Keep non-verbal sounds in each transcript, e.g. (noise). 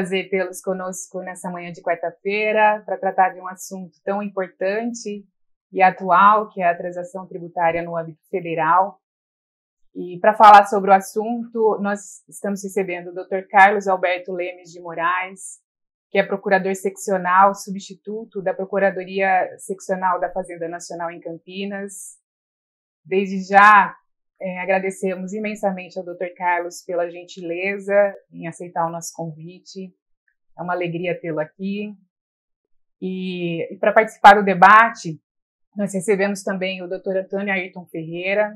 prazer tê-los conosco nessa manhã de quarta-feira para tratar de um assunto tão importante e atual, que é a transação tributária no âmbito federal. E para falar sobre o assunto, nós estamos recebendo o Dr. Carlos Alberto Lemes de Moraes, que é procurador seccional substituto da Procuradoria Seccional da Fazenda Nacional em Campinas. Desde já é, agradecemos imensamente ao Dr. Carlos pela gentileza em aceitar o nosso convite. É uma alegria tê-lo aqui. E, e para participar do debate, nós recebemos também o Dr. Antônio Ayrton Ferreira,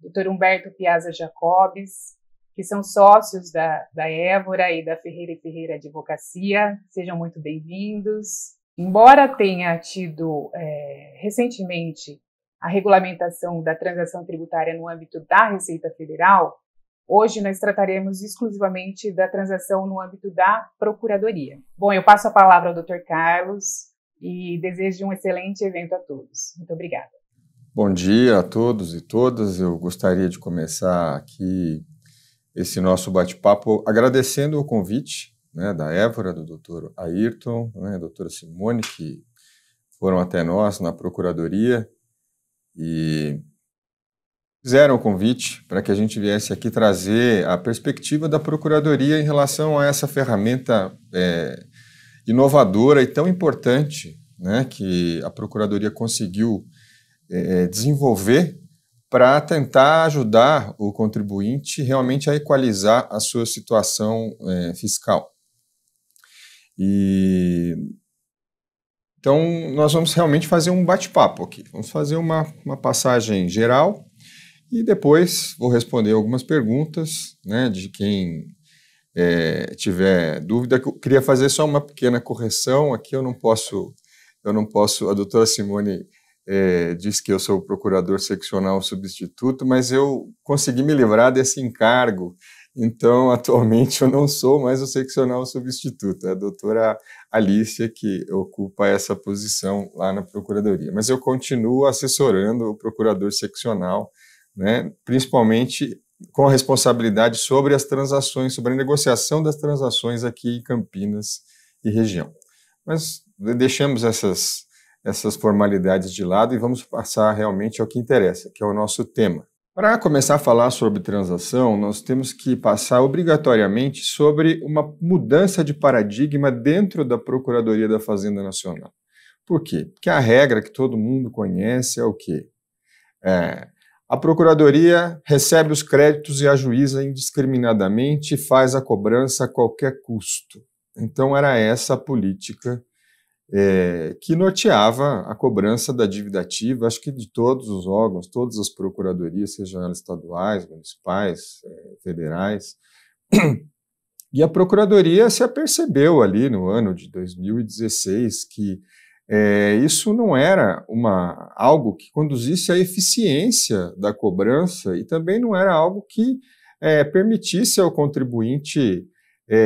Dr. Humberto Piazza Jacobes, que são sócios da, da Évora e da Ferreira e Ferreira Advocacia. Sejam muito bem-vindos. Embora tenha tido é, recentemente a regulamentação da transação tributária no âmbito da Receita Federal, hoje nós trataremos exclusivamente da transação no âmbito da Procuradoria. Bom, eu passo a palavra ao Dr. Carlos e desejo um excelente evento a todos. Muito obrigada. Bom dia a todos e todas. Eu gostaria de começar aqui esse nosso bate-papo agradecendo o convite né, da Évora, do doutor Ayrton, né, doutora Simone, que foram até nós na Procuradoria e fizeram o convite para que a gente viesse aqui trazer a perspectiva da Procuradoria em relação a essa ferramenta é, inovadora e tão importante né, que a Procuradoria conseguiu é, é desenvolver para tentar ajudar o contribuinte realmente a equalizar a sua situação é, fiscal. E então, nós vamos realmente fazer um bate-papo aqui. Vamos fazer uma, uma passagem geral e depois vou responder algumas perguntas né, de quem é, tiver dúvida. Eu queria fazer só uma pequena correção aqui. Eu não posso, eu não posso. A doutora Simone é, diz que eu sou o procurador seccional substituto, mas eu consegui me livrar desse encargo. Então, (laughs) atualmente eu não sou mais o seccional substituto. A doutora Alicia, que ocupa essa posição lá na Procuradoria. Mas eu continuo assessorando o procurador seccional, né, principalmente com a responsabilidade sobre as transações, sobre a negociação das transações aqui em Campinas e região. Mas deixamos essas, essas formalidades de lado e vamos passar realmente ao que interessa, que é o nosso tema. Para começar a falar sobre transação, nós temos que passar obrigatoriamente sobre uma mudança de paradigma dentro da Procuradoria da Fazenda Nacional. Por quê? Porque a regra que todo mundo conhece é o quê? É, a Procuradoria recebe os créditos e ajuiza indiscriminadamente e faz a cobrança a qualquer custo. Então, era essa a política é, que norteava a cobrança da dívida ativa, acho que de todos os órgãos, todas as procuradorias, sejam elas estaduais, municipais, é, federais. E a procuradoria se apercebeu ali no ano de 2016 que é, isso não era uma, algo que conduzisse à eficiência da cobrança e também não era algo que é, permitisse ao contribuinte é,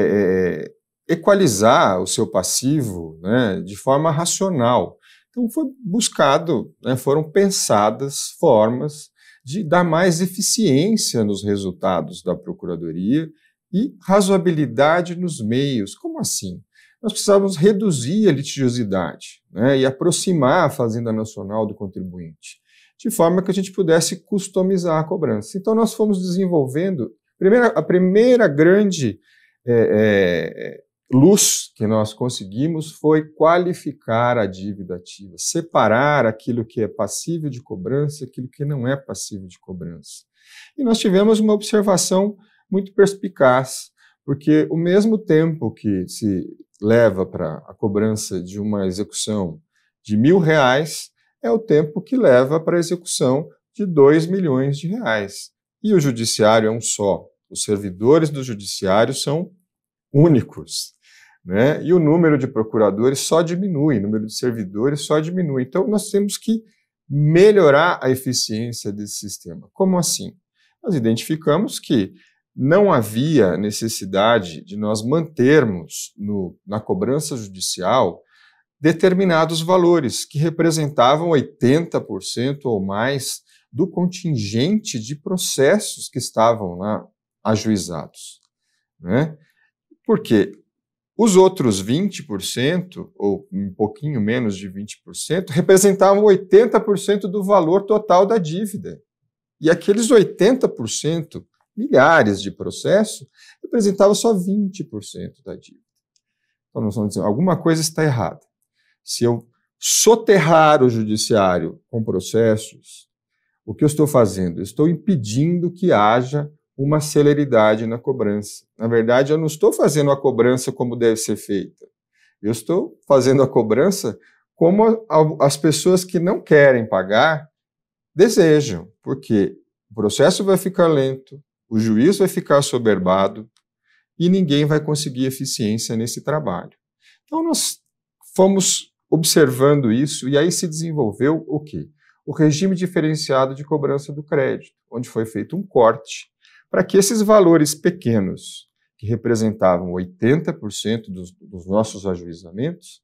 é equalizar o seu passivo né, de forma racional. Então foi buscado, né, foram pensadas formas de dar mais eficiência nos resultados da procuradoria e razoabilidade nos meios. Como assim? Nós precisávamos reduzir a litigiosidade né, e aproximar a Fazenda Nacional do contribuinte, de forma que a gente pudesse customizar a cobrança. Então, nós fomos desenvolvendo. Primeira, a primeira grande é, é, luz que nós conseguimos foi qualificar a dívida ativa, separar aquilo que é passível de cobrança, aquilo que não é passível de cobrança. E nós tivemos uma observação muito perspicaz, porque o mesmo tempo que se leva para a cobrança de uma execução de mil reais é o tempo que leva para a execução de dois milhões de reais. E o judiciário é um só. Os servidores do judiciário são únicos né? E o número de procuradores só diminui, o número de servidores só diminui. Então, nós temos que melhorar a eficiência desse sistema. Como assim? Nós identificamos que não havia necessidade de nós mantermos no, na cobrança judicial determinados valores que representavam 80% ou mais do contingente de processos que estavam lá ajuizados. Né? Porque os outros 20%, ou um pouquinho menos de 20%, representavam 80% do valor total da dívida. E aqueles 80%, milhares de processos, representavam só 20% da dívida. Então, nós vamos dizer, alguma coisa está errada. Se eu soterrar o judiciário com processos, o que eu estou fazendo? estou impedindo que haja uma celeridade na cobrança. Na verdade, eu não estou fazendo a cobrança como deve ser feita. Eu estou fazendo a cobrança como as pessoas que não querem pagar desejam, porque o processo vai ficar lento, o juiz vai ficar soberbado e ninguém vai conseguir eficiência nesse trabalho. Então, nós fomos observando isso e aí se desenvolveu o quê? O regime diferenciado de cobrança do crédito, onde foi feito um corte para que esses valores pequenos, que representavam 80% dos, dos nossos ajuizamentos,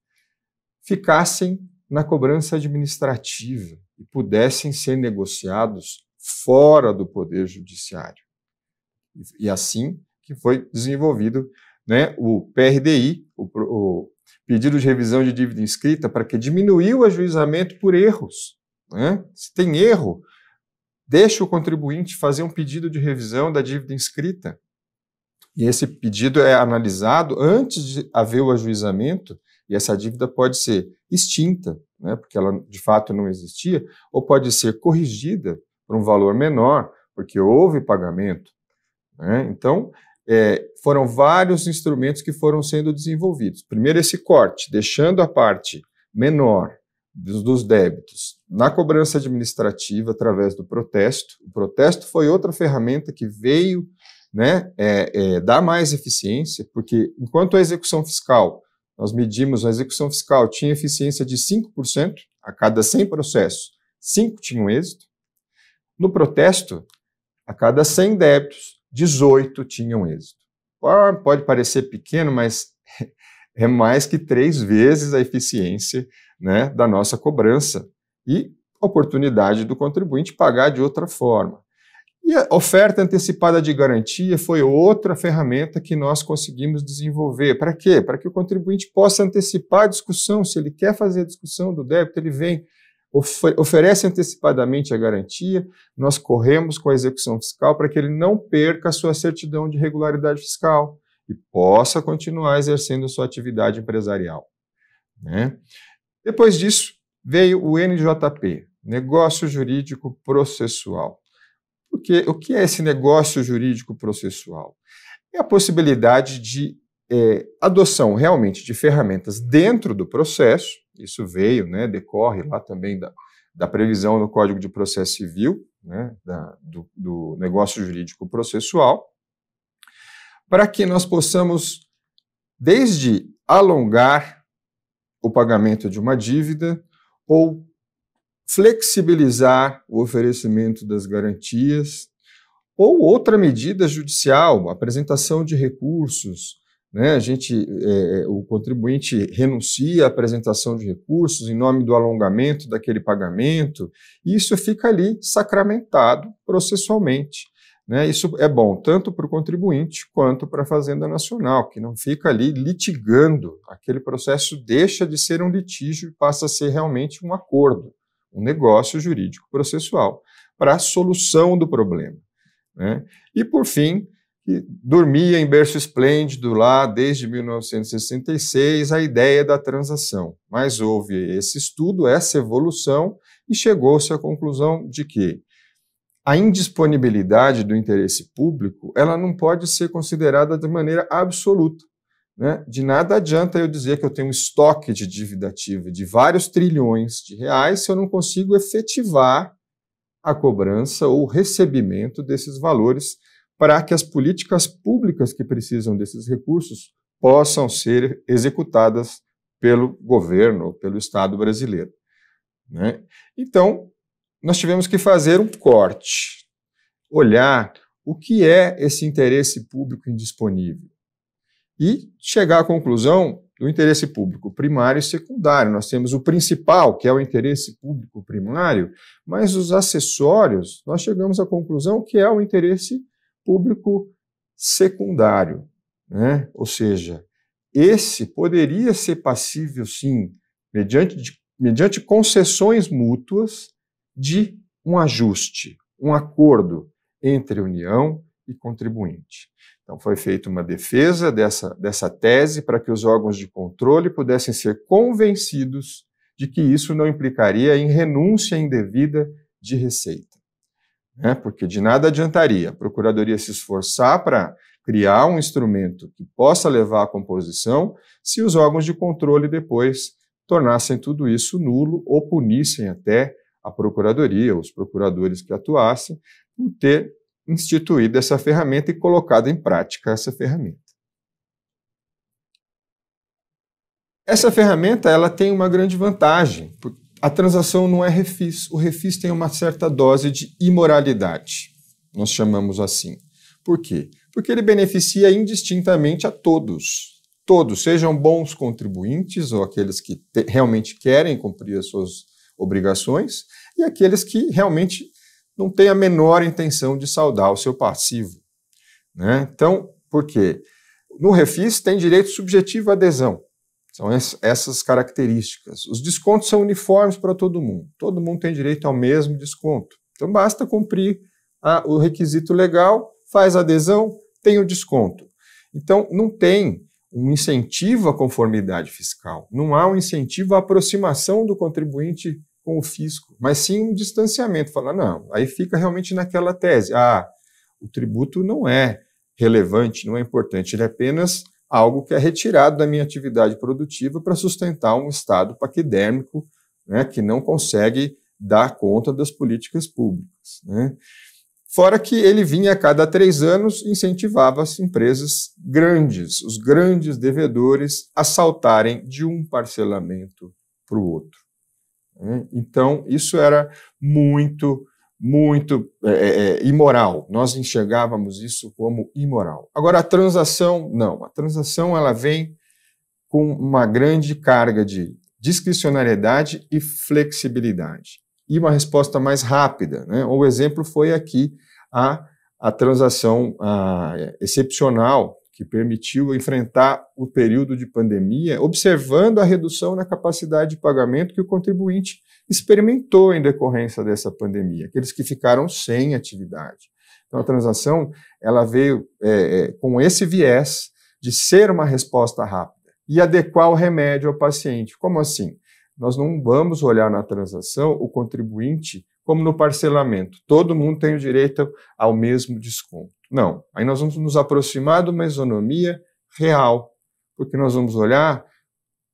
ficassem na cobrança administrativa e pudessem ser negociados fora do Poder Judiciário. E, e assim que foi desenvolvido né, o PRDI, o, o, pedido de revisão de dívida inscrita, para que diminuiu o ajuizamento por erros. Né? Se tem erro, deixa o contribuinte fazer um pedido de revisão da dívida inscrita. E esse pedido é analisado antes de haver o ajuizamento, e essa dívida pode ser extinta, né, porque ela de fato não existia, ou pode ser corrigida por um valor menor, porque houve pagamento. Né? Então, é, foram vários instrumentos que foram sendo desenvolvidos. Primeiro, esse corte, deixando a parte menor dos débitos na cobrança administrativa através do protesto. O protesto foi outra ferramenta que veio né, é, é, dar mais eficiência, porque enquanto a execução fiscal, nós medimos a execução fiscal tinha eficiência de 5% a cada 100 processos, 5 tinham êxito. No protesto, a cada 100 débitos, 18 tinham êxito. Pode parecer pequeno, mas (laughs) é mais que três vezes a eficiência né, da nossa cobrança e oportunidade do contribuinte pagar de outra forma. E a oferta antecipada de garantia foi outra ferramenta que nós conseguimos desenvolver. Para quê? Para que o contribuinte possa antecipar a discussão. Se ele quer fazer a discussão do débito, ele vem, oferece antecipadamente a garantia, nós corremos com a execução fiscal para que ele não perca a sua certidão de regularidade fiscal e possa continuar exercendo sua atividade empresarial. Né? Depois disso, veio o NJP, Negócio Jurídico Processual. Porque, o que é esse negócio jurídico processual? É a possibilidade de é, adoção realmente de ferramentas dentro do processo, isso veio, né, decorre lá também da, da previsão no Código de Processo Civil, né, da, do, do negócio jurídico processual, para que nós possamos, desde alongar o pagamento de uma dívida ou flexibilizar o oferecimento das garantias ou outra medida judicial, apresentação de recursos. Né? A gente, é, é o contribuinte renuncia à apresentação de recursos em nome do alongamento daquele pagamento, e isso fica ali sacramentado processualmente. Né? Isso é bom tanto para o contribuinte quanto para a Fazenda Nacional, que não fica ali litigando. Aquele processo deixa de ser um litígio e passa a ser realmente um acordo, um negócio jurídico processual para a solução do problema. Né? E, por fim, que dormia em berço esplêndido lá desde 1966 a ideia da transação. Mas houve esse estudo, essa evolução, e chegou-se à conclusão de que a indisponibilidade do interesse público ela não pode ser considerada de maneira absoluta. Né? De nada adianta eu dizer que eu tenho um estoque de dívida ativa de vários trilhões de reais se eu não consigo efetivar a cobrança ou o recebimento desses valores para que as políticas públicas que precisam desses recursos possam ser executadas pelo governo, pelo Estado brasileiro. Né? Então, nós tivemos que fazer um corte, olhar o que é esse interesse público indisponível e chegar à conclusão do interesse público primário e secundário. Nós temos o principal, que é o interesse público primário, mas os acessórios, nós chegamos à conclusão que é o interesse público secundário. Né? Ou seja, esse poderia ser passível, sim, mediante, mediante concessões mútuas de um ajuste, um acordo entre União e contribuinte. Então, foi feita uma defesa dessa, dessa tese para que os órgãos de controle pudessem ser convencidos de que isso não implicaria em renúncia indevida de receita. Né? Porque de nada adiantaria a Procuradoria se esforçar para criar um instrumento que possa levar à composição se os órgãos de controle depois tornassem tudo isso nulo ou punissem até a Procuradoria, os procuradores que atuassem, por ter instituído essa ferramenta e colocado em prática essa ferramenta. Essa ferramenta ela tem uma grande vantagem. A transação não é refis. O refis tem uma certa dose de imoralidade, nós chamamos assim. Por quê? Porque ele beneficia indistintamente a todos. Todos, sejam bons contribuintes ou aqueles que te, realmente querem cumprir as suas obrigações, e aqueles que realmente não têm a menor intenção de saldar o seu passivo. Né? Então, por quê? No refis tem direito subjetivo à adesão. São essas características. Os descontos são uniformes para todo mundo. Todo mundo tem direito ao mesmo desconto. Então basta cumprir a, o requisito legal, faz adesão, tem o desconto. Então não tem um incentivo à conformidade fiscal, não há um incentivo à aproximação do contribuinte com o fisco, mas sim um distanciamento. Fala, não, aí fica realmente naquela tese: ah, o tributo não é relevante, não é importante, ele é apenas algo que é retirado da minha atividade produtiva para sustentar um Estado paquidérmico né, que não consegue dar conta das políticas públicas. Né? Fora que ele vinha a cada três anos incentivava as empresas grandes, os grandes devedores, a saltarem de um parcelamento para o outro. Né? Então, isso era muito, muito é, é, é, imoral. Nós enxergávamos isso como imoral. Agora, a transação, não. A transação ela vem com uma grande carga de discricionariedade e flexibilidade e uma resposta mais rápida. Né? O exemplo foi aqui a, a transação a, excepcional que permitiu enfrentar o período de pandemia, observando a redução na capacidade de pagamento que o contribuinte experimentou em decorrência dessa pandemia, aqueles que ficaram sem atividade. Então, a transação ela veio é, é com esse viés de ser uma resposta rápida e adequar o remédio ao paciente. Como assim? Nós não vamos olhar na transação o contribuinte como no parcelamento. Todo mundo tem o direito ao mesmo desconto. Não. Aí nós vamos nos aproximar de uma isonomia real, porque nós vamos olhar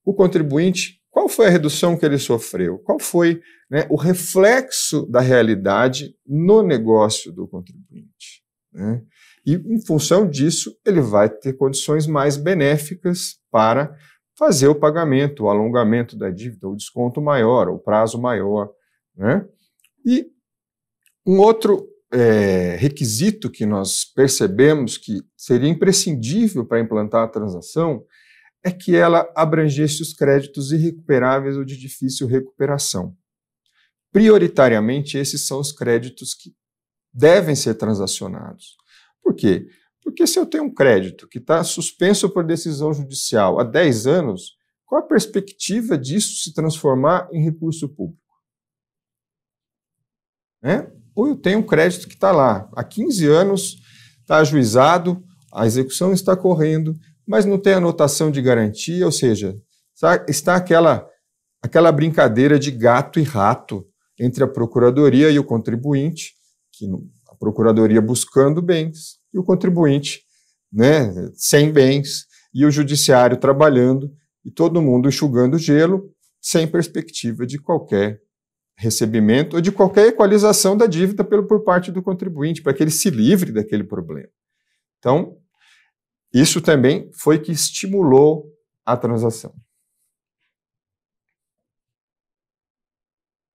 o contribuinte, qual foi a redução que ele sofreu, qual foi né, o reflexo da realidade no negócio do contribuinte. Né? E, em função disso, ele vai ter condições mais benéficas para fazer o pagamento, o alongamento da dívida, o desconto maior, o prazo maior. Né? E um outro é, requisito que nós percebemos que seria imprescindível para implantar a transação é que ela abrangesse os créditos irrecuperáveis ou de difícil recuperação. Prioritariamente, esses são os créditos que devem ser transacionados. Por quê? Porque se eu tenho um crédito que está suspenso por decisão judicial há 10 anos, qual a perspectiva disso se transformar em recurso público? Né? Ou eu tenho um crédito que está lá há 15 anos, está ajuizado, a execução está correndo, mas não tem anotação de garantia, ou seja, está aquela, aquela brincadeira de gato e rato entre a procuradoria e o contribuinte, que a procuradoria buscando bens, e o contribuinte né, sem bens, e o judiciário trabalhando, e todo mundo enxugando gelo, sem perspectiva de qualquer recebimento ou de qualquer equalização da dívida pelo, por parte do contribuinte, para que ele se livre daquele problema. Então, isso também foi que estimulou a transação.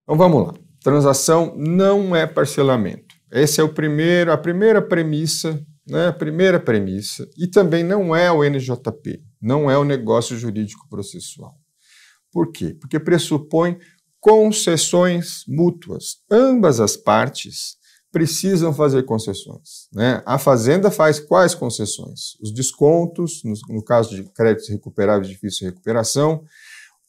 Então vamos lá. Transação não é parcelamento. Esse é o primeiro, a primeira premissa, né? A primeira premissa. E também não é o NJP, não é o negócio jurídico processual. Por quê? Porque pressupõe concessões mútuas. Ambas as partes precisam fazer concessões. Né? A Fazenda faz quais concessões? Os descontos, no, no caso de créditos recuperáveis de difícil recuperação,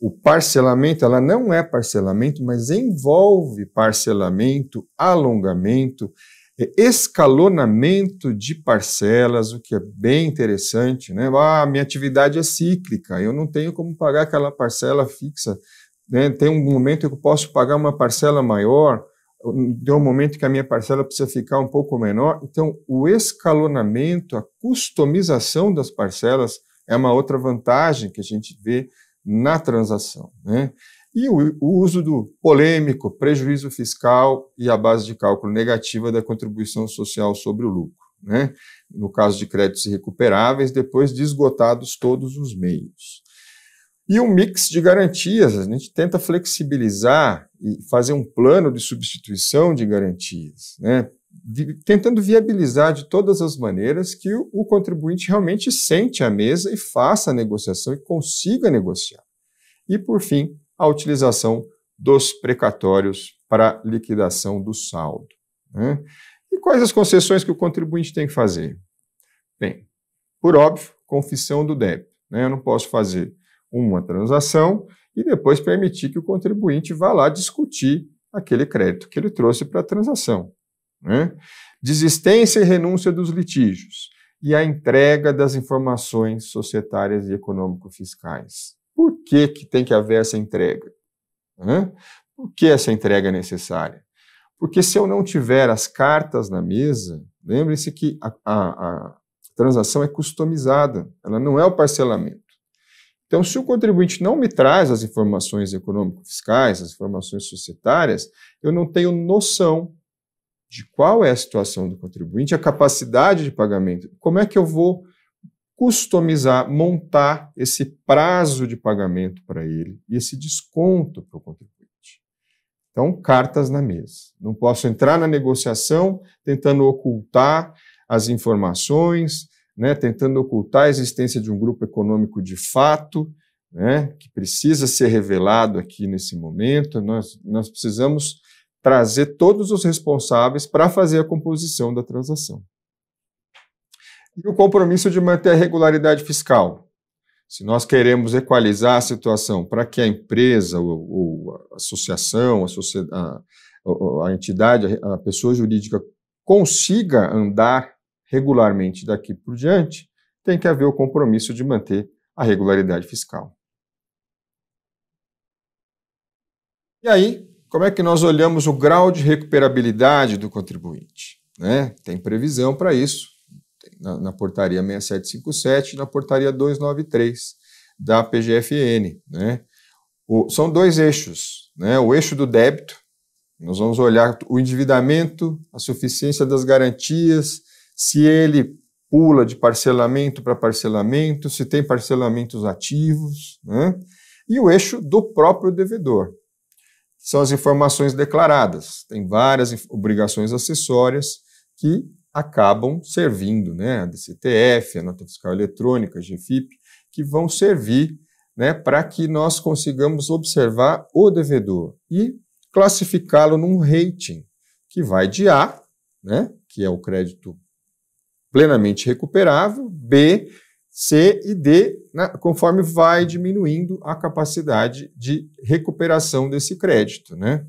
o parcelamento, ela não é parcelamento, mas envolve parcelamento, alongamento, é, escalonamento de parcelas, o que é bem interessante, né? Ah, minha atividade é cíclica, eu não tenho como pagar aquela parcela fixa, né? Tem um momento que eu posso pagar uma parcela maior, tem um momento que a minha parcela precisa ficar um pouco menor. Então, o escalonamento, a customização das parcelas é uma outra vantagem que a gente vê na transação. Né? E o, o uso do polêmico prejuízo fiscal e a base de cálculo negativa da contribuição social sobre o lucro. Né? no caso de créditos recuperáveis, depois de esgotados todos os meios. E um mix de garantias, a gente tenta flexibilizar e fazer um plano de substituição de garantias, né? tentando viabilizar de todas as maneiras que o, o contribuinte realmente sente à mesa e faça a negociação e consiga negociar. E, por fim, a utilização dos precatórios para liquidação do saldo. Né? E quais as concessões que o contribuinte tem que fazer? Bem, por óbvio, confissão do débito. Né? Eu não posso fazer uma transação e depois permitir que o contribuinte vá lá discutir aquele crédito que ele trouxe para a transação né? desistência e renúncia dos litígios e a entrega das informações societárias e econômico-fiscais. Por que, que tem que haver essa entrega? Né? Por que essa entrega é necessária? Porque se eu não tiver as cartas na mesa, lembre-se que a, a, a transação é customizada, ela não é o parcelamento. Então, se o contribuinte não me traz as informações econômico-fiscais, as informações societárias, eu não tenho noção de qual é a situação do contribuinte, a capacidade de pagamento, como é que eu vou customizar, montar esse prazo de pagamento para ele e esse desconto para o contribuinte. Então, cartas na mesa. Não posso entrar na negociação tentando ocultar as informações, né, tentando ocultar a existência de um grupo econômico de fato, né, que precisa ser revelado aqui nesse momento. Nós, nós precisamos trazer todos os responsáveis para fazer a composição da transação. E o compromisso de manter a regularidade fiscal. Se nós queremos equalizar a situação para que a empresa, ou, ou a associação, a, a, a, entidade, a pessoa jurídica consiga andar regularmente daqui por diante, tem que haver o compromisso de manter a regularidade fiscal. E aí, como é que nós olhamos o grau de recuperabilidade do contribuinte? Né? Tem previsão para isso na, na, portaria 6757 e na portaria 293 da PGFN. Né? O, são dois eixos: né? o eixo do débito, nós vamos olhar o endividamento, a suficiência das garantias, se ele pula de parcelamento para parcelamento, se tem parcelamentos ativos, né? e o eixo do próprio devedor são as informações declaradas. Tem várias obrigações acessórias que acabam servindo, né? A DCTF, a nota fiscal eletrônica, a GFIP, que vão servir, né, para que nós consigamos observar o devedor e classificá-lo num rating que vai de A, né, que é o crédito plenamente recuperável, B, C e D, né, conforme vai diminuindo a capacidade de recuperação desse crédito. Né?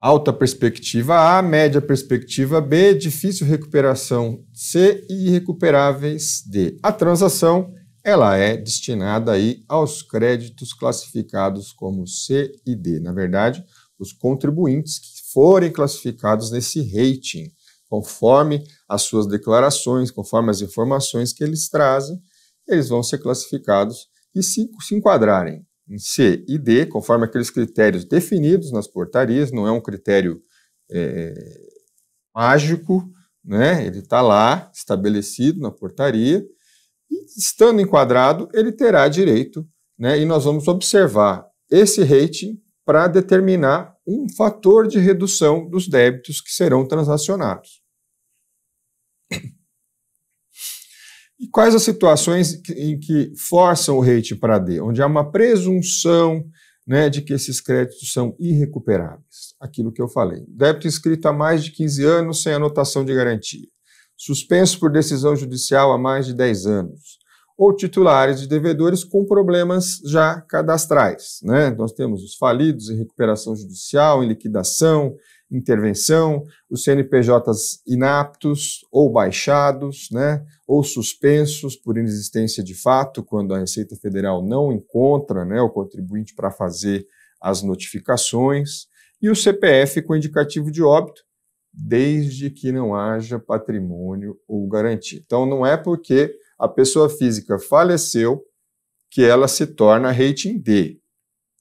Alta perspectiva A, média perspectiva B, difícil recuperação C e irrecuperáveis D. A transação ela é destinada aí aos créditos classificados como C e D. Na verdade, os contribuintes que forem classificados nesse rating Conforme as suas declarações, conforme as informações que eles trazem, eles vão ser classificados e se, se enquadrarem em C e D, conforme aqueles critérios definidos nas portarias, não é um critério é, mágico, né? ele está lá, estabelecido na portaria, e estando enquadrado, ele terá direito, né? e nós vamos observar esse rating para determinar um fator de redução dos débitos que serão transacionados. E quais as situações em que forçam o rate para D? Onde há uma presunção né, de que esses créditos são irrecuperáveis. Aquilo que eu falei. Débito inscrito há mais de 15 anos sem anotação de garantia. Suspenso por decisão judicial há mais de 10 anos ou titulares de devedores com problemas já cadastrais. Né? Nós temos os falidos em recuperação judicial, em liquidação, intervenção, os CNPJs inaptos ou baixados, né? ou suspensos por inexistência de fato, quando a Receita Federal não encontra né, o contribuinte para fazer as notificações, e o CPF com indicativo de óbito, desde que não haja patrimônio ou garantia. Então, não é porque a pessoa física faleceu, que ela se torna rating D.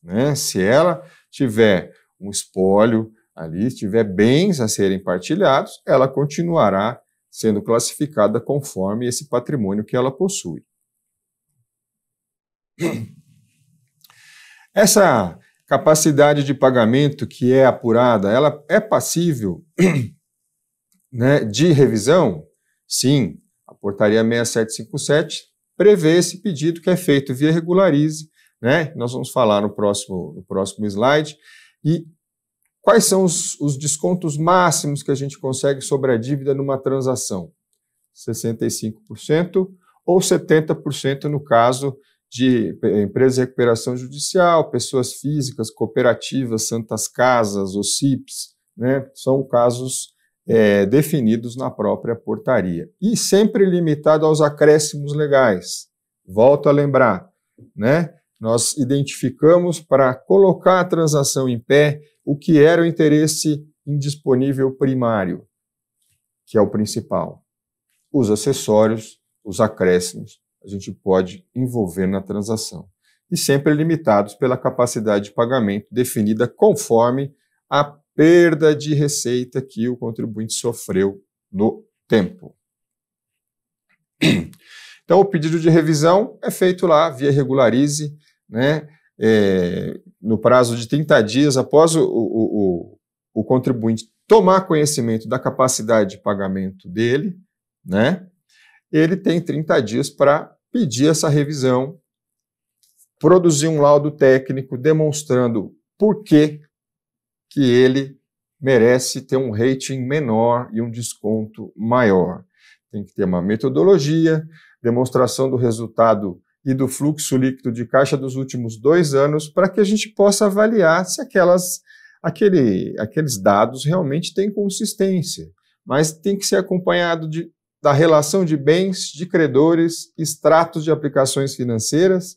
Né? Se ela tiver um espólio ali, tiver bens a serem partilhados, ela continuará sendo classificada conforme esse patrimônio que ela possui. (clears throat) Essa capacidade de pagamento que é apurada, ela é passível (clears throat) né, de revisão? Sim, portaria 6757 prevê esse pedido que é feito via regularize, né? Nós vamos falar no próximo, no próximo slide. E quais são os, os descontos máximos que a gente consegue sobre a dívida numa transação? 65% ou 70% no caso de eh, empresas de recuperação judicial, pessoas físicas, cooperativas, santas casas, OCIPs, né? São casos é, definidos na própria portaria. E sempre limitado aos acréscimos legais. Volto a lembrar, né? Nós identificamos para colocar a transação em pé o que era o interesse indisponível primário, que é o principal. Os acessórios, os acréscimos, a gente pode envolver na transação. E sempre limitados pela capacidade de pagamento definida conforme a perda de receita que o contribuinte sofreu no tempo. (clears throat) Então, o pedido de revisão é feito lá via regularize, né? É, no prazo de 30 dias após o, o, o, o contribuinte tomar conhecimento da capacidade de pagamento dele, né? Ele tem 30 dias para pedir essa revisão, produzir um laudo técnico demonstrando por que que ele merece ter um rating menor e um desconto maior. Tem que ter uma metodologia, demonstração do resultado e do fluxo líquido de caixa dos últimos dois anos para que a gente possa avaliar se aquelas, aquele, aqueles dados realmente têm consistência. Mas tem que ser acompanhado de, da relação de bens, de credores, extratos de aplicações financeiras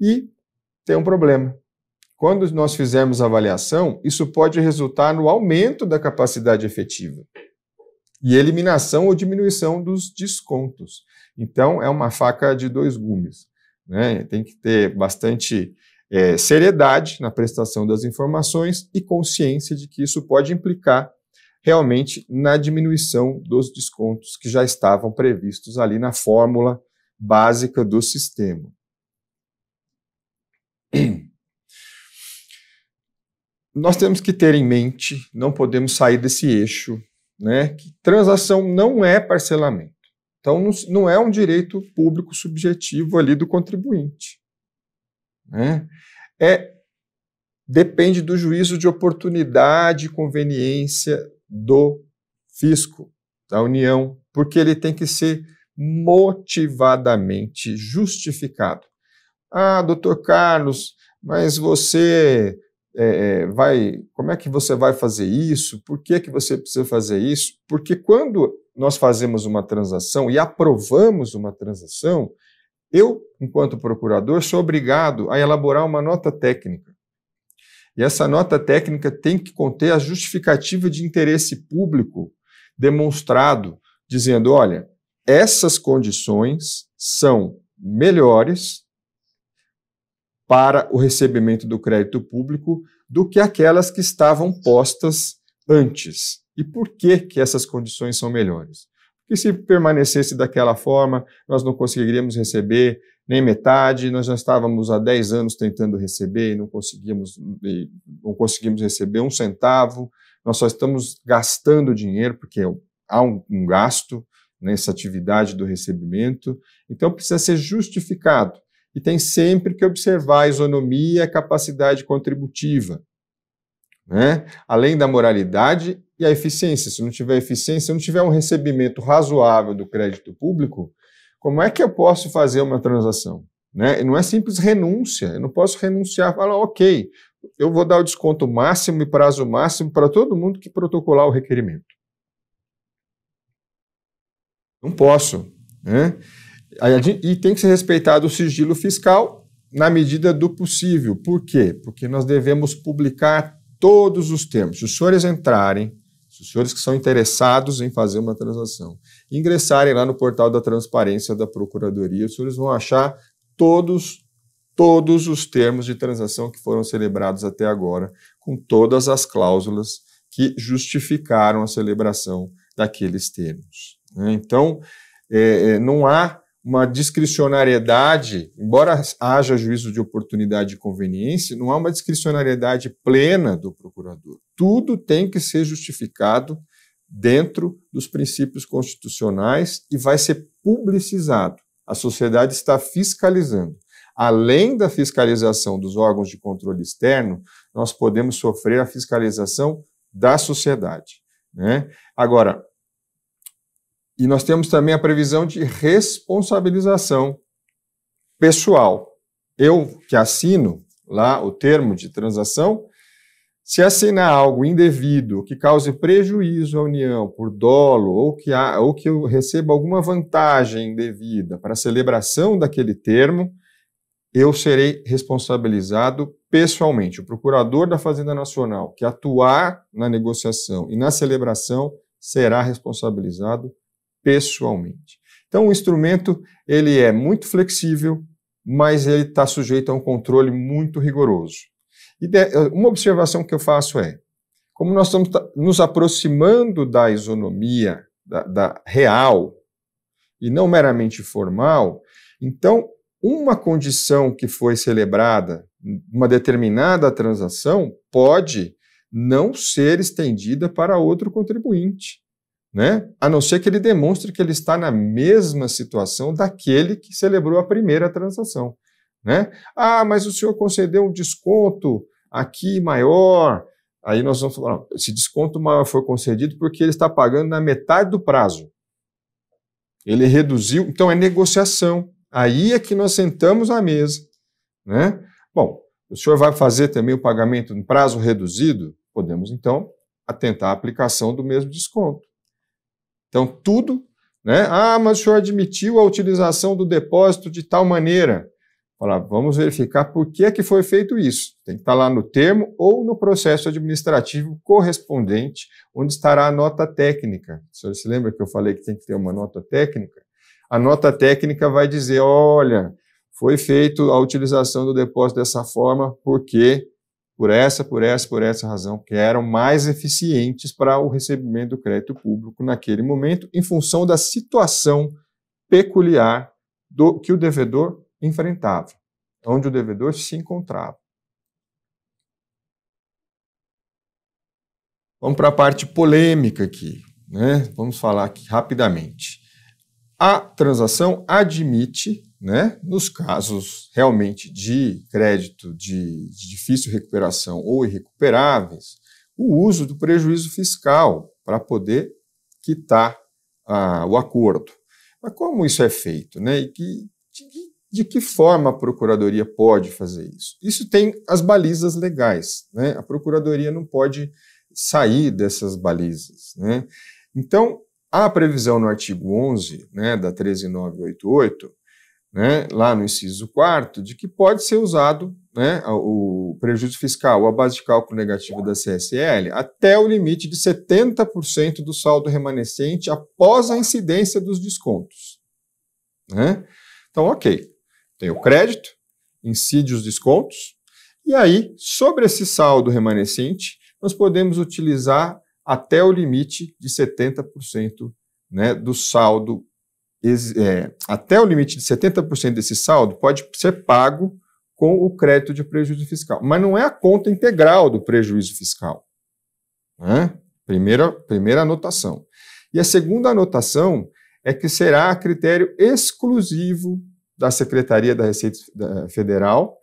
e tem um problema. Quando nós fizermos avaliação, isso pode resultar no aumento da capacidade efetiva e eliminação ou diminuição dos descontos. Então, é uma faca de dois gumes. Né? Tem que ter bastante é, seriedade na prestação das informações e consciência de que isso pode implicar realmente na diminuição dos descontos que já estavam previstos ali na fórmula básica do sistema. (clears throat) nós temos que ter em mente, não podemos sair desse eixo, né, que transação não é parcelamento. Então, não é um direito público subjetivo ali do contribuinte. Né? É, depende do juízo de oportunidade e conveniência do fisco, da União, porque ele tem que ser motivadamente justificado. Ah, doutor Carlos, mas você é, é, vai, como é que você vai fazer isso? Por que, que você precisa fazer isso? Porque quando nós fazemos uma transação e aprovamos uma transação, eu, enquanto procurador, sou obrigado a elaborar uma nota técnica. E essa nota técnica tem que conter a justificativa de interesse público demonstrado, dizendo: olha, essas condições são melhores para o recebimento do crédito público do que aquelas que estavam postas antes. E por que, que essas condições são melhores? Porque se permanecesse daquela forma, nós não conseguiríamos receber nem metade, nós já estávamos há 10 anos tentando receber e não conseguimos, não conseguimos receber um centavo, nós só estamos gastando dinheiro, porque é há um, um gasto nessa atividade do recebimento, então precisa ser justificado e tem sempre que observar a isonomia e a capacidade contributiva, né? além da moralidade e a eficiência. Se não tiver eficiência, se não tiver um recebimento razoável do crédito público, como é que eu posso fazer uma transação? Né? Não é simples renúncia, eu não posso renunciar, falar, ok, eu vou dar o desconto máximo e prazo máximo para todo mundo que protocolar o requerimento. Não posso. Né? E tem que ser respeitado o sigilo fiscal na medida do possível. Por quê? Porque nós devemos publicar todos os termos. Se os senhores entrarem, se os senhores que são interessados em fazer uma transação, ingressarem lá no portal da transparência da Procuradoria, os senhores vão achar todos, todos os termos de transação que foram celebrados até agora, com todas as cláusulas que justificaram a celebração daqueles termos. Né? Então, é, é, não há uma discricionariedade, embora haja juízo de oportunidade e conveniência, não há uma discricionariedade plena do procurador. Tudo tem que ser justificado dentro dos princípios constitucionais e vai ser publicizado. A sociedade está fiscalizando. Além da fiscalização dos órgãos de controle externo, nós podemos sofrer a fiscalização da sociedade. Né? Agora, e nós temos também a previsão de responsabilização pessoal. Eu que assino lá o termo de transação, se assinar algo indevido que cause prejuízo à União por dolo ou que, há, ou que eu receba alguma vantagem indevida para a celebração daquele termo, eu serei responsabilizado pessoalmente. O procurador da Fazenda Nacional que atuar na negociação e na celebração será responsabilizado pessoalmente. Então, o instrumento ele é muito flexível, mas ele está sujeito a um controle muito rigoroso. E eh, uma observação que eu faço é, como nós estamos nos aproximando da isonomia da, da real e não meramente formal, então uma condição que foi celebrada, uma determinada transação, pode não ser estendida para outro contribuinte né? a não ser que ele demonstre que ele está na mesma situação daquele que celebrou a primeira transação. Né? Ah, mas o senhor concedeu um desconto aqui maior. Aí nós vamos falar, esse desconto maior foi concedido porque ele está pagando na metade do prazo. Ele reduziu, então é negociação. Aí é que nós sentamos à mesa. Né? Bom, o senhor vai fazer também o pagamento em prazo reduzido? Podemos, então, atentar à aplicação do mesmo desconto. Então, tudo, né? Ah, mas o senhor admitiu a utilização do depósito de tal maneira. Falar, vamos verificar por que, é que foi feito isso. Tem que estar lá no termo ou no processo administrativo correspondente, onde estará a nota técnica. O senhor se lembra que eu falei que tem que ter uma nota técnica? A nota técnica vai dizer: olha, foi feito a utilização do depósito dessa forma porque por essa, por essa, por essa razão, que eram mais eficientes para o recebimento do crédito público naquele momento, em função da situação peculiar do que o devedor enfrentava, onde o devedor se encontrava. Vamos para a parte polêmica aqui, né? Vamos falar aqui rapidamente. A transação admite né, nos casos realmente de crédito de, de difícil recuperação ou irrecuperáveis, o uso do prejuízo fiscal para poder quitar ah, o acordo. Mas como isso é feito, né? E que, de, de, que forma a Procuradoria pode fazer isso? Isso tem as balizas legais, né? A Procuradoria não pode sair dessas balizas, né? Então, há a previsão no artigo 11 né, da 13988 né, lá no inciso 4, de que pode ser usado né, o prejuízo fiscal, a base de cálculo negativa da CSL, até o limite de 70% do saldo remanescente após a incidência dos descontos. Né? Então, ok, tem o crédito, incide os descontos, e aí, sobre esse saldo remanescente, nós podemos utilizar até o limite de 70% né, do saldo é, até o limite de 70% desse saldo pode ser pago com o crédito de prejuízo fiscal. Mas não é a conta integral do prejuízo fiscal. Né? Primeira, primeira anotação. E a segunda anotação é que será a critério exclusivo da Secretaria da Receita Federal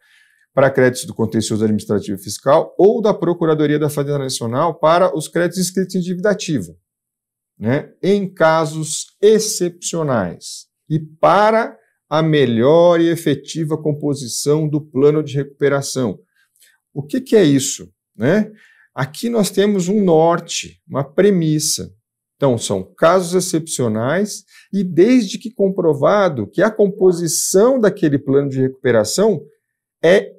para créditos do contencioso administrativo fiscal ou da Procuradoria da Fazenda Nacional para os créditos inscritos em dívida ativa né, em casos excepcionais e para a melhor e efetiva composição do plano de recuperação. O que, que é isso? Né? Aqui nós temos um norte, uma premissa. Então, são casos excepcionais e, desde que comprovado que a composição daquele plano de recuperação é,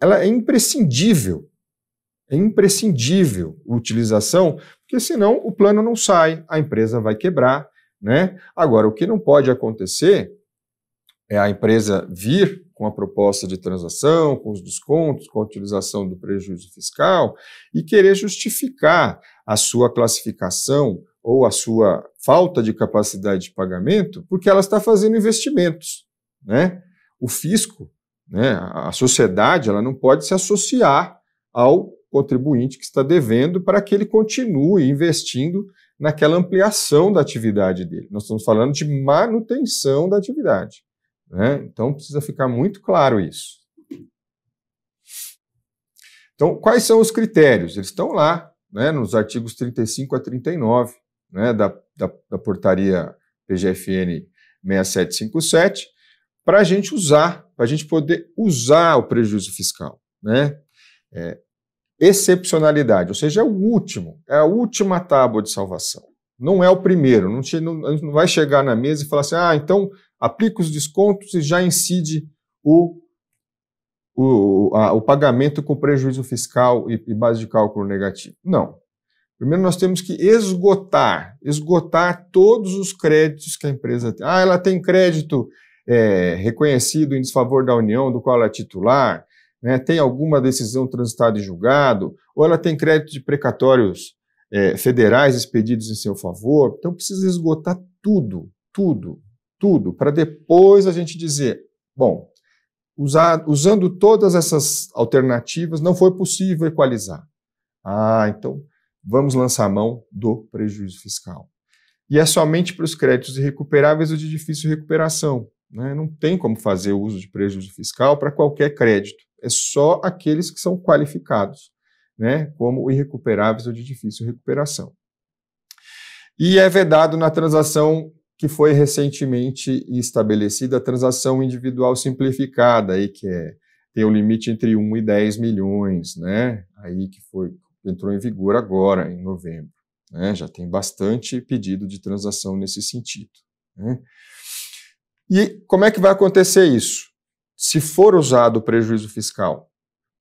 ela é imprescindível. É imprescindível a utilização porque senão o plano não sai, a empresa vai quebrar. Né? Agora, o que não pode acontecer é a empresa vir com a proposta de transação, com os descontos, com a utilização do prejuízo fiscal e querer justificar a sua classificação ou a sua falta de capacidade de pagamento porque ela está fazendo investimentos. Né? O fisco, né, a sociedade, ela não pode se associar ao contribuinte que está devendo para que ele continue investindo naquela ampliação da atividade dele. Nós estamos falando de manutenção da atividade. Né? Então precisa ficar muito claro isso. Então, quais são os critérios? Eles estão lá, né, nos artigos 35 a 39 né, da, da, da portaria PGFN 6757, para a gente usar, para a gente poder usar o prejuízo fiscal. Né? É, excepcionalidade, ou seja, é o último, é a última tábua de salvação. Não é o primeiro, não, não, não vai chegar na mesa e falar assim, ah, então aplica os descontos e já incide o, o, a, o pagamento com prejuízo fiscal e, e base de cálculo negativo. Não. Primeiro nós temos que esgotar, esgotar todos os créditos que a empresa tem. Ah, ela tem crédito é, reconhecido em desfavor da União, do qual ela é titular, né, tem alguma decisão transitada em julgado, ou ela tem crédito de precatórios é, federais expedidos em seu favor. Então precisa esgotar tudo, tudo, tudo, para depois a gente dizer, bom, usar, usando todas essas alternativas, não foi possível equalizar. Ah, então vamos lançar mão do prejuízo fiscal. E é somente para os créditos irrecuperáveis ou de difícil recuperação. Né? Não tem como fazer uso de prejuízo fiscal para qualquer crédito. É só aqueles que são qualificados, né? como irrecuperáveis ou de difícil recuperação. E é vedado na transação que foi recentemente estabelecida, a transação individual simplificada, aí, que é, tem o um limite entre 1 e 10 milhões, né? aí que foi, entrou em vigor agora, em novembro. Né? Já tem bastante pedido de transação nesse sentido. Né? E como é que vai acontecer isso? Se for usado o prejuízo fiscal?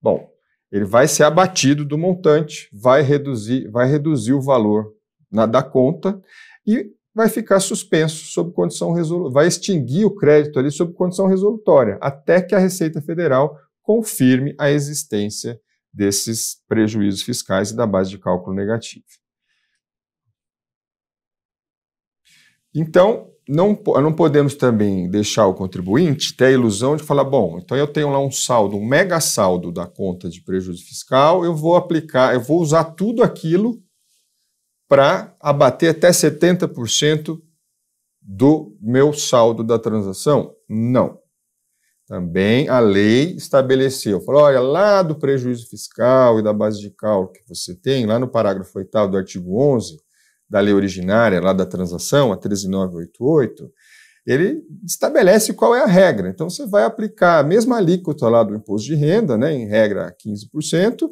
Bom, ele vai ser abatido do montante, vai reduzir, vai reduzir o valor na, da conta e vai ficar suspenso sob condição resolutória, vai extinguir o crédito ali sob condição resolutória, até que a Receita Federal confirme a existência desses prejuízos fiscais e da base de cálculo negativa. Então, não, não podemos também deixar o contribuinte ter a ilusão de falar, bom, então eu tenho lá um saldo, um mega saldo da conta de prejuízo fiscal, eu vou aplicar, eu vou usar tudo aquilo para abater até 70% do meu saldo da transação? Não. Também a lei estabeleceu, falou, olha, lá do prejuízo fiscal e da base de cálculo que você tem, lá no parágrafo 8 do artigo 11, da lei originária, lá da transação, a 13988, ele estabelece qual é a regra. Então, você vai aplicar a mesma alíquota lá do imposto de renda, né, em regra 15%,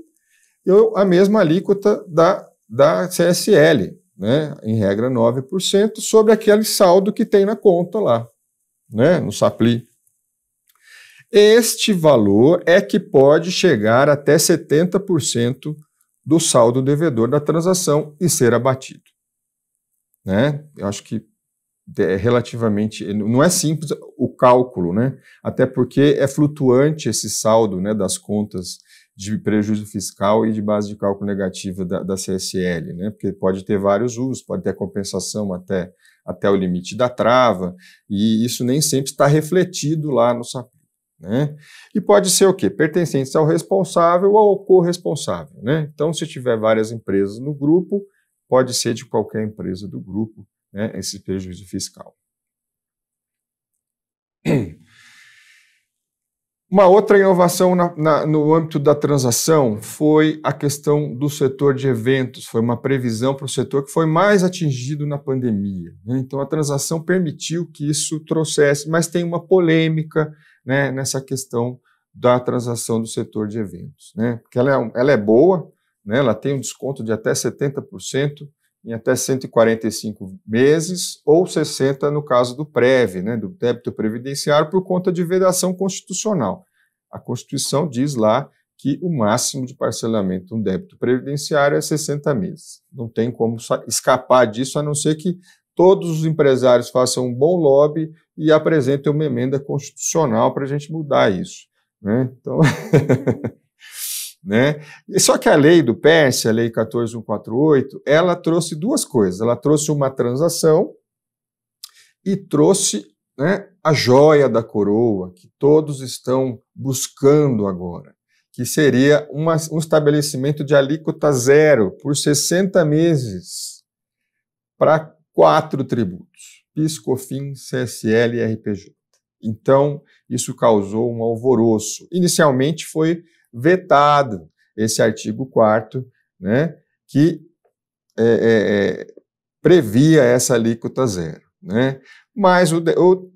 e a mesma alíquota da, da CSL, né, em regra 9%, sobre aquele saldo que tem na conta lá, né, no SAPLI. Este valor é que pode chegar até 70% do saldo devedor da transação e ser abatido né? Eu acho que é relativamente é, não é simples o cálculo, né? Até porque é flutuante esse saldo, né, das contas de prejuízo fiscal e de base de cálculo negativa da, da CSL, né? Porque pode ter vários usos, pode ter compensação até até o limite da trava e isso nem sempre está refletido lá no saco. Né? E pode ser o quê? Pertencentes ao responsável ou ao corresponsável. Né? Então, se tiver várias empresas no grupo, pode ser de qualquer empresa do grupo, né, esse prejuízo fiscal. (clears throat) Uma outra inovação na, na, no âmbito da transação foi a questão do setor de eventos. Foi uma previsão para o setor que foi mais atingido na pandemia. Né? Então, a transação permitiu que isso trouxesse, mas tem uma polêmica né, nessa questão da transação do setor de eventos. Né? Porque ela é, ela é boa, né, ela tem um desconto de até 70% em até 145 meses, ou 60 no caso do PREV, né, do débito previdenciário, por conta de vedação constitucional. A Constituição diz lá que o máximo de parcelamento de um débito previdenciário é 60 meses. Não tem como escapar disso, a não ser que todos os empresários façam um bom lobby e apresentem uma emenda constitucional para a gente mudar isso. Né? Então. (laughs) Né? Só que a lei do Pérsia, a lei 14148, ela trouxe duas coisas. Ela trouxe uma transação e trouxe né, a joia da coroa, que todos estão buscando agora, que seria uma, um estabelecimento de alíquota zero por 60 meses para quatro tributos: PIS, COFINS, CSL e RPJ. Então, isso causou um alvoroço. Inicialmente foi vetado esse artigo 4 né, que é, é, é, previa essa alíquota zero. Né? Mas o, o,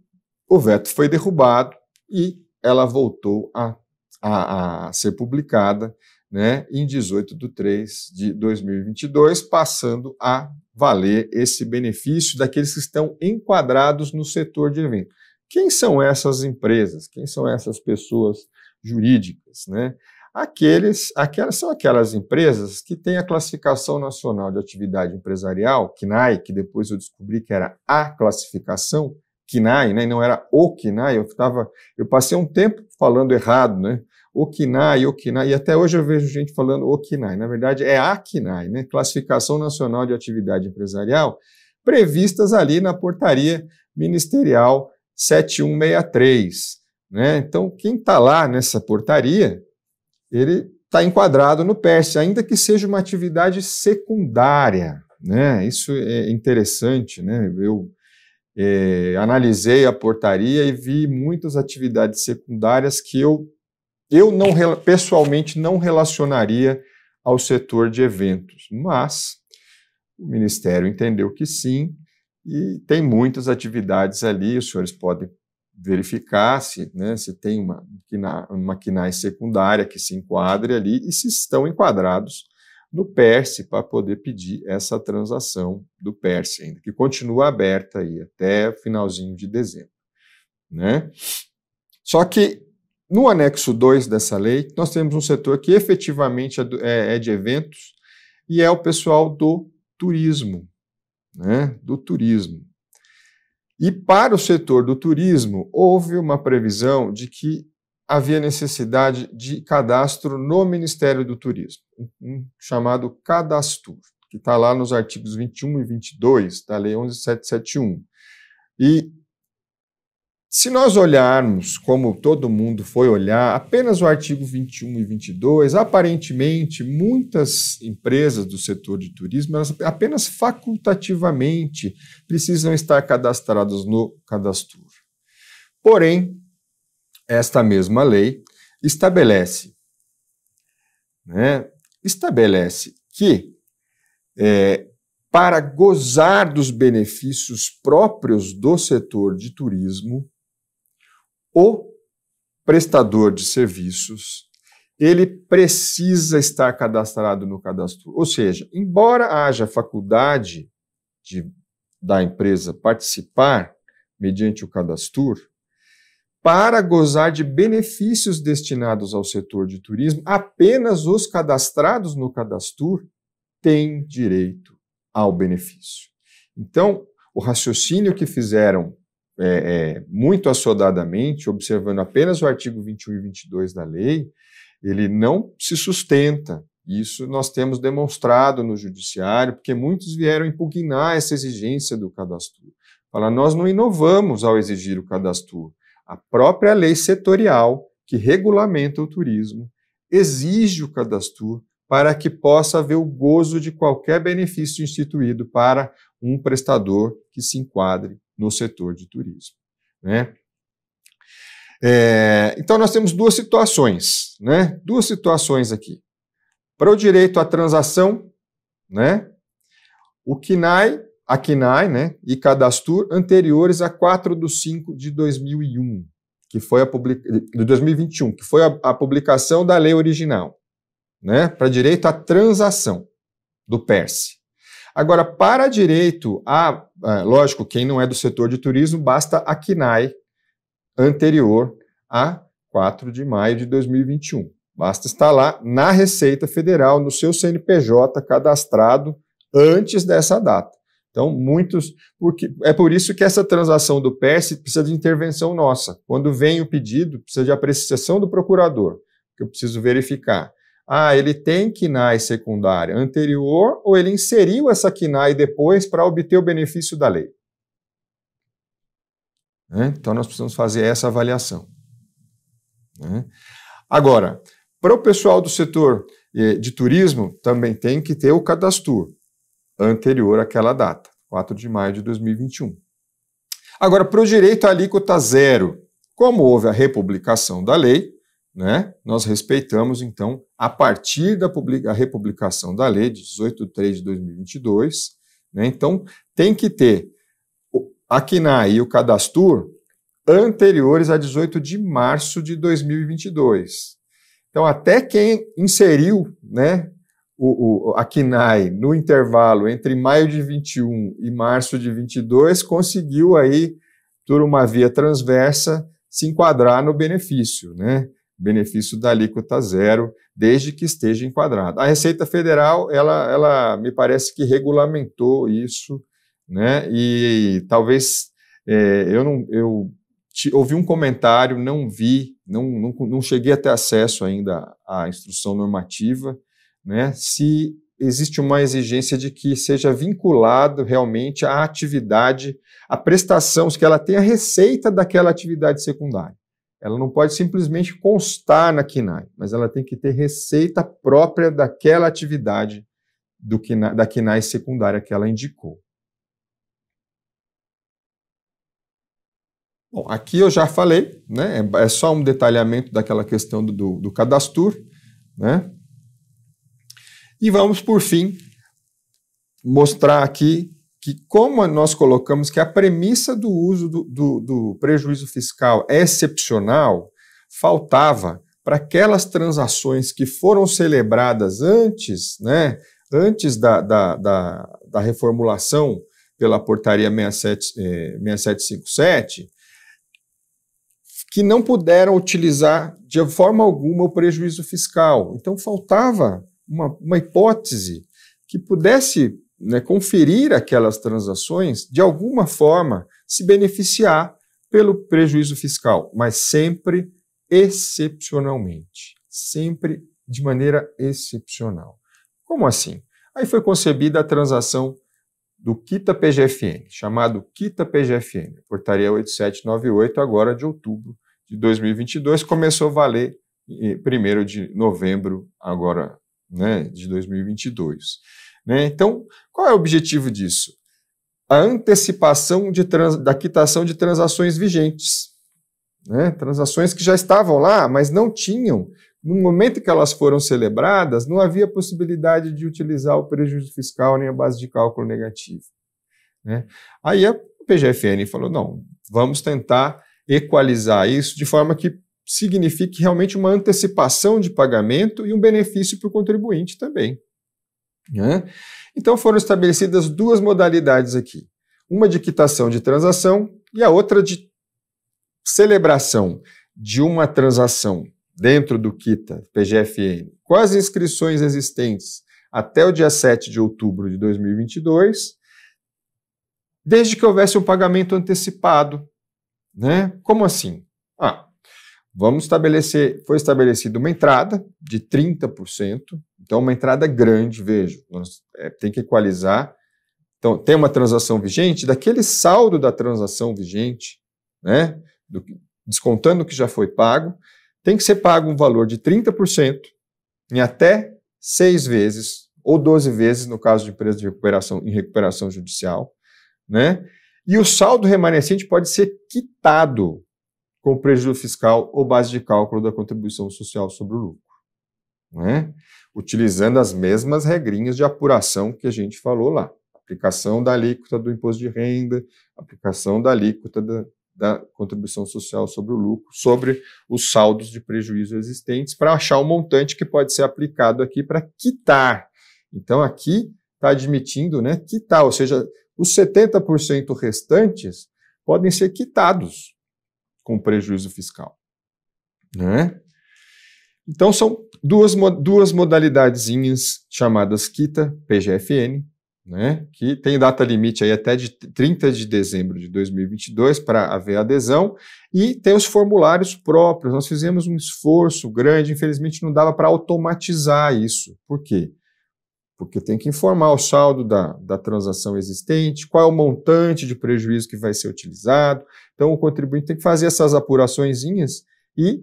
o, veto foi derrubado e ela voltou a, a, a ser publicada né, em 18 de 3 de 2022, passando a valer esse benefício daqueles que estão enquadrados no setor de evento. Quem são essas empresas? Quem são essas pessoas jurídicas, né? Aqueles, aquelas são aquelas empresas que têm a classificação nacional de atividade empresarial, CNAE, que depois eu descobri que era a classificação CNAE, né? Não era o CNAE, eu estava, eu passei um tempo falando errado, né? O CNAE, o CNAE, e até hoje eu vejo gente falando o CNAE. Na verdade é a CNAE, né? Classificação Nacional de Atividade Empresarial, previstas ali na portaria ministerial 7163. Né? Então, quem está lá nessa portaria, ele está enquadrado no PERS, ainda que seja uma atividade secundária. Né? Isso é interessante. Né? Eu é, analisei a portaria e vi muitas atividades secundárias que eu, eu não pessoalmente não relacionaria ao setor de eventos, mas o Ministério entendeu que sim, e tem muitas atividades ali, os senhores podem verificar se, né, se tem uma, uma quinase secundária que se enquadre ali e se estão enquadrados no PERSE para poder pedir essa transação do PERSE ainda, que continua aberta aí até finalzinho de dezembro. Né? Só que no anexo 2 dessa lei, nós temos um setor que efetivamente é, é, é de eventos e é o pessoal do turismo, né? do turismo. E para o setor do turismo, houve uma previsão de que havia necessidade de cadastro no Ministério do Turismo, um chamado Cadastur, que está lá nos artigos 21 e 22 da Lei 11771. E se nós olharmos, como todo mundo foi olhar, apenas o artigo 21 e 22, aparentemente muitas empresas do setor de turismo elas apenas facultativamente precisam estar cadastradas no cadastro. Porém, esta mesma lei estabelece, né, estabelece que é, para gozar dos benefícios próprios do setor de turismo, o prestador de serviços, ele precisa estar cadastrado no cadastro. Ou seja, embora haja faculdade de, da empresa participar mediante o cadastro, para gozar de benefícios destinados ao setor de turismo, apenas os cadastrados no cadastro têm direito ao benefício. Então, o raciocínio que fizeram é, é, muito assodadamente, observando apenas o artigo 21 e 22 da lei, ele não se sustenta. Isso nós temos demonstrado no judiciário, porque muitos vieram impugnar essa exigência do cadastro. Falar, nós não inovamos ao exigir o cadastro. A própria lei setorial que regulamenta o turismo exige o cadastro para que possa haver o gozo de qualquer benefício instituído para um prestador que se enquadre no setor de turismo. Né? É, então, nós temos duas situações, né? duas situações aqui. Para o direito à transação, né? o CNAE, a CNAE né? e Cadastur anteriores a 4 de 5 de 2001, que foi a publica... de 2021, que foi a, a publicação da lei original, né? para direito à transação do PERSE. Agora, para direito, a, é, lógico, quem não é do setor de turismo, basta a KINAI anterior a 4 de maio de 2021. Basta estar lá na Receita Federal, no seu CNPJ cadastrado antes dessa data. Então, muitos. Porque, é por isso que essa transação do PERS precisa de intervenção nossa. Quando vem o pedido, precisa de apreciação do procurador, que eu preciso verificar ah, ele tem quinai secundária anterior ou ele inseriu essa quinai depois para obter o benefício da lei? Né? Então, nós precisamos fazer essa avaliação. Né? Agora, para o pessoal do setor eh, de turismo, também tem que ter o cadastro anterior àquela data, 4 de maio de 2021. Agora, para o direito à alíquota zero, como houve a republicação da lei, né, nós respeitamos, então, a partir da publica, republicação da lei de 18 de de 2022, né, então tem que ter a CNAE e o Cadastur anteriores a 18 de março de 2022. Então, até quem inseriu né, o, o, a CNAE no intervalo entre maio de 21 e março de 22 conseguiu aí, por uma via transversa, se enquadrar no benefício, né? benefício da alíquota zero, desde que esteja enquadrado. A Receita Federal, ela, ela me parece que regulamentou isso, né? E talvez é, eu não eu te, ouvi um comentário, não vi, não, não, não cheguei a ter acesso ainda à instrução normativa, né? Se existe uma exigência de que seja vinculado realmente à atividade, à prestação, que ela tenha receita daquela atividade secundária. Ela não pode simplesmente constar na KINAI, mas ela tem que ter receita própria daquela atividade do KINAI, da KINAI secundária que ela indicou. Bom, aqui eu já falei, né? é, é só um detalhamento daquela questão do, do, do cadastro. Né? E vamos, por fim, mostrar aqui que, como nós colocamos que a premissa do uso do, do, do prejuízo fiscal é excepcional, faltava para aquelas transações que foram celebradas antes, né, antes da, da, da, da reformulação pela portaria 67, eh, 6757, que não puderam utilizar de forma alguma o prejuízo fiscal. Então faltava uma, uma hipótese que pudesse né, conferir aquelas transações, de alguma forma, se beneficiar pelo prejuízo fiscal, mas sempre excepcionalmente, sempre de maneira excepcional. Como assim? Aí foi concebida a transação do Quita PGFN, chamado Quita PGFN, portaria 8798, agora de outubro de 2022, começou a valer primeiro de novembro agora né, de 2022. Né? Então, qual é o objetivo disso? A antecipação trans, da quitação de transações vigentes. Né? Transações que já estavam lá, mas não tinham. No momento que elas foram celebradas, não havia possibilidade de utilizar o prejuízo fiscal nem a base de cálculo negativa. Né? Aí a PGFN falou: não, vamos tentar equalizar isso de forma que signifique realmente uma antecipação de pagamento e um benefício para o contribuinte também. Né? Então foram estabelecidas duas modalidades aqui: uma de quitação de transação e a outra de celebração de uma transação dentro do quita PGFN. Quais inscrições existentes até o dia 7 de outubro de 2022, desde que houvesse um pagamento antecipado, né? Como assim? Ah, Vamos estabelecer, foi estabelecida uma entrada de 30%, então uma entrada grande, vejo, nós, é, tem que equalizar. Então, tem uma transação vigente, daquele saldo da transação vigente, né, do, descontando o que já foi pago, tem que ser pago um valor de 30% em até seis vezes, ou 12 vezes, no caso de empresa de recuperação em recuperação judicial, né? E o saldo remanescente pode ser quitado com prejuízo fiscal ou base de cálculo da contribuição social sobre o lucro. Né? Utilizando as mesmas regrinhas de apuração que a gente falou lá. Aplicação da alíquota do imposto de renda, aplicação da alíquota da, da contribuição social sobre o lucro, sobre os saldos de prejuízo existentes, para achar o um montante que pode ser aplicado aqui para quitar. Então, aqui está admitindo né, quitar, ou seja, os 70% restantes podem ser quitados com prejuízo fiscal. Né? Então, são duas, duas modalidadezinhas chamadas quita PGFN, né, que tem data limite aí até de 30 de dezembro de 2022 para haver adesão, e tem os formulários próprios. Nós fizemos um esforço grande, infelizmente não dava para automatizar isso. Por quê? porque tem que informar o saldo da, da transação existente, qual é o montante de prejuízo que vai ser utilizado. Então, o contribuinte tem que fazer essas apuraçõezinhas e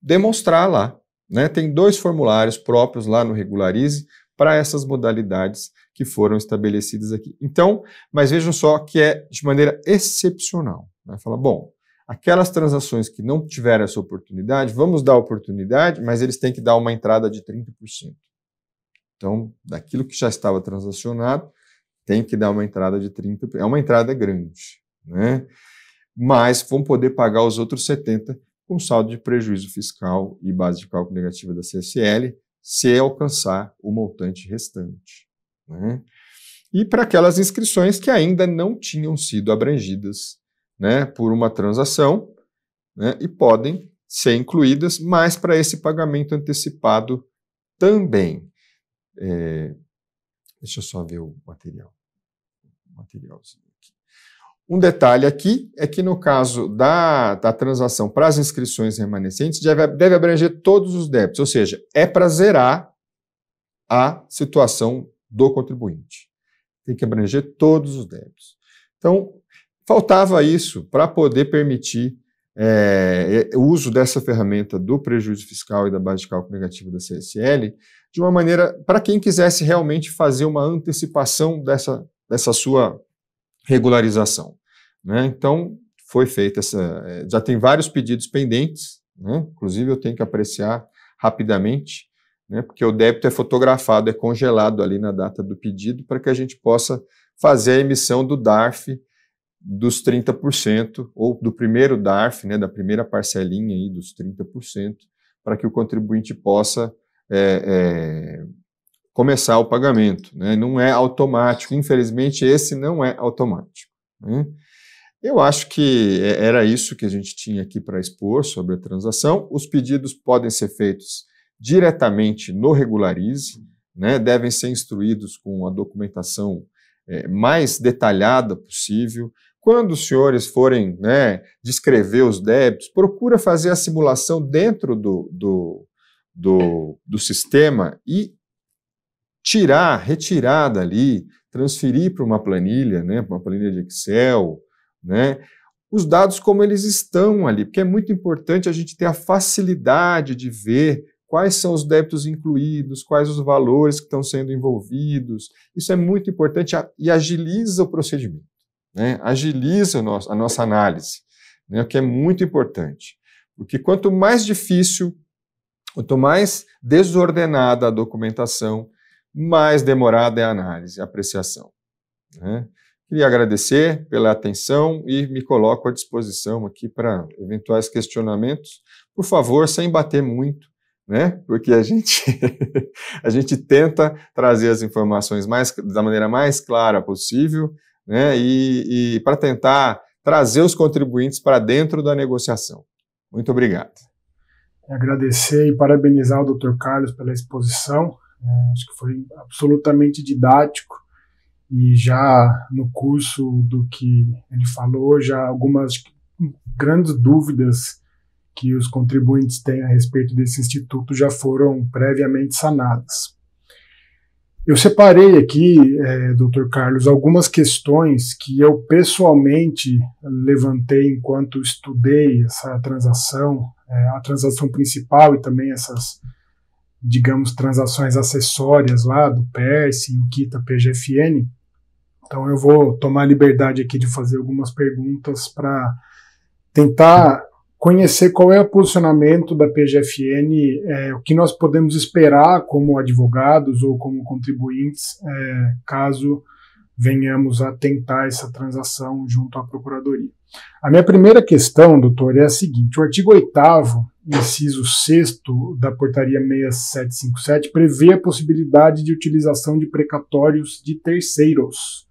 demonstrar lá. Né? Tem dois formulários próprios lá no Regularize para essas modalidades que foram estabelecidas aqui. Então, mas vejam só que é de maneira excepcional. Né? Fala, bom, aquelas transações que não tiveram essa oportunidade, vamos dar oportunidade, mas eles têm que dar uma entrada de 30%. Então, daquilo que já estava transacionado, tem que dar uma entrada de 30%. É uma entrada grande, né? Mas vão poder pagar os outros 70% com saldo de prejuízo fiscal e base de cálculo negativa da CSL, se alcançar o montante restante. Né? E para aquelas inscrições que ainda não tinham sido abrangidas né, por uma transação né, e podem ser incluídas, mas para esse pagamento antecipado também. É, deixa eu só ver o material. O materialzinho aqui. Um detalhe aqui é que no caso da, da transação para as inscrições remanescentes, deve, deve abranger todos os débitos, ou seja, é para zerar a situação do contribuinte. Tem que abranger todos os débitos. Então, faltava isso para poder permitir é, o uso dessa ferramenta do prejuízo fiscal e da base de cálculo negativa da CSL de uma maneira para quem quisesse realmente fazer uma antecipação dessa, dessa sua regularização. Né? Então, foi feita essa. É, já tem vários pedidos pendentes, né? inclusive eu tenho que apreciar rapidamente, né? porque o débito é fotografado, é congelado ali na data do pedido, para que a gente possa fazer a emissão do DARF dos 30%, ou do primeiro DARF, né, da primeira parcelinha aí dos 30%, para que o contribuinte possa é, é, começar o pagamento. Né? Não é automático, infelizmente esse não é automático. Né? Eu acho que é, era isso que a gente tinha aqui para expor sobre a transação. Os pedidos podem ser feitos diretamente no Regularize, né? devem ser instruídos com a documentação é, mais detalhada possível, quando os senhores forem né, descrever os débitos, procura fazer a simulação dentro do, do, do, do sistema e tirar, retirar dali, transferir para uma planilha, né, para uma planilha de Excel, né, os dados como eles estão ali, porque é muito importante a gente ter a facilidade de ver quais são os débitos incluídos, quais os valores que estão sendo envolvidos. Isso é muito importante e agiliza o procedimento né, agiliza a nossa análise, né, o que é muito importante. Porque quanto mais difícil, quanto mais desordenada a documentação, mais demorada é a análise, a apreciação. Né? Queria agradecer pela atenção e me coloco à disposição aqui para eventuais questionamentos. Por favor, sem bater muito, né? Porque a gente (laughs) a gente tenta trazer as informações mais, da maneira mais clara possível né, e, e para tentar trazer os contribuintes para dentro da negociação. Muito obrigado. Agradecer e parabenizar o Dr. Carlos pela exposição. É, acho que foi absolutamente didático e já no curso do que ele falou, já algumas grandes dúvidas que os contribuintes têm a respeito desse instituto já foram previamente sanadas. Eu separei aqui, é, doutor Carlos, algumas questões que eu pessoalmente levantei enquanto estudei essa transação, é, a transação principal e também essas, digamos, transações acessórias lá do PERS e o Kita PGFN. Então eu vou tomar liberdade aqui de fazer algumas perguntas para tentar conhecer qual é o posicionamento da PGFN, é, o que nós podemos esperar como advogados ou como contribuintes, é, caso venhamos a tentar essa transação junto à Procuradoria. A minha primeira questão, doutor, é a seguinte: o artigo 8, inciso 6 da Portaria 6757, prevê a possibilidade de utilização de precatórios de terceiros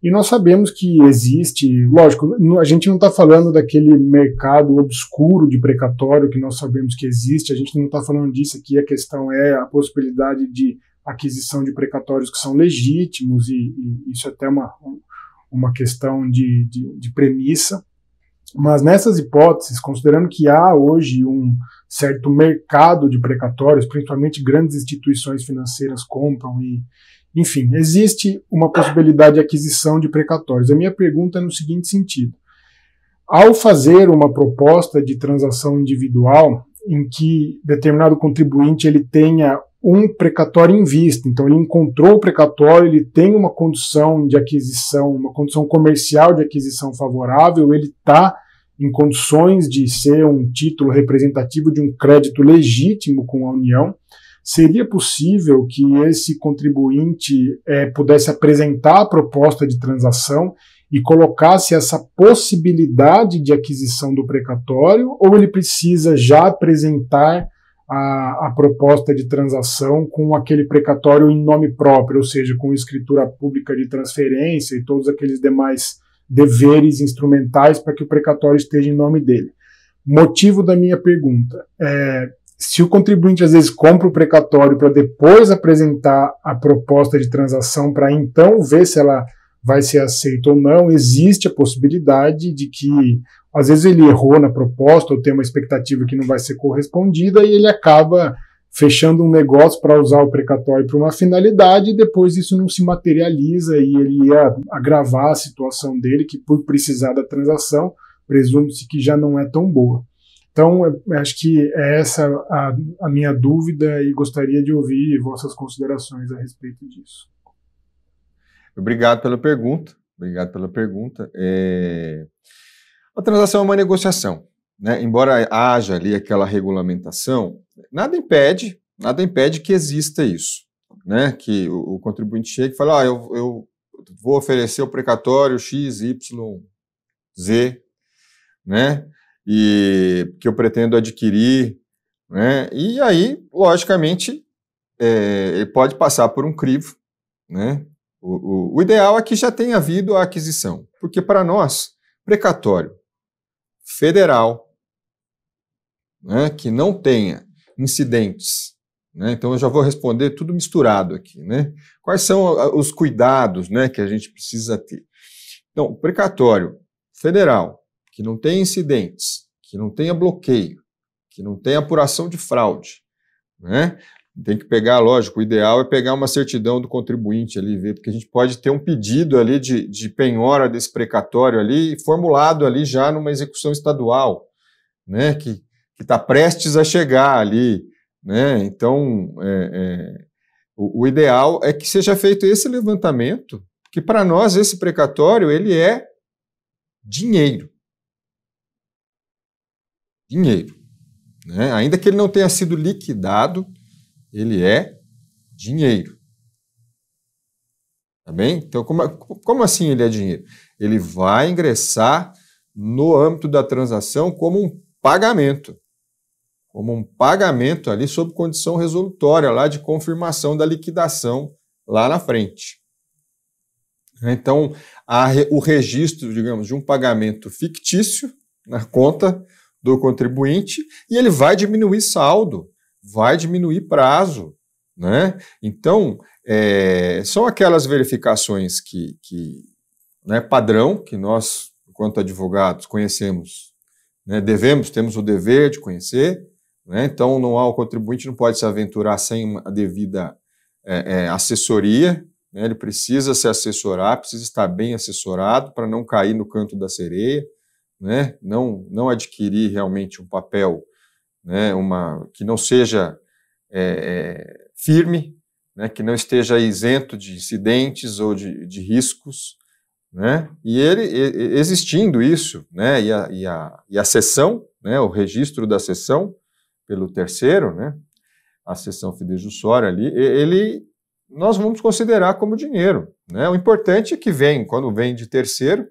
e nós sabemos que existe, lógico, a gente não está falando daquele mercado obscuro de precatório que nós sabemos que existe, a gente não está falando disso aqui, a questão é a possibilidade de aquisição de precatórios que são legítimos, e, e isso é até uma, uma questão de, de, de premissa. Mas nessas hipóteses, considerando que há hoje um certo mercado de precatórios, principalmente grandes instituições financeiras compram e, enfim, existe uma possibilidade de aquisição de precatórios. A minha pergunta é no seguinte sentido: ao fazer uma proposta de transação individual em que determinado contribuinte ele tenha um precatório em vista, então ele encontrou o precatório, ele tem uma condição de aquisição, uma condição comercial de aquisição favorável, ele está em condições de ser um título representativo de um crédito legítimo com a União seria possível que esse contribuinte é, pudesse apresentar a proposta de transação e colocasse essa possibilidade de aquisição do precatório, ou ele precisa já apresentar a, a proposta de transação com aquele precatório em nome próprio, ou seja, com escritura pública de transferência e todos aqueles demais deveres instrumentais para que o precatório esteja em nome dele. Motivo da minha pergunta é se o contribuinte às vezes compra o precatório para depois apresentar a proposta de transação para então ver se ela vai ser aceita ou não, existe a possibilidade de que às vezes ele errou na proposta ou tem uma expectativa que não vai ser correspondida e ele acaba fechando um negócio para usar o precatório para uma finalidade e depois isso não se materializa e ele ia agravar a situação dele que por precisar da transação, presume-se que já não é tão boa. Então, acho que é essa a, a, minha dúvida e gostaria de ouvir vossas considerações a respeito disso. Obrigado pela pergunta. Obrigado pela pergunta. É... A transação é uma negociação. Né? Embora haja ali aquela regulamentação, nada impede, nada impede que exista isso. Né? Que o, o contribuinte chegue e fale, ah, eu, eu vou oferecer o precatório X, Y, Z, né? e que eu pretendo adquirir, né? E aí, logicamente, é, pode passar por um crivo, né? O, o, o ideal é que já tenha havido a aquisição, porque para nós, precatório federal, né, que não tenha incidentes né? Então eu já vou responder tudo misturado aqui. Né? Quais são ah, os cuidados né, que a gente precisa ter? Então, precatório federal que não tenha incidentes, que não tenha bloqueio, que não tenha apuração de fraude, né? Tem que pegar, lógico, o ideal é pegar uma certidão do contribuinte ali, ver, porque a gente pode ter um pedido ali de, de penhora desse precatório ali, formulado ali já numa execução estadual, né? Que está prestes a chegar ali, né? Então, é, é, o, o ideal é que seja feito esse levantamento, que para nós esse precatório ele é dinheiro dinheiro. Né? Ainda que ele não tenha sido liquidado, ele é dinheiro. Tá bem? Então, como, como assim ele é dinheiro? Ele vai ingressar no âmbito da transação como um pagamento. Como um pagamento ali sob condição resolutória, lá de confirmação da liquidação lá na frente. Então, a, o registro, digamos, de um pagamento fictício na conta do contribuinte e ele vai diminuir saldo, vai diminuir prazo. Né? Então, é, são aquelas verificações que, que né, padrão que nós, enquanto advogados, conhecemos, né, devemos, temos o dever de conhecer. Né? Então, não há, o contribuinte não pode se aventurar sem a devida é, é, assessoria. Né? Ele precisa se assessorar, precisa estar bem assessorado para não cair no canto da sereia né? não, não adquirir realmente um papel né? uma, que não seja é, é, firme, né? que não esteja isento de incidentes ou de, de riscos. Né? E ele, existindo isso, né? e, a, e, a, e a sessão, né? o registro da sessão pelo terceiro, né? a sessão fidejussória ali, ele nós vamos considerar como dinheiro. Né? O importante é que vem, quando vem de terceiro,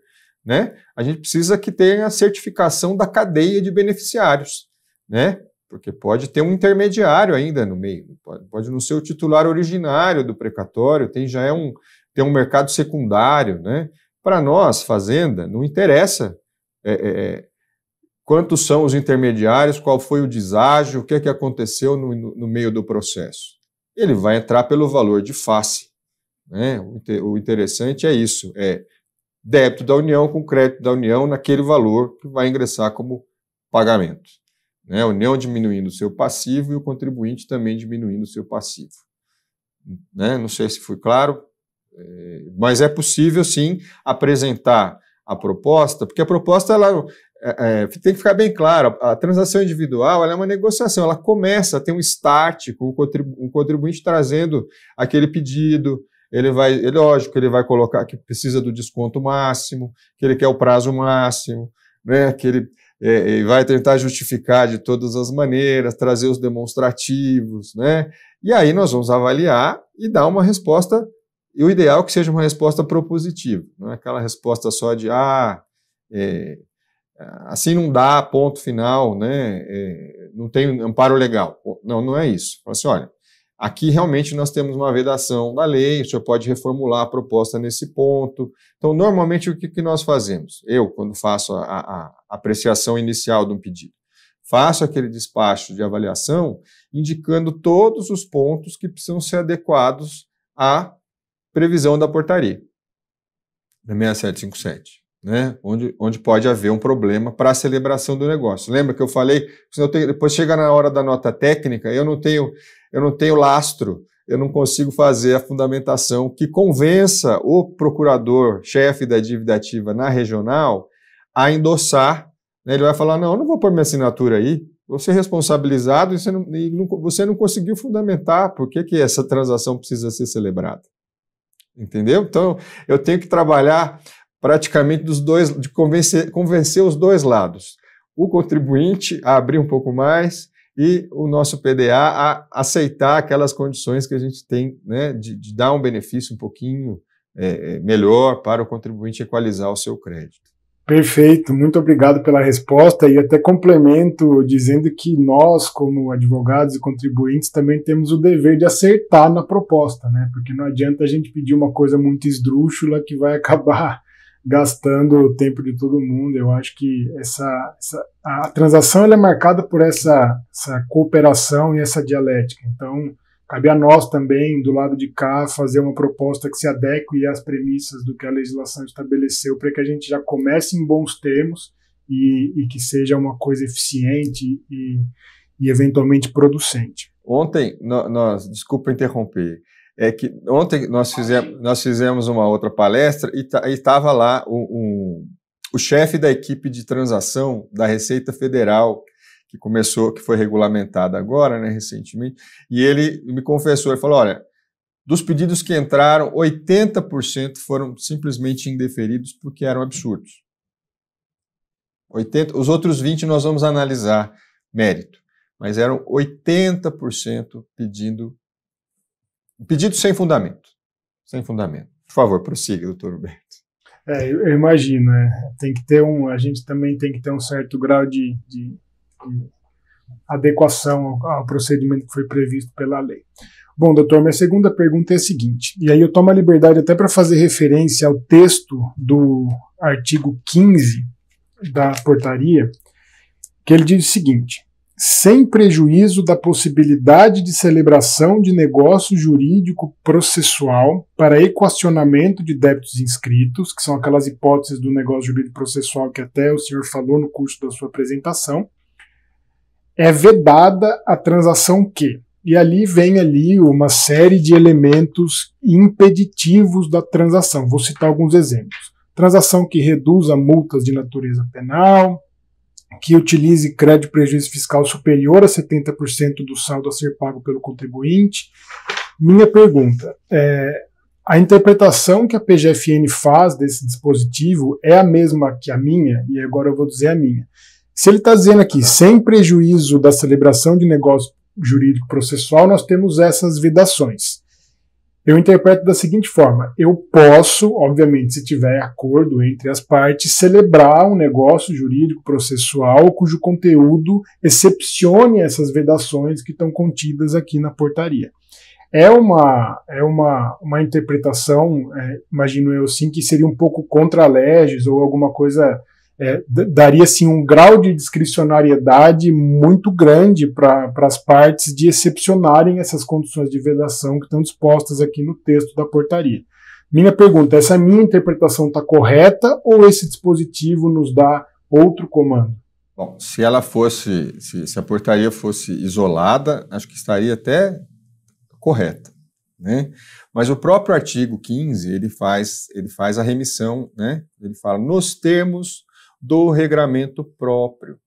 né? A gente precisa que tenha a certificação da cadeia de beneficiários, né? Porque pode ter um intermediário ainda no meio, pode, pode não ser o titular originário do precatório, tem já é um tem um mercado secundário, né? Para nós, fazenda, não interessa é, é, é quantos são os intermediários, qual foi o deságio, o que é que aconteceu no, no meio do processo. Ele vai entrar pelo valor de face. Né? O, o interessante é isso, é débito da União com crédito da União naquele valor que vai ingressar como pagamento. Né? A União diminuindo o seu passivo e o contribuinte também diminuindo o seu passivo. Né? Não sei se foi claro, é, mas é possível sim apresentar a proposta, porque a proposta ela, é, é, tem que ficar bem claro, a transação individual é uma negociação, ela começa, tem um start com o contribu um contribuinte trazendo aquele pedido, ele vai, ele, é lógico, ele vai colocar que precisa do desconto máximo, que ele quer o prazo máximo, né? Que ele é, vai tentar justificar de todas as maneiras, trazer os demonstrativos, né? E aí nós vamos avaliar e dar uma resposta. E o ideal é que seja uma resposta propositiva, não é aquela resposta só de ah, é, assim não dá, ponto final, né? É, não tem amparo legal. Não, não é isso. Fala assim, olha, Aqui realmente nós temos uma vedação da lei, o senhor pode reformular a proposta nesse ponto. Então, normalmente, o que, que nós fazemos? Eu, quando faço a, a, a apreciação inicial de um pedido, faço aquele despacho de avaliação indicando todos os pontos que precisam ser adequados à previsão da portaria da 6757 né? onde, onde pode haver um problema para a celebração do negócio. Lembra que eu falei? Eu tenho, depois chega na hora da nota técnica, eu não tenho, eu não tenho lastro, eu não consigo fazer a fundamentação que convença o procurador-chefe da dívida ativa na regional a endossar. Né? Ele vai falar: não, eu não vou pôr minha assinatura aí, você é responsabilizado e você não, e não, você não conseguiu fundamentar por que, que essa transação precisa ser celebrada. Entendeu? Então, eu tenho que trabalhar praticamente dos dois, de convencer, convencer os dois lados. O contribuinte a abrir um pouco mais e o nosso PDA a aceitar aquelas condições que a gente tem né, de, de dar um benefício um pouquinho é, é, melhor para o contribuinte equalizar o seu crédito. Perfeito, muito obrigado pela resposta e até complemento dizendo que nós, como advogados e contribuintes, também temos o dever de acertar na proposta, né? Porque não adianta a gente pedir uma coisa muito esdrúxula que vai (laughs) acabar gastando o tempo de todo mundo. Eu acho que essa, essa a transação é marcada por essa, essa cooperação e essa dialética. Então, cabe a nós também, do lado de cá, fazer uma proposta que se adeque às premissas do que a legislação estabeleceu, para que a gente já comece em bons termos e, e que seja uma coisa eficiente e, e eventualmente producente. Ontem, nós, desculpa interromper, é que ontem nós fizemos, nós fizemos uma outra palestra e estava lá o um, o chefe da equipe de transação da Receita Federal, que começou, que foi regulamentada agora, né, recentemente, e ele me confessou, ele falou, olha, dos pedidos que entraram, 80% foram simplesmente indeferidos porque eram absurdos. 80, os outros 20 nós vamos analisar mérito, mas eram 80% pedindo Pedido sem fundamento. Sem fundamento. Por favor, prossiga, doutor Roberto. É, eu, eu imagino, é, tem que ter um, a gente também tem que ter um certo grau de, de, de adequação ao, ao, procedimento que foi previsto pela lei. Bom, doutor, minha segunda pergunta é a seguinte, e aí eu tomo a liberdade até para fazer referência ao texto do artigo 15 da portaria, que ele diz o seguinte: sem prejuízo da possibilidade de celebração de negócio jurídico processual para equacionamento de débitos inscritos, que são aquelas hipóteses do negócio jurídico processual que até o senhor falou no curso da sua apresentação, é vedada a transação que. E ali vem ali uma série de elementos impeditivos da transação. Vou citar alguns exemplos. Transação que reduza multas de natureza penal, que utilize crédito prejuízo fiscal superior a 70% do saldo a ser pago pelo contribuinte. Minha pergunta é, a interpretação que a PGFN faz desse dispositivo é a mesma que a minha, e agora eu vou dizer a minha. Se ele está dizendo aqui, sem prejuízo da celebração de negócio jurídico processual, nós temos essas vedações. Eu interpreto da seguinte forma: eu posso, obviamente, se tiver acordo entre as partes, celebrar um negócio jurídico processual cujo conteúdo excepcione essas vedações que estão contidas aqui na portaria. É uma, é uma, uma interpretação, é, imagino eu sim, que seria um pouco contra leges ou alguma coisa é, daria assim um grau de discricionariedade muito grande para as partes de excepcionarem essas condições de vedação que estão dispostas aqui no texto da portaria. Minha pergunta: é, essa minha interpretação está correta ou esse dispositivo nos dá outro comando? Bom, se ela fosse, se, se a portaria fosse isolada, acho que estaria até correta, né? Mas o próprio artigo 15 ele faz, ele faz a remissão, né? Ele fala nos termos do regramento próprio.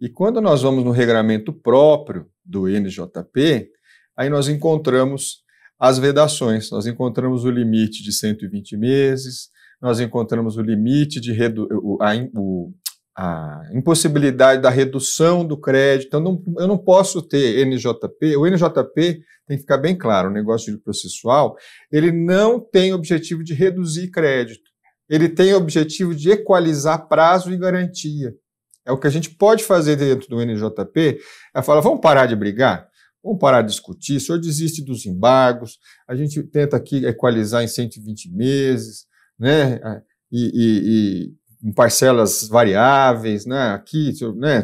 E quando nós vamos no regramento próprio do NJP, aí nós encontramos as vedações, nós encontramos o limite de 120 meses, nós encontramos o limite de a, o, a, impossibilidade da redução do crédito. Eu então, não, eu não posso ter NJP. O NJP tem que ficar bem claro, o negócio de processual, ele não tem objetivo de reduzir crédito ele tem o objetivo de equalizar prazo e garantia. É o que a gente pode fazer dentro do NJP, é falar, vamos parar de brigar? Vamos parar de discutir, o senhor desiste dos embargos, a gente tenta aqui equalizar em 120 meses, né? E, e, e em parcelas variáveis, né? Aqui, né?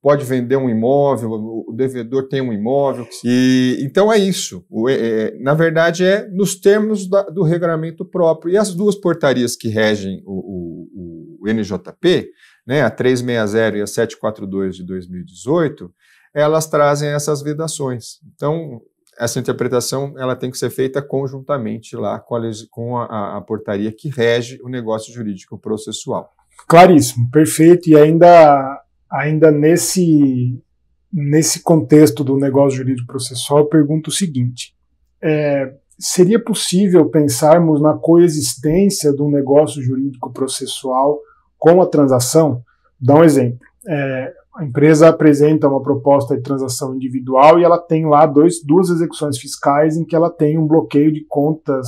Pode vender um imóvel, o devedor tem um imóvel. E então é isso. O, é, é, na verdade, é nos termos da, do regulamento próprio. E as duas portarias que regem o, o, o NJP, né? A 360 e a 742 de 2018, elas trazem essas vedações. Então, essa interpretação ela tem que ser feita conjuntamente lá com a, com a, a portaria que rege o negócio jurídico processual. Claríssimo, perfeito. E ainda, ainda nesse, nesse contexto do negócio jurídico processual, eu pergunto o seguinte: é, seria possível pensarmos na coexistência do negócio jurídico processual com a transação? Dá um exemplo. É, a empresa apresenta uma proposta de transação individual e ela tem lá dois, duas execuções fiscais em que ela tem um bloqueio de contas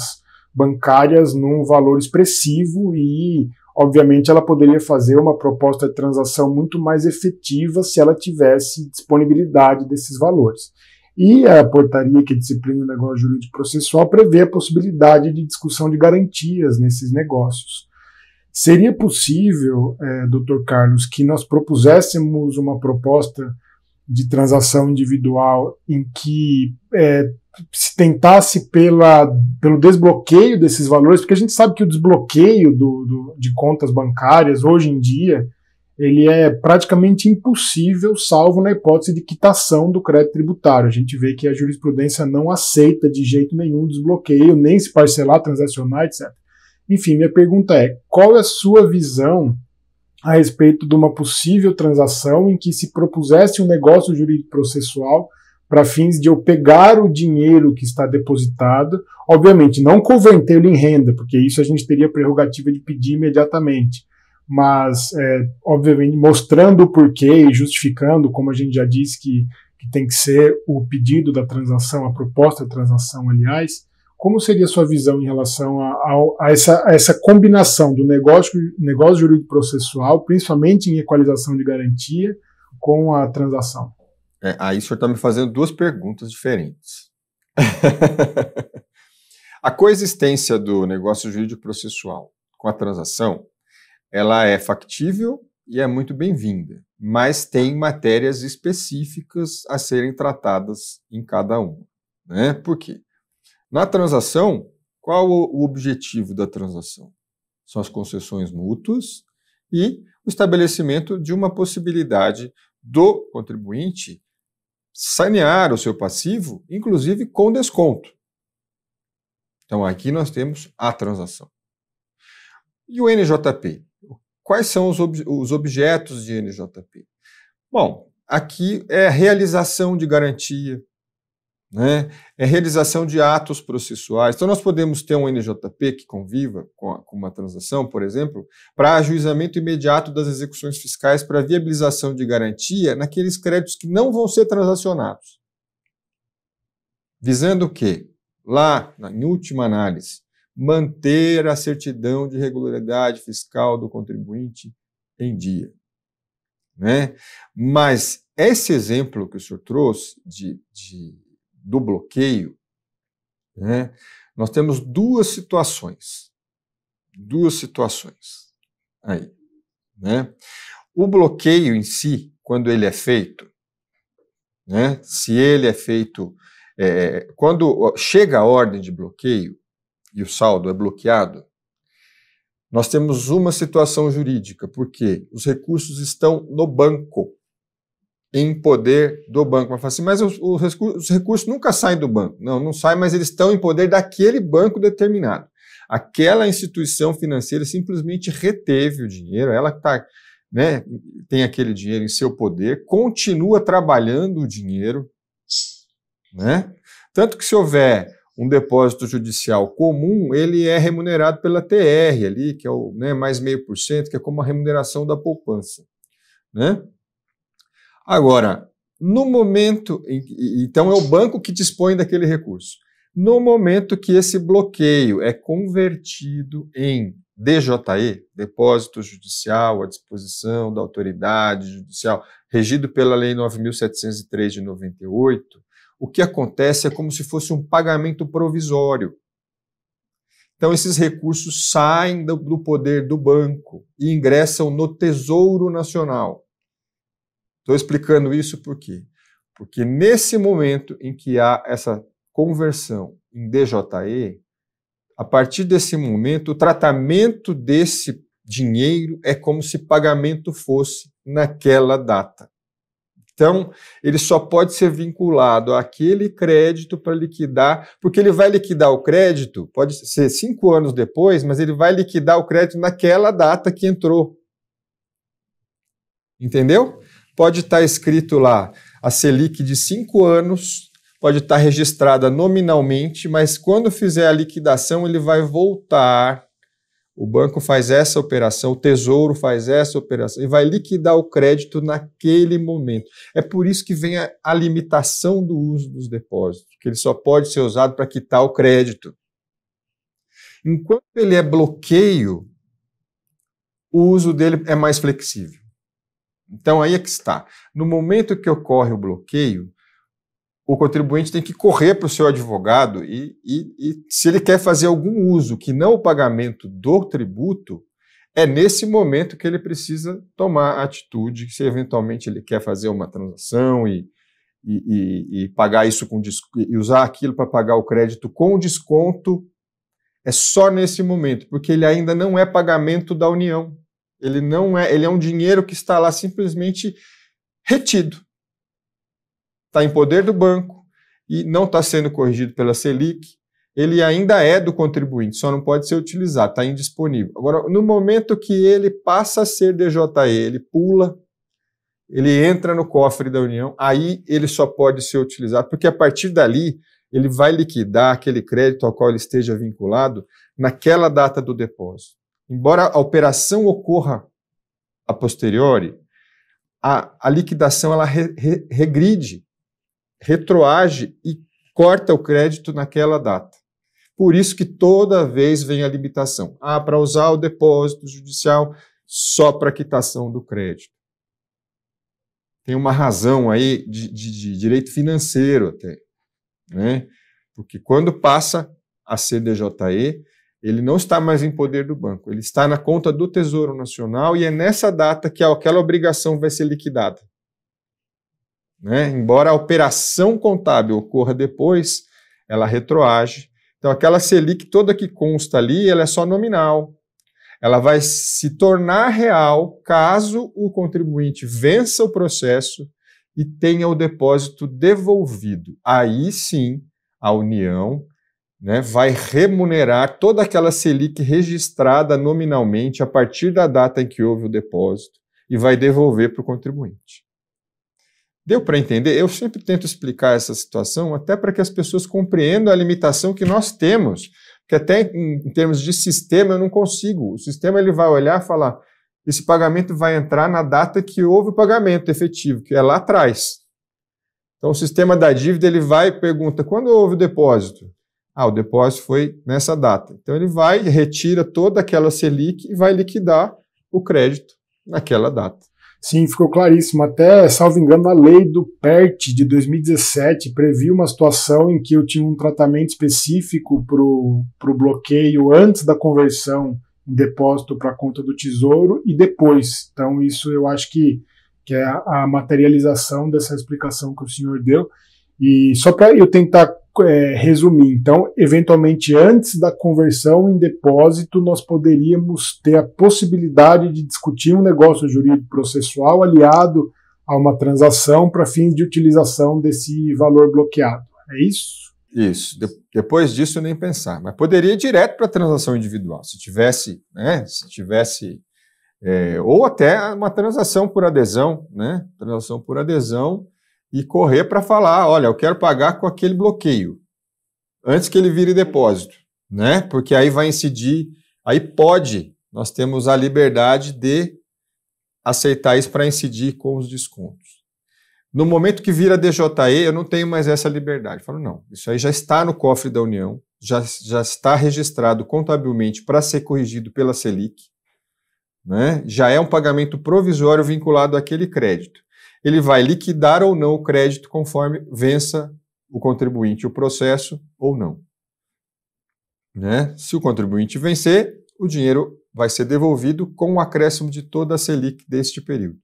bancárias num valor expressivo e, obviamente, ela poderia fazer uma proposta de transação muito mais efetiva se ela tivesse disponibilidade desses valores. E a portaria que disciplina o negócio jurídico processual prevê a possibilidade de discussão de garantias nesses negócios. Seria possível, é, doutor Carlos, que nós propuséssemos uma proposta de transação individual em que é, se tentasse pela, pelo desbloqueio desses valores, porque a gente sabe que o desbloqueio do, do, de contas bancárias hoje em dia ele é praticamente impossível, salvo na hipótese de quitação do crédito tributário. A gente vê que a jurisprudência não aceita de jeito nenhum desbloqueio, nem se parcelar, transacionar, etc. Enfim, minha pergunta é: qual é a sua visão a respeito de uma possível transação em que se propusesse um negócio jurídico processual para fins de eu pegar o dinheiro que está depositado, obviamente não convertê-lo em renda, porque isso a gente teria a prerrogativa de pedir imediatamente, mas é, obviamente mostrando o porquê e justificando, como a gente já disse que, que tem que ser o pedido da transação, a proposta da transação, aliás, como seria a sua visão em relação a, a, a, essa, a essa, combinação do negócio, negócio jurídico processual, principalmente em equalização de garantia, com a transação? É, aí o senhor está me fazendo duas perguntas diferentes. (laughs) a coexistência do negócio jurídico processual com a transação, ela é factível e é muito bem-vinda, mas tem matérias específicas a serem tratadas em cada uma. Né? Por quê? Na transação, qual o objetivo da transação? São as concessões mútuas e o estabelecimento de uma possibilidade do contribuinte sanear o seu passivo, inclusive com desconto. Então aqui nós temos a transação. E o NJP? Quais são os, ob os objetos de NJP? Bom, aqui é a realização de garantia, né? é realização de atos processuais. Então, nós podemos ter um NJP que conviva com, a, com uma transação, por exemplo, para ajuizamento imediato das execuções fiscais para viabilização de garantia naqueles créditos que não vão ser transacionados. Visando o quê? Lá, na, em última análise, manter a certidão de regularidade fiscal do contribuinte em dia. Né? Mas esse exemplo que o senhor trouxe de, de do bloqueio, né, nós temos duas situações. Duas situações aí. Né? O bloqueio em si, quando ele é feito, né, se ele é feito. É, quando chega a ordem de bloqueio e o saldo é bloqueado, nós temos uma situação jurídica, porque os recursos estão no banco em poder do banco. Mas, assim, mas os, os recursos nunca saem do banco. Não, não saem, mas eles estão em poder daquele banco determinado. Aquela instituição financeira simplesmente reteve o dinheiro, ela está. Né, tem aquele dinheiro em seu poder, continua trabalhando o dinheiro, né? Tanto que se houver um depósito judicial comum, ele é remunerado pela TR ali, que é o né, mais meio por cento, que é como a remuneração da poupança, né? Agora, no momento. então, é o banco que dispõe daquele recurso. No momento que esse bloqueio é convertido em DJE, Depósito Judicial à Disposição da Autoridade Judicial, regido pela Lei 9.703 de 98, o que acontece é como se fosse um pagamento provisório. Então, esses recursos saem do poder do banco e ingressam no Tesouro Nacional. Estou explicando isso por quê? Porque nesse momento em que há essa conversão em DJE, a partir desse momento, o tratamento desse dinheiro é como se pagamento fosse naquela data. Então, ele só pode ser vinculado àquele crédito para liquidar, porque ele vai liquidar o crédito, pode ser cinco anos depois, mas ele vai liquidar o crédito naquela data que entrou. Entendeu? pode estar tá escrito lá a Selic de cinco anos, pode estar tá registrada nominalmente, mas quando fizer a liquidação, ele vai voltar. O banco faz essa operação, o tesouro faz essa operação e vai liquidar o crédito naquele momento. É por isso que vem a, a limitação do uso dos depósitos, que ele só pode ser usado para quitar o crédito. Enquanto ele é bloqueio, o uso dele é mais flexível. Então aí é que está. No momento que ocorre o bloqueio, o contribuinte tem que correr para o seu advogado e, e, e, se ele quer fazer algum uso que não o pagamento do tributo, é nesse momento que ele precisa tomar a atitude, se eventualmente ele quer fazer uma transação e, e, e pagar isso com e usar aquilo para pagar o crédito com desconto, é só nesse momento, porque ele ainda não é pagamento da União. Ele não é, ele é um dinheiro que está lá simplesmente retido. Está em poder do banco e não está sendo corrigido pela Selic. Ele ainda é do contribuinte, só não pode ser utilizado, está indisponível. Agora, no momento que ele passa a ser DJE, ele pula, ele entra no cofre da União, aí ele só pode ser utilizado, porque a partir dali ele vai liquidar aquele crédito ao qual ele esteja vinculado naquela data do depósito embora a operação ocorra a posteriori, a, a liquidação ela re, re, regride, retroage e corta o crédito naquela data. Por isso que toda vez vem a limitação. Ah, para usar o depósito judicial só para quitação do crédito. Tem uma razão aí de, de, de direito financeiro até, né? Porque quando passa a CDJE, ele não está mais em poder do banco, ele está na conta do Tesouro Nacional e é nessa data que aquela obrigação vai ser liquidada. Né? Embora a operação contábil ocorra depois, ela retroage. Então, aquela Selic toda que consta ali, ela é só nominal. Ela vai se tornar real caso o contribuinte vença o processo e tenha o depósito devolvido. Aí sim, a União né, vai remunerar toda aquela Selic registrada nominalmente a partir da data em que houve o depósito e vai devolver para o contribuinte. Deu para entender? Eu sempre tento explicar essa situação até para que as pessoas compreendam a limitação que nós temos, que até em, em termos de sistema eu não consigo. O sistema ele vai olhar e falar: esse pagamento vai entrar na data que houve o pagamento efetivo, que é lá atrás. Então o sistema da dívida ele vai e pergunta: quando houve o depósito? Ah, o depósito foi nessa data. Então ele vai, retira toda aquela Selic e vai liquidar o crédito naquela data. Sim, ficou claríssimo. Até, salvo engano, a lei do PERT de 2017 previu uma situação em que eu tinha um tratamento específico para o bloqueio antes da conversão em depósito para a conta do Tesouro e depois. Então, isso eu acho que, que é a materialização dessa explicação que o senhor deu. E só para eu tentar é, resumir. Então, eventualmente, antes da conversão em depósito, nós poderíamos ter a possibilidade de discutir um negócio jurídico processual aliado a uma transação para fins de utilização desse valor bloqueado. É isso? Isso. De depois disso, nem pensar. Mas poderia ir direto para a transação individual, se tivesse, né? Se tivesse. É, ou até uma transação por adesão, né? Transação por adesão e correr para falar, olha, eu quero pagar com aquele bloqueio antes que ele vire depósito, né? Porque aí vai incidir, aí pode, nós temos a liberdade de aceitar isso para incidir com os descontos. No momento que vira DJE, eu não tenho mais essa liberdade. falo, não, isso aí já está no cofre da União, já, já está registrado contabilmente para ser corrigido pela Selic, né? já é um pagamento provisório vinculado àquele crédito ele vai liquidar ou não o crédito conforme vença o contribuinte o processo ou não. Né? Se o contribuinte vencer, o dinheiro vai ser devolvido com o acréscimo de toda a Selic deste período.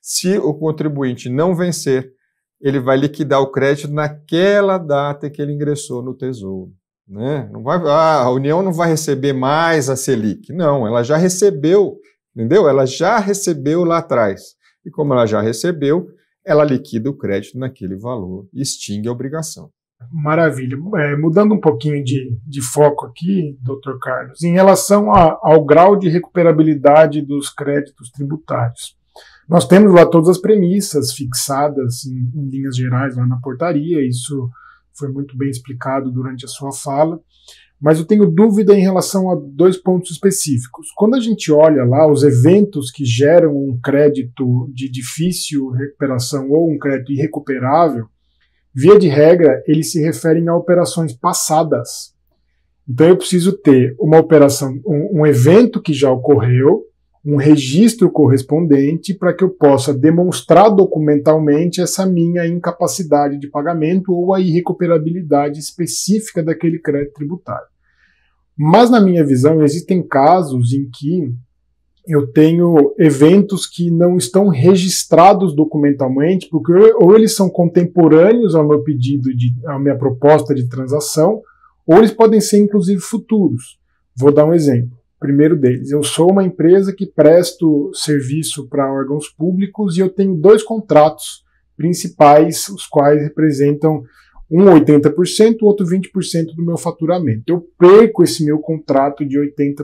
Se o contribuinte não vencer, ele vai liquidar o crédito naquela data que ele ingressou no Tesouro. Né? Não vai, ah, a União não vai receber mais a Selic. Não, ela já recebeu, entendeu? Ela já recebeu lá atrás e como ela já recebeu, ela liquida o crédito naquele valor e extingue a obrigação. Maravilha. É, mudando um pouquinho de, de foco aqui, doutor Carlos, em relação a, ao grau de recuperabilidade dos créditos tributários. Nós temos lá todas as premissas fixadas em, em linhas gerais lá na portaria, isso foi muito bem explicado durante a sua fala mas eu tenho dúvida em relação a dois pontos específicos. Quando a gente olha lá os eventos que geram um crédito de difícil recuperação ou um crédito irrecuperável, via de regra, eles se referem a operações passadas. Então eu preciso ter uma operação, um, um evento que já ocorreu, um registro correspondente para que eu possa demonstrar documentalmente essa minha incapacidade de pagamento ou a irrecuperabilidade específica daquele crédito tributário. Mas, na minha visão, existem casos em que eu tenho eventos que não estão registrados documentalmente, porque ou eles são contemporâneos ao meu pedido, de, à minha proposta de transação, ou eles podem ser inclusive futuros. Vou dar um exemplo primeiro deles. Eu sou uma empresa que presto serviço para órgãos públicos e eu tenho dois contratos principais, os quais representam um 80%, o outro 20% do meu faturamento. Eu perco esse meu contrato de 80%.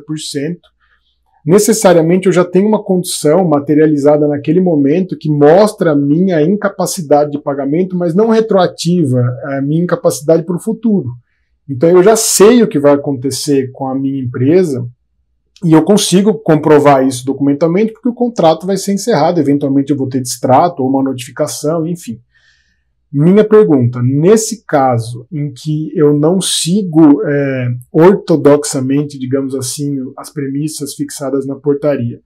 Necessariamente eu já tenho uma condição materializada naquele momento que mostra a minha incapacidade de pagamento, mas não retroativa, a minha incapacidade para o futuro. Então eu já sei o que vai acontecer com a minha empresa e eu consigo comprovar isso documentalmente porque o contrato vai ser encerrado, eventualmente eu vou ter distrato ou uma notificação, enfim. Minha pergunta: nesse caso em que eu não sigo é, ortodoxamente, digamos assim, as premissas fixadas na portaria,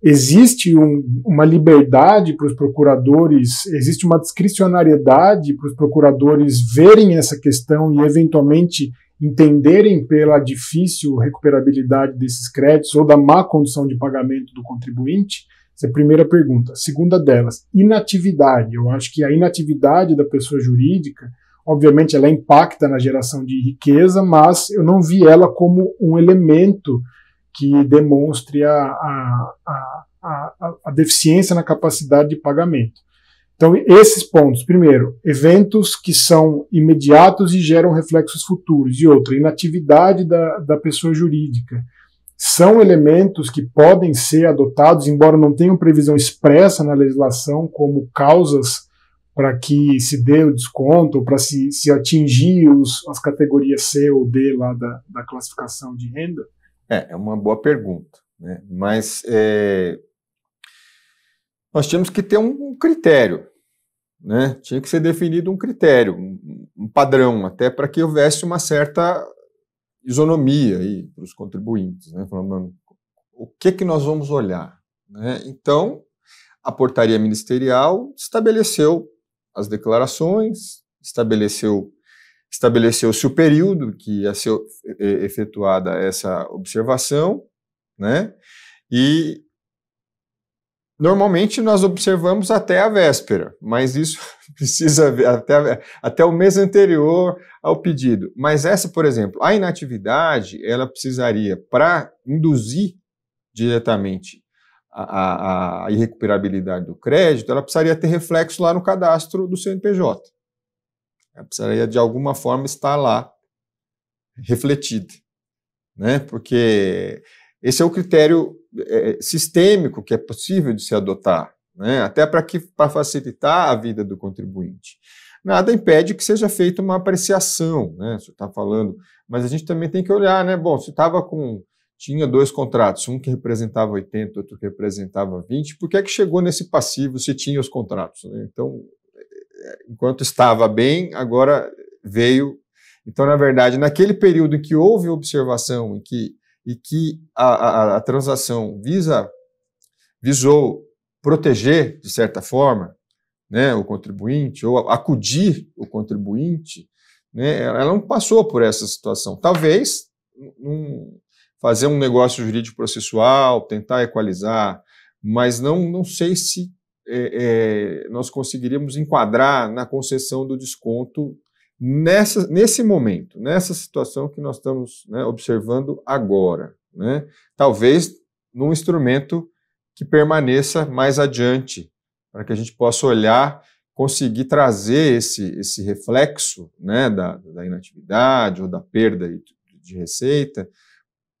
existe um, uma liberdade para os procuradores, existe uma discricionariedade para os procuradores verem essa questão e eventualmente entenderem pela difícil recuperabilidade desses créditos ou da má condição de pagamento do contribuinte? Essa é a primeira pergunta. Segunda delas, inatividade. Eu acho que a inatividade da pessoa jurídica, obviamente, ela impacta na geração de riqueza, mas eu não vi ela como um elemento que demonstre a, a, a, a deficiência na capacidade de pagamento. Então, esses pontos. Primeiro, eventos que são imediatos e geram reflexos futuros. E outra, inatividade da, da pessoa jurídica. São elementos que podem ser adotados, embora não tenham previsão expressa na legislação, como causas para que se dê o desconto, ou para se, se atingir os, as categorias C ou D lá da, da classificação de renda? É, é uma boa pergunta. Né? Mas é, nós tínhamos que ter um critério. Né? Tinha que ser definido um critério, um, padrão, até para que houvesse uma certa isonomia aí para os contribuintes, né? Falando, o que que nós vamos olhar, né? Então, a portaria ministerial estabeleceu as declarações, estabeleceu estabeleceu-se o período que ia ser eh, efetuada essa observação, né? E Normalmente nós observamos até a véspera, mas isso (laughs) precisa até, até o mês anterior ao pedido. Mas essa, por exemplo, a inatividade, ela precisaria, para induzir diretamente a, a, a, irrecuperabilidade do crédito, ela precisaria ter reflexo lá no cadastro do CNPJ. Ela precisaria, de alguma forma, estar lá refletida. Né? Porque esse é o critério é, é, sistêmico que é possível de se adotar, né? até para que para facilitar a vida do contribuinte. Nada impede que seja feita uma apreciação, né? Você está falando, mas a gente também tem que olhar, né? Bom, se estava com tinha dois contratos, um que representava 80, outro que representava 20, por que é que chegou nesse passivo se tinha os contratos? Né? Então, é, é, enquanto estava bem, agora veio. Então, na verdade, naquele período em que houve observação, em que e que a, a, a transação visa visou proteger, de certa forma, né, o contribuinte ou acudir o contribuinte, né, ela não passou por essa situação. Talvez um, fazer um negócio jurídico processual, tentar equalizar, mas não, não sei se é, é, nós conseguiríamos enquadrar na concessão do desconto nessa, nesse momento, nessa situação que nós estamos né, observando agora. Né? Talvez num instrumento que permaneça mais adiante, para que a gente possa olhar, conseguir trazer esse, esse reflexo né, da, da inatividade ou da perda de receita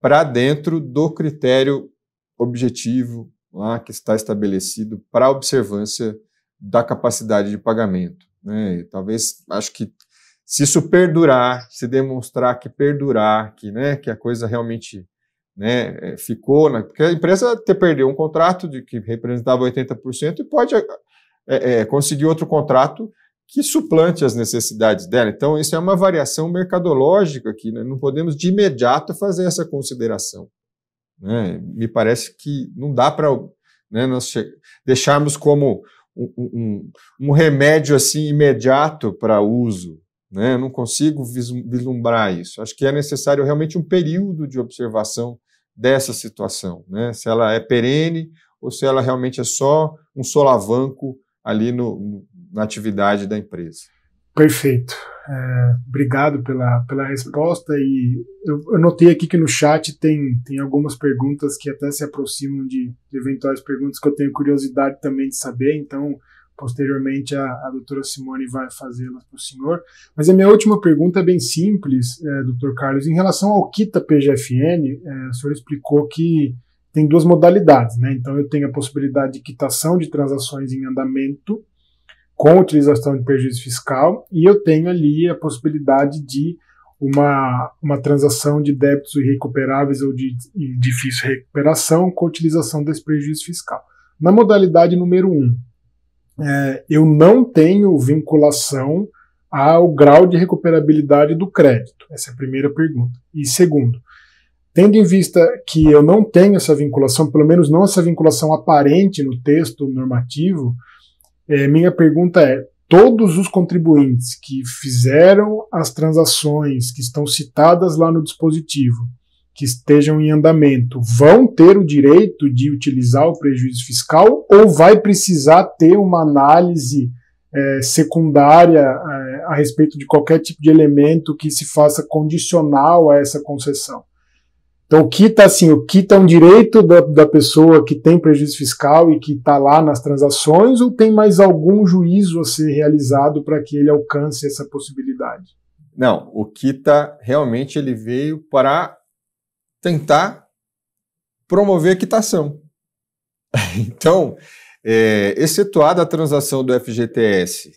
para dentro do critério objetivo lá que está estabelecido para a observância da capacidade de pagamento. Né? Talvez, acho que se isso perdurar, se demonstrar que perdurar, que, né, que a coisa realmente né, eh, ficou, né, porque a empresa ter perdeu um contrato de que representava 80% e pode é, é, conseguir outro contrato que suplante as necessidades dela. Então, isso é uma variação mercadológica aqui, né? não podemos de imediato fazer essa consideração. Né? Me parece que não dá para né, nós deixarmos como um, um, um remédio assim imediato para uso né? Eu não consigo vislumbrar isso. Acho que é necessário realmente um período de observação dessa situação, né? se ela é perene ou se ela realmente é só um solavanco ali no, na atividade da empresa. Perfeito. É, obrigado pela, pela resposta. E eu, eu, notei aqui que no chat tem, tem algumas perguntas que até se aproximam de, de, eventuais perguntas que eu tenho curiosidade também de saber. Então, posteriormente a, a doutora Simone vai fazê-la para o senhor. Mas a minha última pergunta é bem simples, é, doutor Carlos. Em relação ao quita PGFN, é, o senhor explicou que tem duas modalidades, né? Então eu tenho a possibilidade de quitação de transações em andamento com utilização de prejuízo fiscal e eu tenho ali a possibilidade de uma, uma transação de débitos irrecuperáveis ou de, de difícil recuperação com utilização desse prejuízo fiscal. Na modalidade número 1, um, é, eu não tenho vinculação ao grau de recuperabilidade do crédito? Essa é a primeira pergunta. E segundo, tendo em vista que eu não tenho essa vinculação, pelo menos não essa vinculação aparente no texto normativo, é, minha pergunta é: todos os contribuintes que fizeram as transações que estão citadas lá no dispositivo, que estejam em andamento vão ter o direito de utilizar o prejuízo fiscal ou vai precisar ter uma análise é, secundária é, a respeito de qualquer tipo de elemento que se faça condicional a essa concessão. Então, o quita tá, assim, o quita tá é um direito da, da pessoa que tem prejuízo fiscal e que está lá nas transações, ou tem mais algum juízo a ser realizado para que ele alcance essa possibilidade? Não, o quita realmente ele veio para tentar promover equitação. (laughs) Então, é, excetuada a transação do FGTS,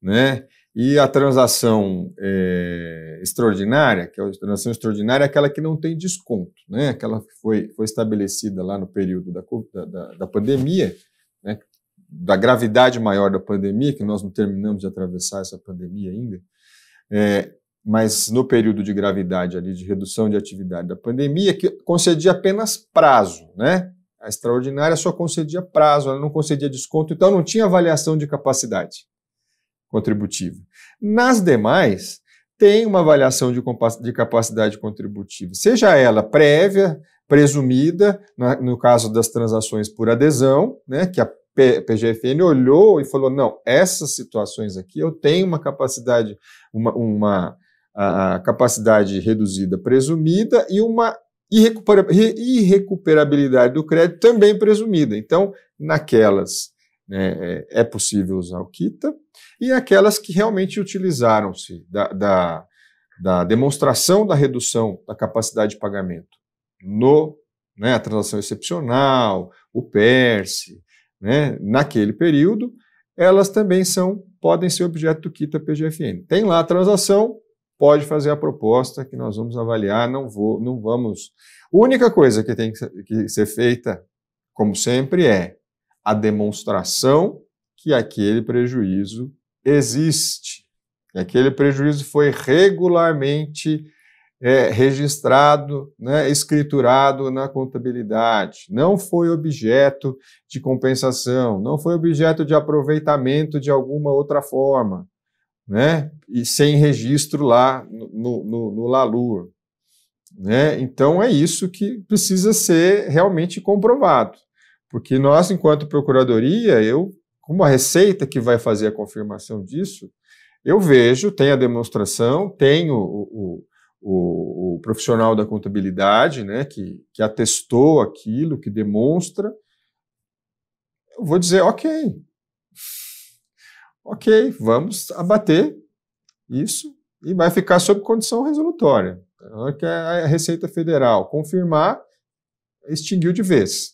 né? E a transação é, extraordinária, que é a transação extraordinária é aquela que não tem desconto, né? aquela que foi, foi estabelecida lá no período da, da, da pandemia, né? da gravidade maior da pandemia, que nós não terminamos de atravessar essa pandemia ainda, é, mas no período de gravidade ali, de redução de atividade da pandemia, que concedia apenas prazo, né? A extraordinária só concedia prazo, ela não concedia desconto, então não tinha avaliação de capacidade contributiva. Nas demais, tem uma avaliação de capacidade contributiva, seja ela prévia, presumida, no caso das transações por adesão, né, que a PGFN olhou e falou: não, essas situações aqui eu tenho uma capacidade, uma, uma a capacidade reduzida presumida e uma irrecuperabilidade do crédito também presumida. Então, naquelas né, é, é possível usar o quita e aquelas que realmente utilizaram-se da, da, da, demonstração da redução da capacidade de pagamento no né, a transação excepcional, o PERSE, né, naquele período, elas também são podem ser objeto do quita PGFN. Tem lá a transação, pode fazer a proposta que nós vamos avaliar, não, vou, não vamos. A única coisa que tem que ser feita, como sempre, é a demonstração que aquele prejuízo existe. E aquele prejuízo foi regularmente é, registrado, né, escriturado na contabilidade. Não foi objeto de compensação, não foi objeto de aproveitamento de alguma outra forma né? E sem registro lá no, no, no LALUR. Né? Então é isso que precisa ser realmente comprovado, porque nós, enquanto procuradoria, eu, como a receita que vai fazer a confirmação disso, eu vejo, tem a demonstração, tem o, o, o, o, profissional da contabilidade, né, que, que atestou aquilo, que demonstra. Eu vou dizer, ok, ok, vamos abater isso e vai ficar sob condição resolutória. Então, é que a Receita Federal confirmar, extinguiu de vez.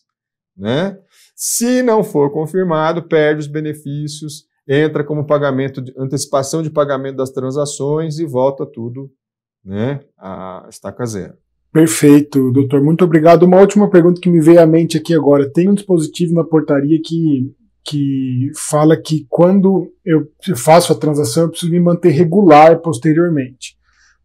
Né? Se não for confirmado, perde os benefícios, entra como pagamento de antecipação de pagamento das transações e volta tudo né, a estaca zero. Perfeito, doutor. Muito obrigado. Uma última pergunta que me veio à mente aqui agora. Tem um dispositivo na portaria que que fala que quando eu faço a transação, eu preciso me manter regular posteriormente.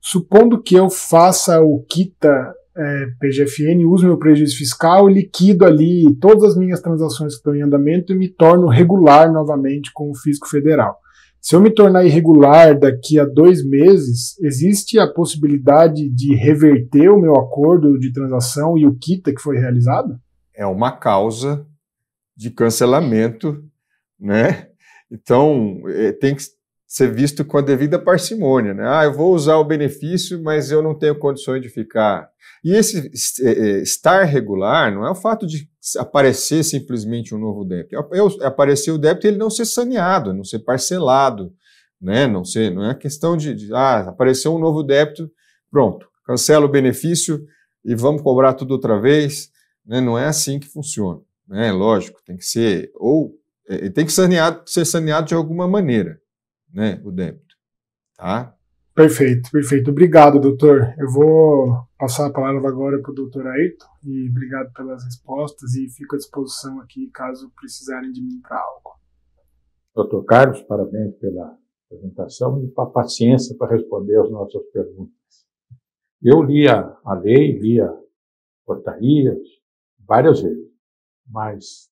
Supondo que eu faça o quita é, PGFN, uso meu prejuízo fiscal, liquido ali todas as minhas transações que estão em andamento e me torno regular novamente com o fisco federal. Se eu me tornar irregular daqui a dois meses, existe a possibilidade de reverter o meu acordo de transação e o quita que foi realizado? É uma causa de cancelamento, né? Então, eh, tem que ser visto com a devida parcimônia, né? Ah, eu vou usar o benefício, mas eu não tenho condições de ficar. E esse eh, eh, estar regular não é o fato de aparecer simplesmente um novo débito. É, é, é aparecer o débito e ele não ser saneado, não ser parcelado, né? Não ser, não é questão de, de ah, apareceu um novo débito, pronto, cancela o benefício e vamos cobrar tudo outra vez, né? Não é assim que funciona né? Lógico, tem que ser ou é, tem que saneado, ser saneado de alguma maneira, né? O débito, tá? Perfeito, perfeito. Obrigado, doutor. Eu vou passar a palavra agora para o doutor Ayrton e obrigado pelas respostas e fico à disposição aqui caso precisarem de mim para algo. Doutor Carlos, parabéns pela apresentação e pela paciência para responder as nossas perguntas. Eu li a, a lei, li a portarias várias vezes mas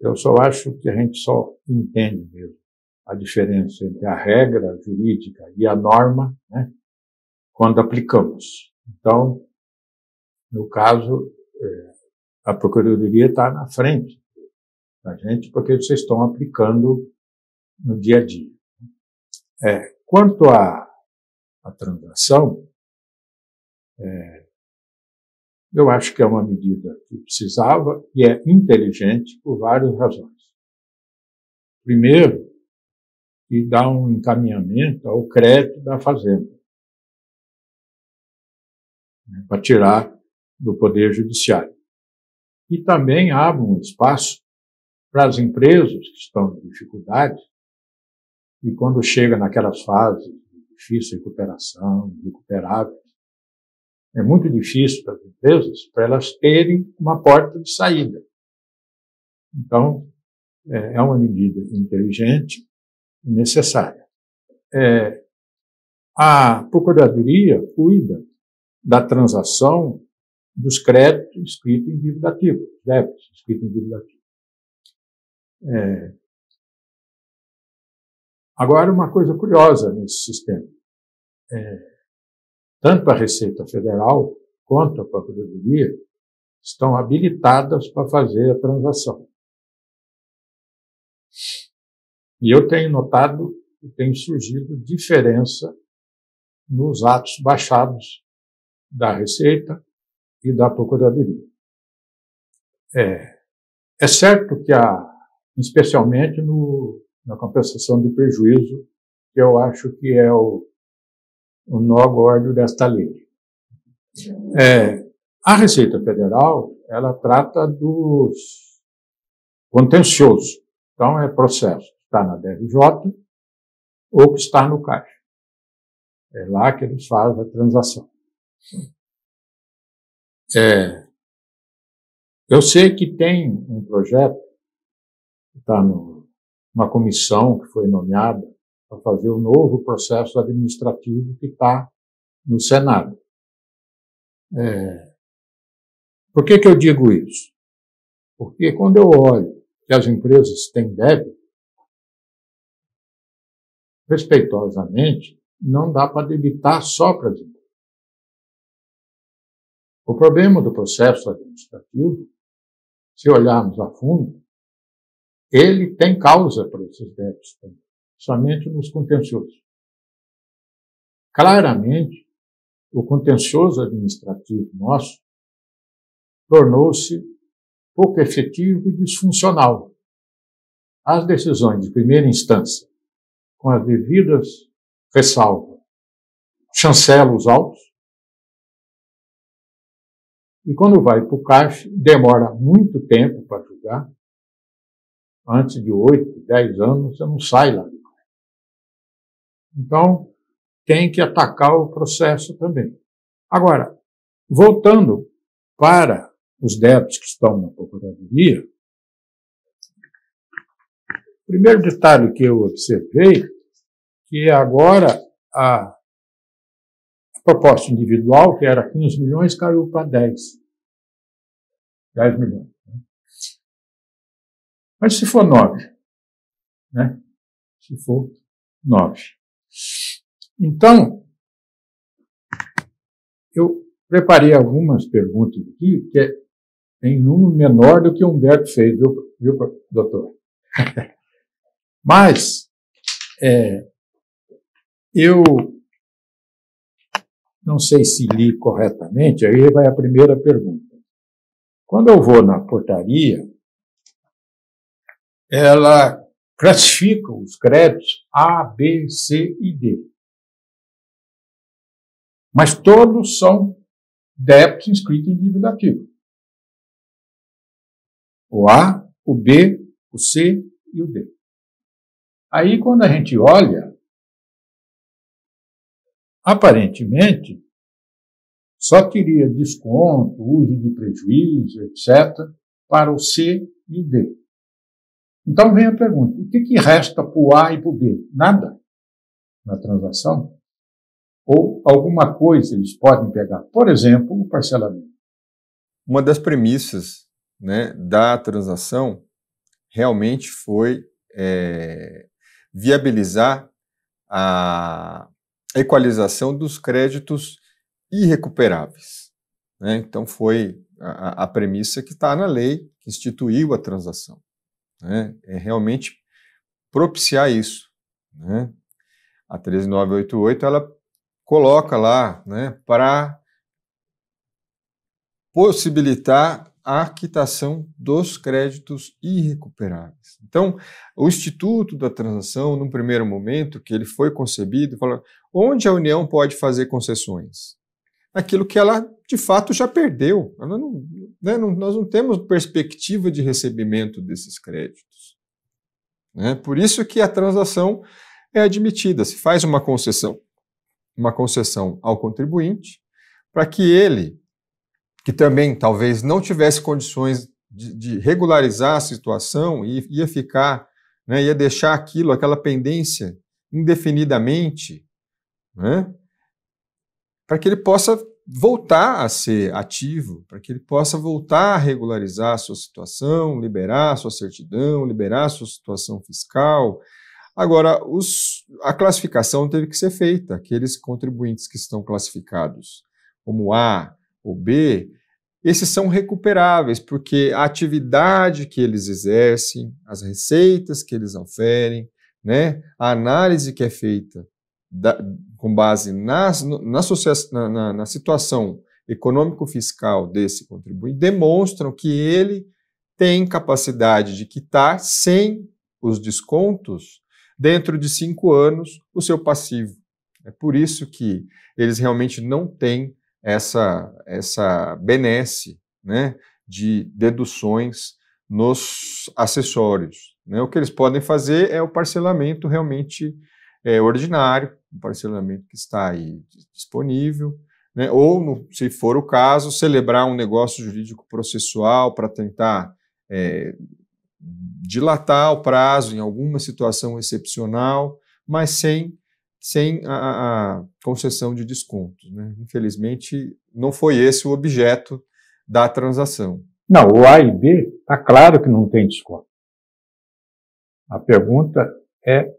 eu só acho que a gente só entende mesmo a diferença entre a regra jurídica e a norma, né, quando aplicamos. Então, no caso, é, a Procuradoria está na frente da gente, porque vocês estão aplicando no dia a dia. É, quanto à, à transação, é, eu acho que é uma medida que precisava e é inteligente por várias razões. Primeiro, que dá um encaminhamento ao crédito da Fazenda, né, para tirar do Poder Judiciário. E também abre um espaço para as empresas que estão em dificuldade e quando chega naquelas fases de difícil recuperação, recuperável, é muito difícil para as empresas, para elas terem uma porta de saída. Então, é, é uma medida inteligente e necessária. É, a Procuradoria cuida da transação dos créditos escritos em dívida ativa, débitos escritos em dívida ativa. É, agora, uma coisa curiosa nesse sistema. É, tanto a Receita Federal quanto a Procuradoria estão habilitadas para fazer a transação. E eu tenho notado que tem surgido diferença nos atos baixados da Receita e da Procuradoria. É, é certo que, há, especialmente no, na compensação de prejuízo, que eu acho que é o o nó gordo desta lei. É, a Receita Federal, ela trata dos contenciosos. Então, é processo que está na DRJ ou que está no caixa. É lá que eles fazem a transação. É, eu sei que tem um projeto, está numa comissão que foi nomeada para fazer o novo processo administrativo que está no Senado. É, por que, que eu digo isso? Porque quando eu olho que as empresas têm débito, respeitosamente, não dá para debitar só para as empresas. O problema do processo administrativo, se olharmos a fundo, ele tem causa para esses débitos também somente nos contenciosos. Claramente, o contencioso administrativo nosso tornou-se pouco efetivo e disfuncional. As decisões de primeira instância, com as devidas ressalvas, chancela os autos, e quando vai para o caixa, demora muito tempo para julgar. Antes de oito, dez anos, você não sai lá. Então, tem que atacar o processo também. Agora, voltando para os débitos que estão na Procuradoria, o primeiro detalhe que eu observei que agora a proposta individual, que era 15 milhões, caiu para 10. 10 milhões. Né? Mas se for 9, né? Se for 9. Então, eu preparei algumas perguntas aqui, que é em número menor do que o Humberto fez, viu, viu doutor? (laughs) Mas, é, eu não sei se li corretamente, aí vai a primeira pergunta. Quando eu vou na portaria, ela classifica os créditos A, B, C e D. Mas todos são débitos inscritos em dívida ativa. O A, o B, o C e o D. Aí, quando a gente olha, aparentemente, só teria desconto, uso de prejuízo, etc., para o C e o D. Então vem a pergunta: o que, que resta para o A e para o B? Nada na transação? alguma coisa eles podem pegar, por exemplo, o um parcelamento. Uma das premissas né, da transação realmente foi é, viabilizar a equalização dos créditos irrecuperáveis. Né? Então, foi a, a premissa que está na lei que instituiu a transação. Né? É realmente propiciar isso. Né? A 13988 ela coloca lá né, para possibilitar a quitação dos créditos irrecuperáveis. Então, o Instituto da Transação, num primeiro momento que ele foi concebido, falou onde a União pode fazer concessões? aquilo que ela, de fato, já perdeu. Não, né, não, nós não temos perspectiva de recebimento desses créditos. Né? Por isso que a transação é admitida. Se faz uma concessão uma concessão ao contribuinte, para que ele, que também talvez não tivesse condições de, de regularizar a situação e ia ficar, né, ia deixar aquilo, aquela pendência indefinidamente, né, para que ele possa voltar a ser ativo, para que ele possa voltar a regularizar a sua situação, liberar a sua certidão, liberar a sua situação fiscal, Agora, os, a classificação teve que ser feita. Aqueles contribuintes que estão classificados como A ou B, esses são recuperáveis, porque a atividade que eles exercem, as receitas que eles oferem, né, a análise que é feita da, com base nas, na, na, na situação econômico-fiscal desse contribuinte, demonstram que ele tem capacidade de quitar sem os descontos dentro de cinco anos o seu passivo. É por isso que eles realmente não têm essa, essa benesse né, de deduções nos acessórios. Né? O que eles podem fazer é o parcelamento realmente é, ordinário, o parcelamento que está aí disponível, né? ou, no, se for o caso, celebrar um negócio jurídico processual para tentar é, dilatar o prazo em alguma situação excepcional, mas sem, sem a, a concessão de descontos. Né? Infelizmente, não foi esse o objeto da transação. Não, o A e B, está claro que não tem desconto. A pergunta é,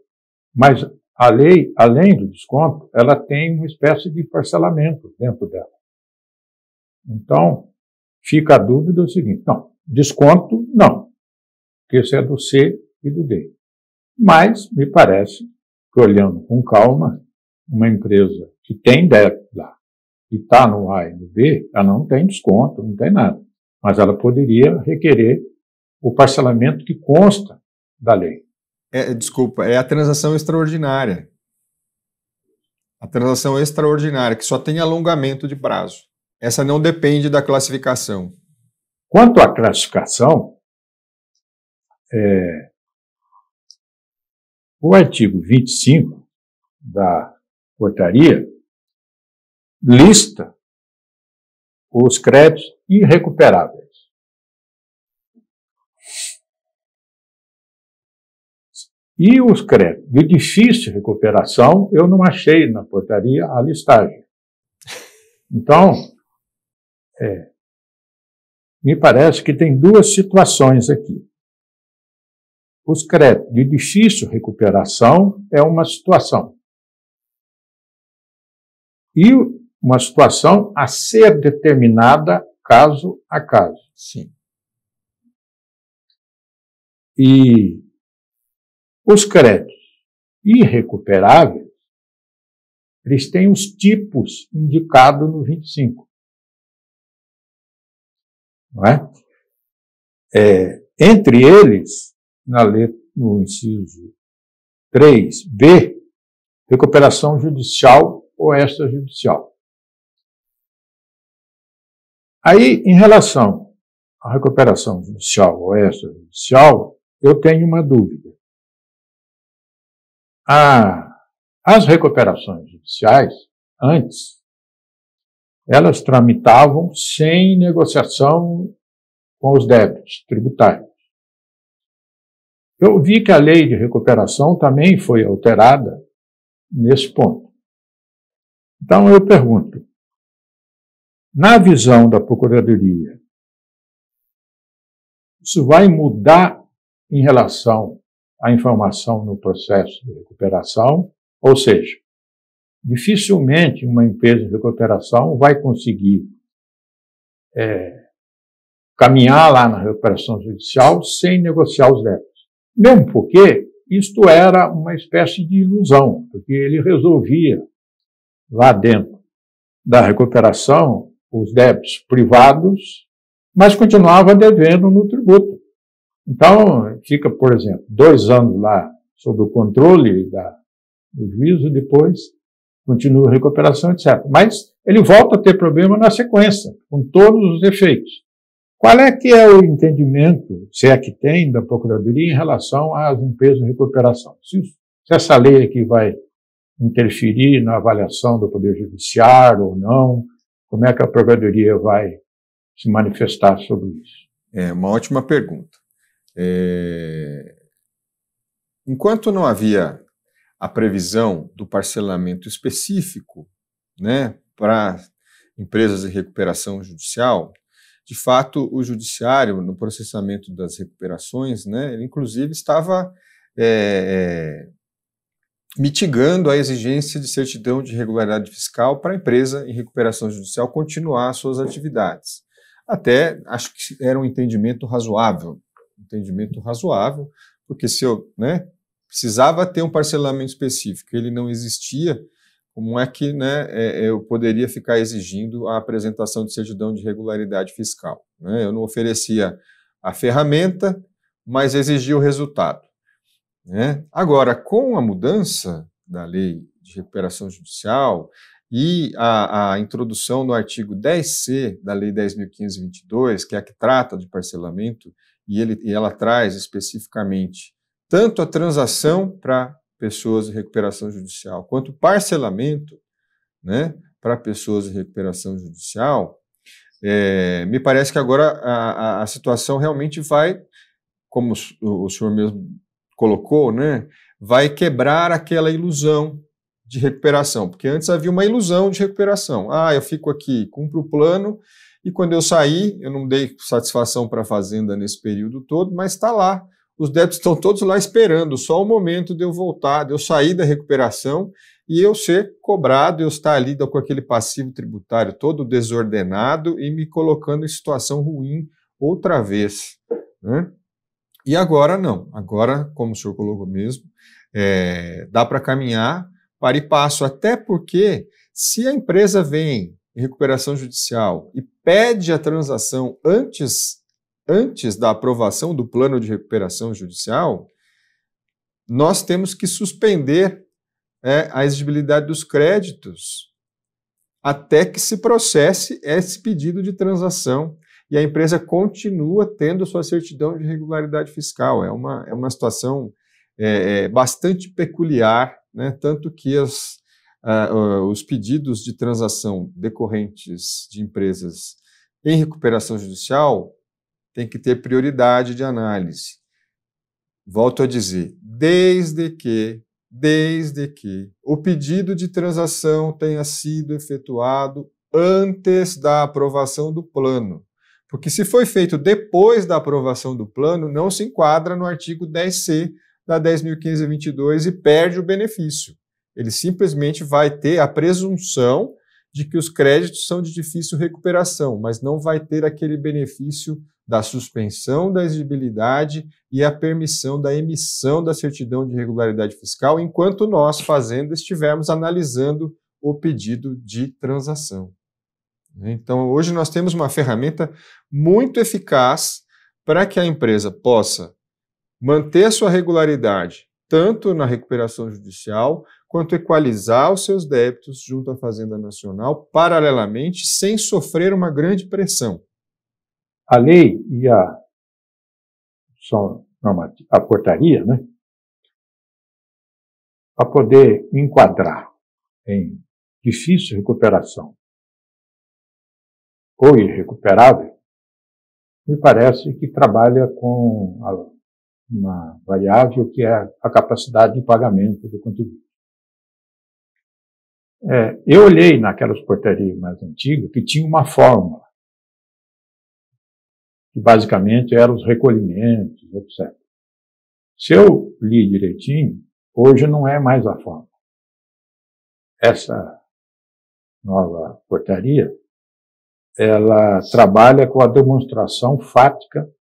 mas a lei, além do desconto, ela tem uma espécie de parcelamento dentro dela. Então, fica a dúvida o seguinte, não, desconto não, isso é do C e do D. Mas, me parece que, olhando com calma, uma empresa que tem débito lá, que está no A e no B, ela não tem desconto, não tem nada. Mas ela poderia requerer o parcelamento que consta da lei. É, desculpa, é a transação extraordinária. A transação extraordinária, que só tem alongamento de prazo. Essa não depende da classificação. Quanto à classificação, é, o artigo 25 da portaria lista os créditos irrecuperáveis. E os créditos de difícil recuperação, eu não achei na portaria a listagem. Então, é, me parece que tem duas situações aqui. Os créditos de difícil recuperação é uma situação. E uma situação a ser determinada caso a caso. Sim. E os créditos irrecuperáveis, eles têm os tipos indicados no 25. Não é? é entre eles, na letra, no inciso 3, B, recuperação judicial ou extrajudicial. Aí, em relação à recuperação judicial ou extrajudicial, eu tenho uma dúvida. A, as recuperações judiciais, antes, elas tramitavam sem negociação com os débitos tributários. Eu vi que a lei de recuperação também foi alterada nesse ponto. Então eu pergunto: na visão da Procuradoria, isso vai mudar em relação à informação no processo de recuperação? Ou seja, dificilmente uma empresa de recuperação vai conseguir é, caminhar lá na recuperação judicial sem negociar os débitos. Mesmo porque isto era uma espécie de ilusão, porque ele resolvia lá dentro da recuperação os débitos privados, mas continuava devendo no tributo. Então, fica, por exemplo, dois anos lá sob o controle da, do juízo, depois continua a recuperação, etc. Mas ele volta a ter problema na sequência, com todos os efeitos. Qual é que é o entendimento, se é que tem, da Procuradoria em relação às empresas em recuperação? Se, se essa lei aqui vai interferir na avaliação do Poder Judiciário ou não, como é que a Procuradoria vai se manifestar sobre isso? É uma ótima pergunta. É... Enquanto não havia a previsão do parcelamento específico né, para empresas de recuperação judicial, de fato, o judiciário, no processamento das recuperações, né, ele inclusive estava é, mitigando a exigência de certidão de regularidade fiscal para a empresa em recuperação judicial continuar suas atividades. Até acho que era um entendimento razoável, entendimento razoável, porque se eu né, precisava ter um parcelamento específico, ele não existia, como é que né, é, é, eu poderia ficar exigindo a apresentação de certidão de regularidade fiscal? Né? Eu não oferecia a ferramenta, mas exigia o resultado. Né? Agora, com a mudança da lei de recuperação judicial e a, a introdução no artigo 10C da Lei 10.522, que é a que trata de parcelamento, e, ele, e ela traz especificamente tanto a transação para pessoas em recuperação judicial, quanto parcelamento né, para pessoas em recuperação judicial, é, me parece que agora a, a, a, situação realmente vai, como o, o senhor mesmo colocou, né, vai quebrar aquela ilusão de recuperação, porque antes havia uma ilusão de recuperação. Ah, eu fico aqui, cumpro o plano, e quando eu sair eu não dei satisfação para a fazenda nesse período todo, mas está lá os débitos estão todos lá esperando, só o momento de eu voltar, de eu sair da recuperação e eu ser cobrado, eu estar ali com aquele passivo tributário todo desordenado e me colocando em situação ruim outra vez. Né? E agora não, agora, como o senhor colocou mesmo, é, dá para caminhar para e passo, até porque se a empresa vem em recuperação judicial e pede a transação antes antes da aprovação do plano de recuperação judicial, nós temos que suspender é, a exigibilidade dos créditos até que se processe esse pedido de transação e a empresa continua tendo sua certidão de regularidade fiscal. É uma, é uma situação é, é, bastante peculiar, né? tanto que as, os pedidos de transação decorrentes de empresas em recuperação judicial tem que ter prioridade de análise. Volto a dizer, desde que, desde que o pedido de transação tenha sido efetuado antes da aprovação do plano. Porque se foi feito depois da aprovação do plano, não se enquadra no artigo 10C da 10.522 e perde o benefício. Ele simplesmente vai ter a presunção de que os créditos são de difícil recuperação, mas não vai ter aquele benefício da suspensão da exigibilidade e a permissão da emissão da certidão de regularidade fiscal, enquanto nós, fazendo, estivermos analisando o pedido de transação. Então, hoje nós temos uma ferramenta muito eficaz para que a empresa possa manter a sua regularidade, tanto na recuperação judicial quanto equalizar os seus débitos junto à Fazenda Nacional, paralelamente, sem sofrer uma grande pressão. A lei e a, são, a portaria, né? Para poder enquadrar em difícil recuperação ou irrecuperável, me parece que trabalha com uma variável que é a capacidade de pagamento do contribuinte. É, eu olhei naquelas portarias mais antigas que tinha uma fórmula, que basicamente eram os recolhimentos, etc. Se eu li direitinho, hoje não é mais a fórmula. Essa nova portaria, ela trabalha com a demonstração fática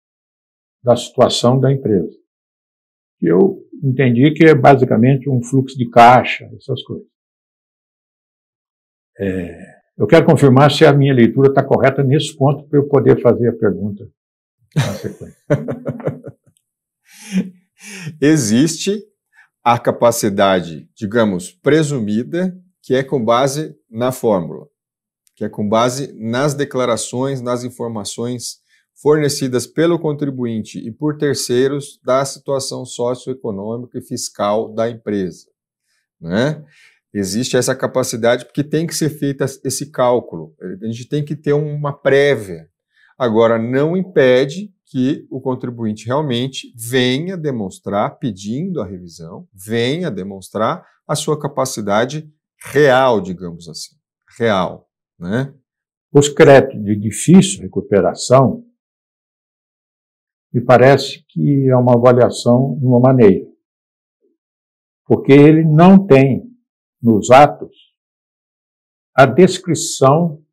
da situação da empresa. Eu entendi que é basicamente um fluxo de caixa, essas coisas. É, eu quero confirmar se a minha leitura está correta nesse ponto para eu poder fazer a pergunta na sequência. (laughs) Existe a capacidade, digamos, presumida, que é com base na fórmula, que é com base nas declarações, nas informações fornecidas pelo contribuinte e por terceiros da situação socioeconômica e fiscal da empresa. Né? Existe essa capacidade porque tem que ser feito esse cálculo. A gente tem que ter uma prévia. Agora, não impede que o contribuinte realmente venha demonstrar, pedindo a revisão, venha demonstrar a sua capacidade real, digamos assim. Real. Né? Os créditos de difícil recuperação, me parece que é uma avaliação de uma maneira. Porque ele não tem nos Atos, a descrição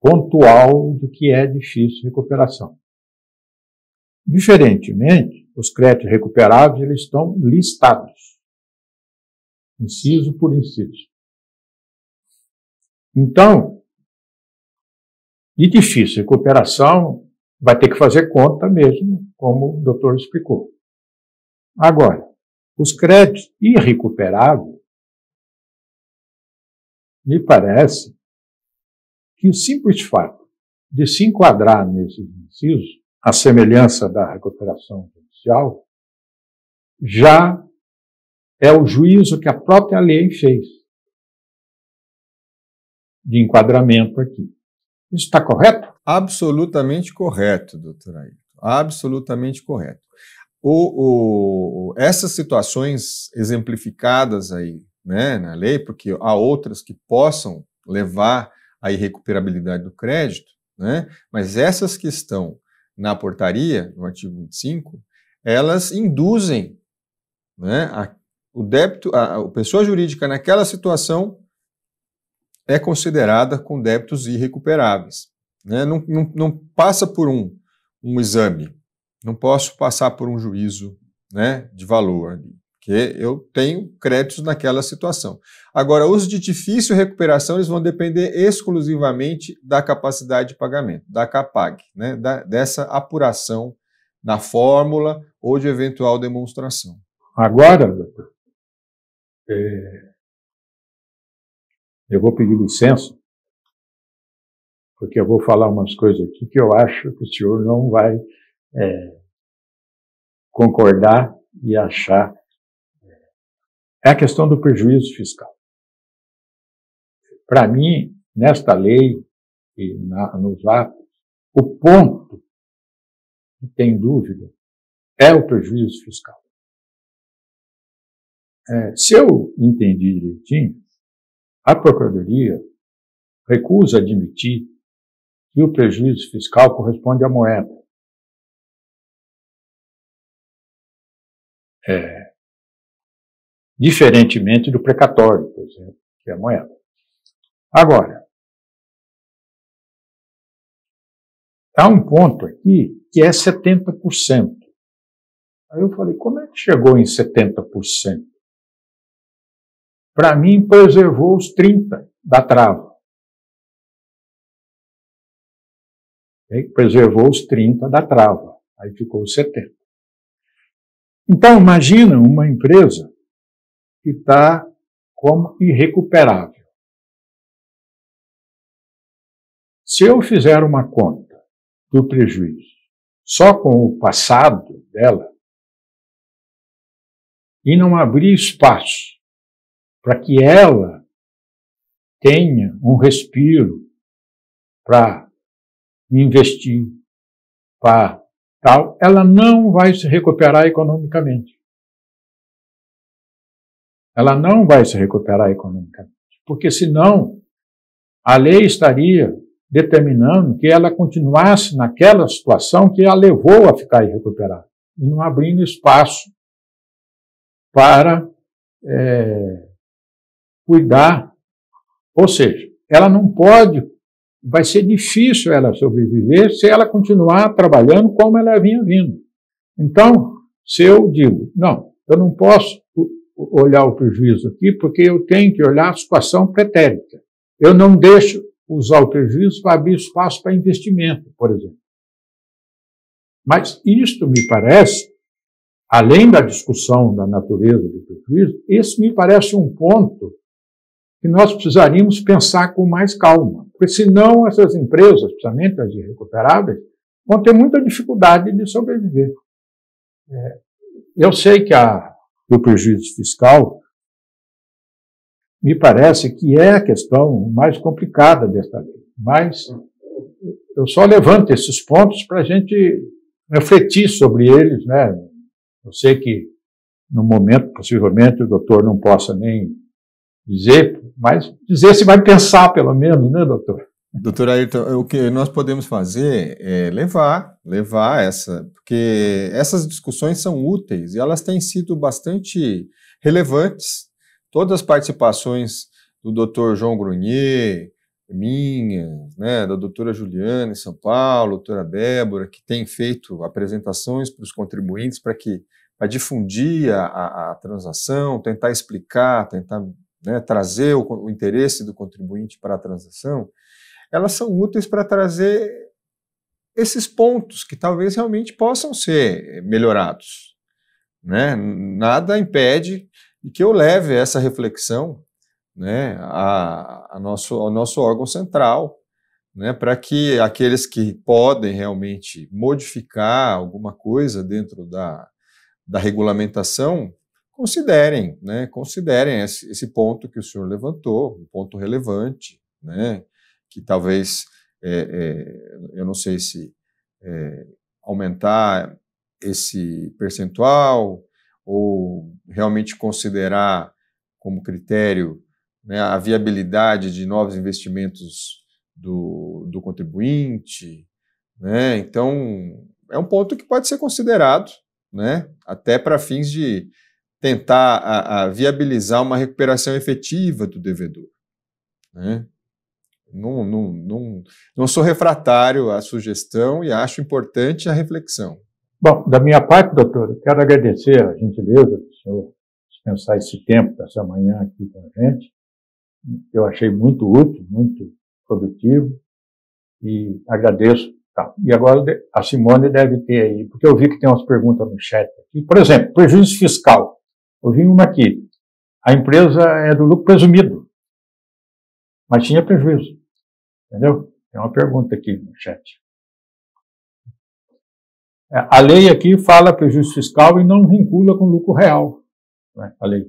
pontual do que é difícil recuperação. Diferentemente, os créditos recuperados eles estão listados, inciso por inciso. Então, de difícil recuperação, vai ter que fazer conta mesmo, como o doutor explicou. Agora, os créditos irrecuperáveis me parece que o simples fato de se enquadrar nesses incisos, a semelhança da recuperação judicial, já é o juízo que a própria lei fez de enquadramento aqui. Isso está correto? Absolutamente correto, doutor Ailton. Absolutamente correto. O, o, essas situações exemplificadas aí né, na lei, porque há outras que possam levar à irrecuperabilidade do crédito, né, mas essas que estão na portaria, no artigo 25, elas induzem né, a, o débito, a, a pessoa jurídica naquela situação é considerada com débitos irrecuperáveis. Né? Não, não, não, passa por um, um exame, não posso passar por um juízo né, de valor ali porque eu tenho créditos naquela situação. Agora, os de difícil recuperação eles vão depender exclusivamente da capacidade de pagamento, da CAPAG, né? Da, dessa apuração na fórmula ou de eventual demonstração. Agora, doutor, é, eu vou pedir licença, porque eu vou falar umas coisas aqui que eu acho que o senhor não vai é, concordar e achar é a questão do prejuízo fiscal. Para mim, nesta lei e na, nos atos, o ponto que tem dúvida é o prejuízo fiscal. É, se eu entendi direitinho, a Procuradoria recusa admitir que o prejuízo fiscal corresponde à moeda. É, diferentemente do precatório, por exemplo, que é a moeda. Agora, há um ponto aqui que é 70%. Aí eu falei, como é que chegou em 70%? Para mim, preservou os 30% da trava. preservou os 30% da trava. Aí ficou 70%. Então, imagina uma empresa que está como irrecuperável. Se eu fizer uma conta do prejuízo só com o passado dela e não abrir espaço para que ela tenha um respiro para investir para tal, ela não vai se recuperar economicamente ela não vai se recuperar economicamente. Porque senão a lei estaria determinando que ela continuasse naquela situação que a levou a ficar irrecuperável, e não abrindo espaço para é, cuidar. Ou seja, ela não pode, vai ser difícil ela sobreviver se ela continuar trabalhando como ela vinha vindo. Então, se eu digo, não, eu não posso olhar o prejuízo aqui, porque eu tenho que olhar a situação pretérita. Eu não deixo usar o prejuízo para abrir espaço para investimento, por exemplo. Mas isto me parece, além da discussão da natureza do prejuízo, esse me parece um ponto que nós precisaríamos pensar com mais calma, porque senão essas empresas, principalmente as irrecuperáveis, vão ter muita dificuldade de sobreviver. É, eu sei que a do prejuízo fiscal, me parece que é a questão mais complicada desta lei. Mas eu só levanto esses pontos para a gente refletir sobre eles. Né? Eu sei que, no momento, possivelmente, o doutor não possa nem dizer, mas dizer se vai pensar, pelo menos, né, doutor? Doutor Ayrton, o que nós podemos fazer é levar, levar essa, porque essas discussões são úteis e elas têm sido bastante relevantes. Todas as participações do doutor João Grunier, minha, né, da doutora Juliana em São Paulo, doutora Débora, que tem feito apresentações para os contribuintes para que para difundir a, a, a transação, tentar explicar, tentar né, trazer o, o interesse do contribuinte para a transação, elas são úteis para trazer esses pontos que talvez realmente possam ser melhorados. Né? Nada impede que eu leve essa reflexão né, a, a nosso, ao nosso órgão central, né, para que aqueles que podem realmente modificar alguma coisa dentro da, da regulamentação considerem, né, considerem esse, esse ponto que o senhor levantou, um ponto relevante, né, que talvez, é, é, eu não sei se é, aumentar esse percentual ou realmente considerar como critério né, a viabilidade de novos investimentos do, do contribuinte. Né? Então, é um ponto que pode ser considerado, né? até para fins de tentar a, a viabilizar uma recuperação efetiva do devedor. Né? não, não, não, não sou refratário à sugestão e acho importante a reflexão. Bom, da minha parte, doutor, quero agradecer a gentileza do senhor dispensar esse tempo dessa manhã aqui com a gente. Eu achei muito útil, muito produtivo e agradeço. Tá. E agora a Simone deve ter aí, porque eu vi que tem umas perguntas no chat aqui. Por exemplo, prejuízo fiscal. Eu vi uma aqui. A empresa é do lucro presumido, mas tinha prejuízo. Entendeu? Tem uma pergunta aqui no chat. É, a lei aqui fala prejuízo fiscal e não vincula com lucro real. Né? A lei.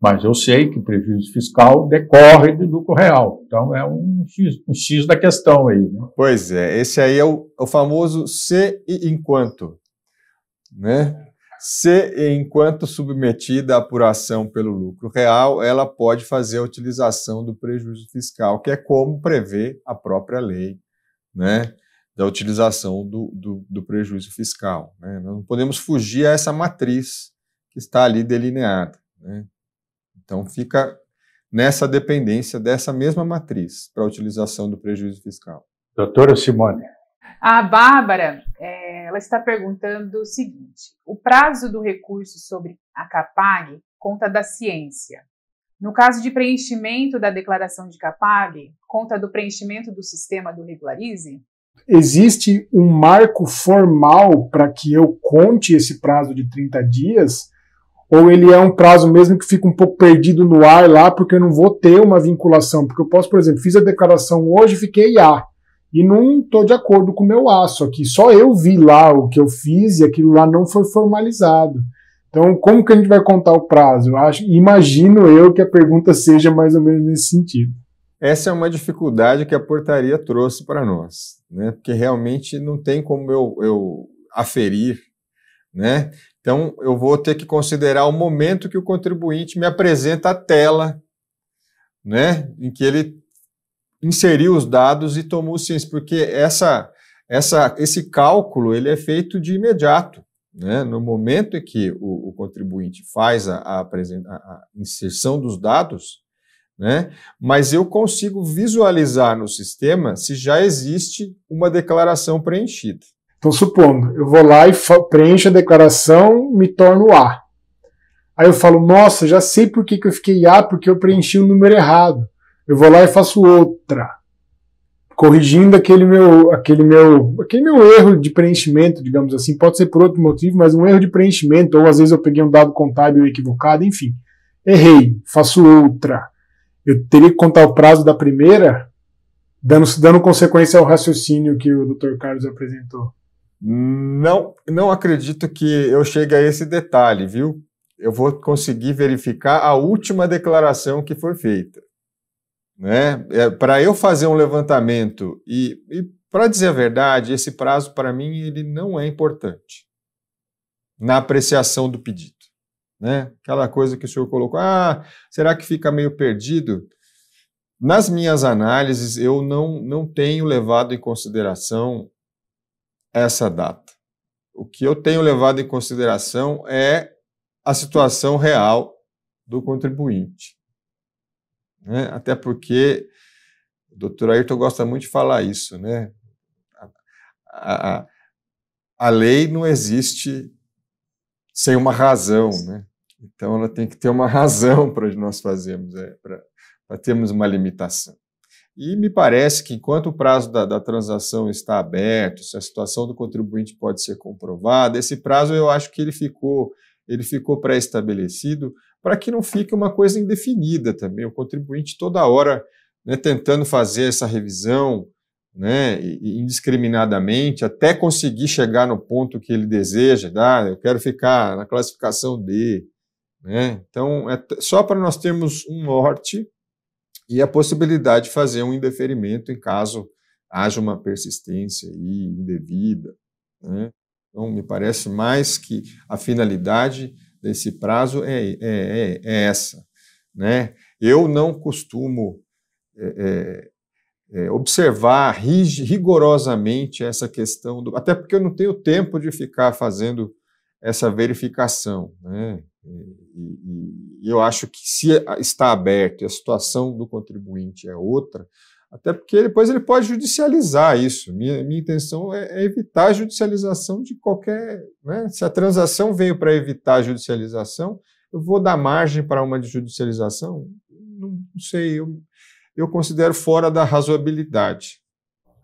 Mas eu sei que prejuízo fiscal decorre do lucro real. Então é um X, um X da questão aí. Né? Pois é, esse aí é o, é o famoso se e enquanto. Né? se enquanto submetida à apuração pelo lucro real, ela pode fazer a utilização do prejuízo fiscal, que é como prevê a própria lei, né? Da utilização do, do, do prejuízo fiscal. Né? Nós não podemos fugir a essa matriz que está ali delineada. Né? Então, fica nessa dependência dessa mesma matriz para a utilização do prejuízo fiscal. Doutora Simone. A Bárbara é ela está perguntando o seguinte: o prazo do recurso sobre a CAPAG conta da ciência. No caso de preenchimento da declaração de CAPAG, conta do preenchimento do sistema do Regularize? Existe um marco formal para que eu conte esse prazo de 30 dias? Ou ele é um prazo mesmo que fica um pouco perdido no ar lá, porque eu não vou ter uma vinculação? Porque eu posso, por exemplo, fiz a declaração hoje e fiquei A. Ah, e não estou de acordo com o meu aço aqui. Só eu vi lá o que eu fiz e aquilo lá não foi formalizado. Então, como que a gente vai contar o prazo? Eu acho, imagino eu que a pergunta seja mais ou menos nesse sentido. Essa é uma dificuldade que a portaria trouxe para nós, né? porque realmente não tem como eu, eu aferir. Né? Então, eu vou ter que considerar o momento que o contribuinte me apresenta a tela né? em que ele inseriu os dados e tomou ciência, porque essa, essa, esse cálculo ele é feito de imediato. Né? No momento em que o, o contribuinte faz a, a, a, inserção dos dados, né? mas eu consigo visualizar no sistema se já existe uma declaração preenchida. Então, supondo, eu vou lá e preencho a declaração, me torno A. Aí eu falo, nossa, já sei por que, que eu fiquei A, porque eu preenchi o número errado eu vou lá e faço outra, corrigindo aquele meu, aquele meu, aquele meu erro de preenchimento, digamos assim, pode ser por outro motivo, mas um erro de preenchimento, ou às vezes eu peguei um dado contábil equivocado, enfim, errei, faço outra. Eu teria que contar o prazo da primeira, dando, dando consequência ao raciocínio que o Dr. Carlos apresentou. Não, não acredito que eu chegue a esse detalhe, viu? Eu vou conseguir verificar a última declaração que foi feita. Né? É, para eu fazer um levantamento e, e para dizer a verdade, esse prazo para mim ele não é importante na apreciação do pedido, né? Aquela coisa que o senhor colocou, ah, será que fica meio perdido? Nas minhas análises eu não não tenho levado em consideração essa data. O que eu tenho levado em consideração é a situação real do contribuinte. Né? Até porque o doutor Ayrton gosta muito de falar isso, né? A, a, a lei não existe sem uma razão, né? Então ela tem que ter uma (laughs) razão para nós fazermos, é, para termos uma limitação. E me parece que enquanto o prazo da, da, transação está aberto, se a situação do contribuinte pode ser comprovada, esse prazo eu acho que ele ficou ele ficou pré-estabelecido para que não fique uma coisa indefinida também, o contribuinte toda hora né, tentando fazer essa revisão né, indiscriminadamente até conseguir chegar no ponto que ele deseja, ah, eu quero ficar na classificação D. Né? Então, é só para nós termos um norte e a possibilidade de fazer um indeferimento em caso haja uma persistência indevida. Né? Então, me parece mais que a finalidade desse prazo é, é, é, é essa. Né? Eu não costumo é, é, é, observar rig, rigorosamente essa questão, do, até porque eu não tenho tempo de ficar fazendo essa verificação. Né? E, e, eu acho que se está aberto e a situação do contribuinte é outra, até porque depois ele pode judicializar isso. Minha, minha intenção é, é, evitar a judicialização de qualquer. Né? Se a transação veio para evitar a judicialização, eu vou dar margem para uma judicialização? Não, não sei, eu, eu considero fora da razoabilidade.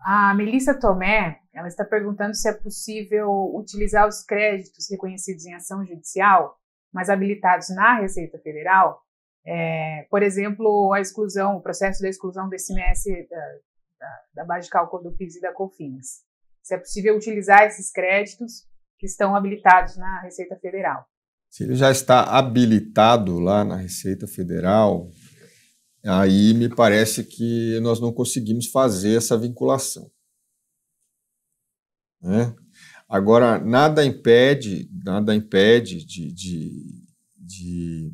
A Melissa Tomé ela está perguntando se é possível utilizar os créditos reconhecidos em ação judicial, mas habilitados na Receita Federal, é, por exemplo, a exclusão, o processo da exclusão do SMS da, da, da base de cálculo do PIS e da COFINS. Se é possível utilizar esses créditos que estão habilitados na Receita Federal. Se ele já está habilitado lá na Receita Federal, aí me parece que nós não conseguimos fazer essa vinculação. Né? Agora, nada impede, nada impede de, de, de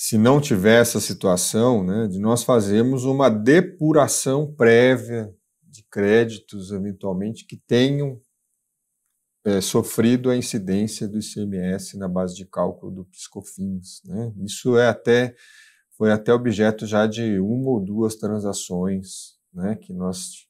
se não tiver essa situação, né, de nós fazermos uma depuração prévia de créditos, eventualmente, que tenham é, sofrido a incidência do ICMS na base de cálculo do PiscoFins. Né? Isso é até foi até objeto já de uma ou duas transações né, que nós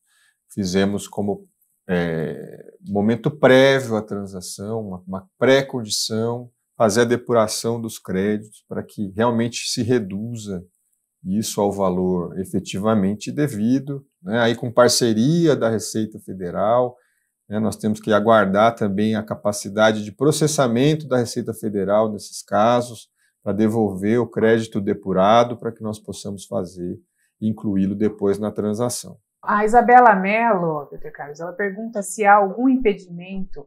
fizemos como é, momento prévio à transação, uma, uma pré-condição fazer a depuração dos créditos para que realmente se reduza isso ao valor efetivamente devido, né? aí com parceria da Receita Federal, né? nós temos que aguardar também a capacidade de processamento da Receita Federal nesses casos, para devolver o crédito depurado para que nós possamos fazer e incluí-lo depois na transação. A Isabela Mello, doutor Carlos, ela pergunta se há algum impedimento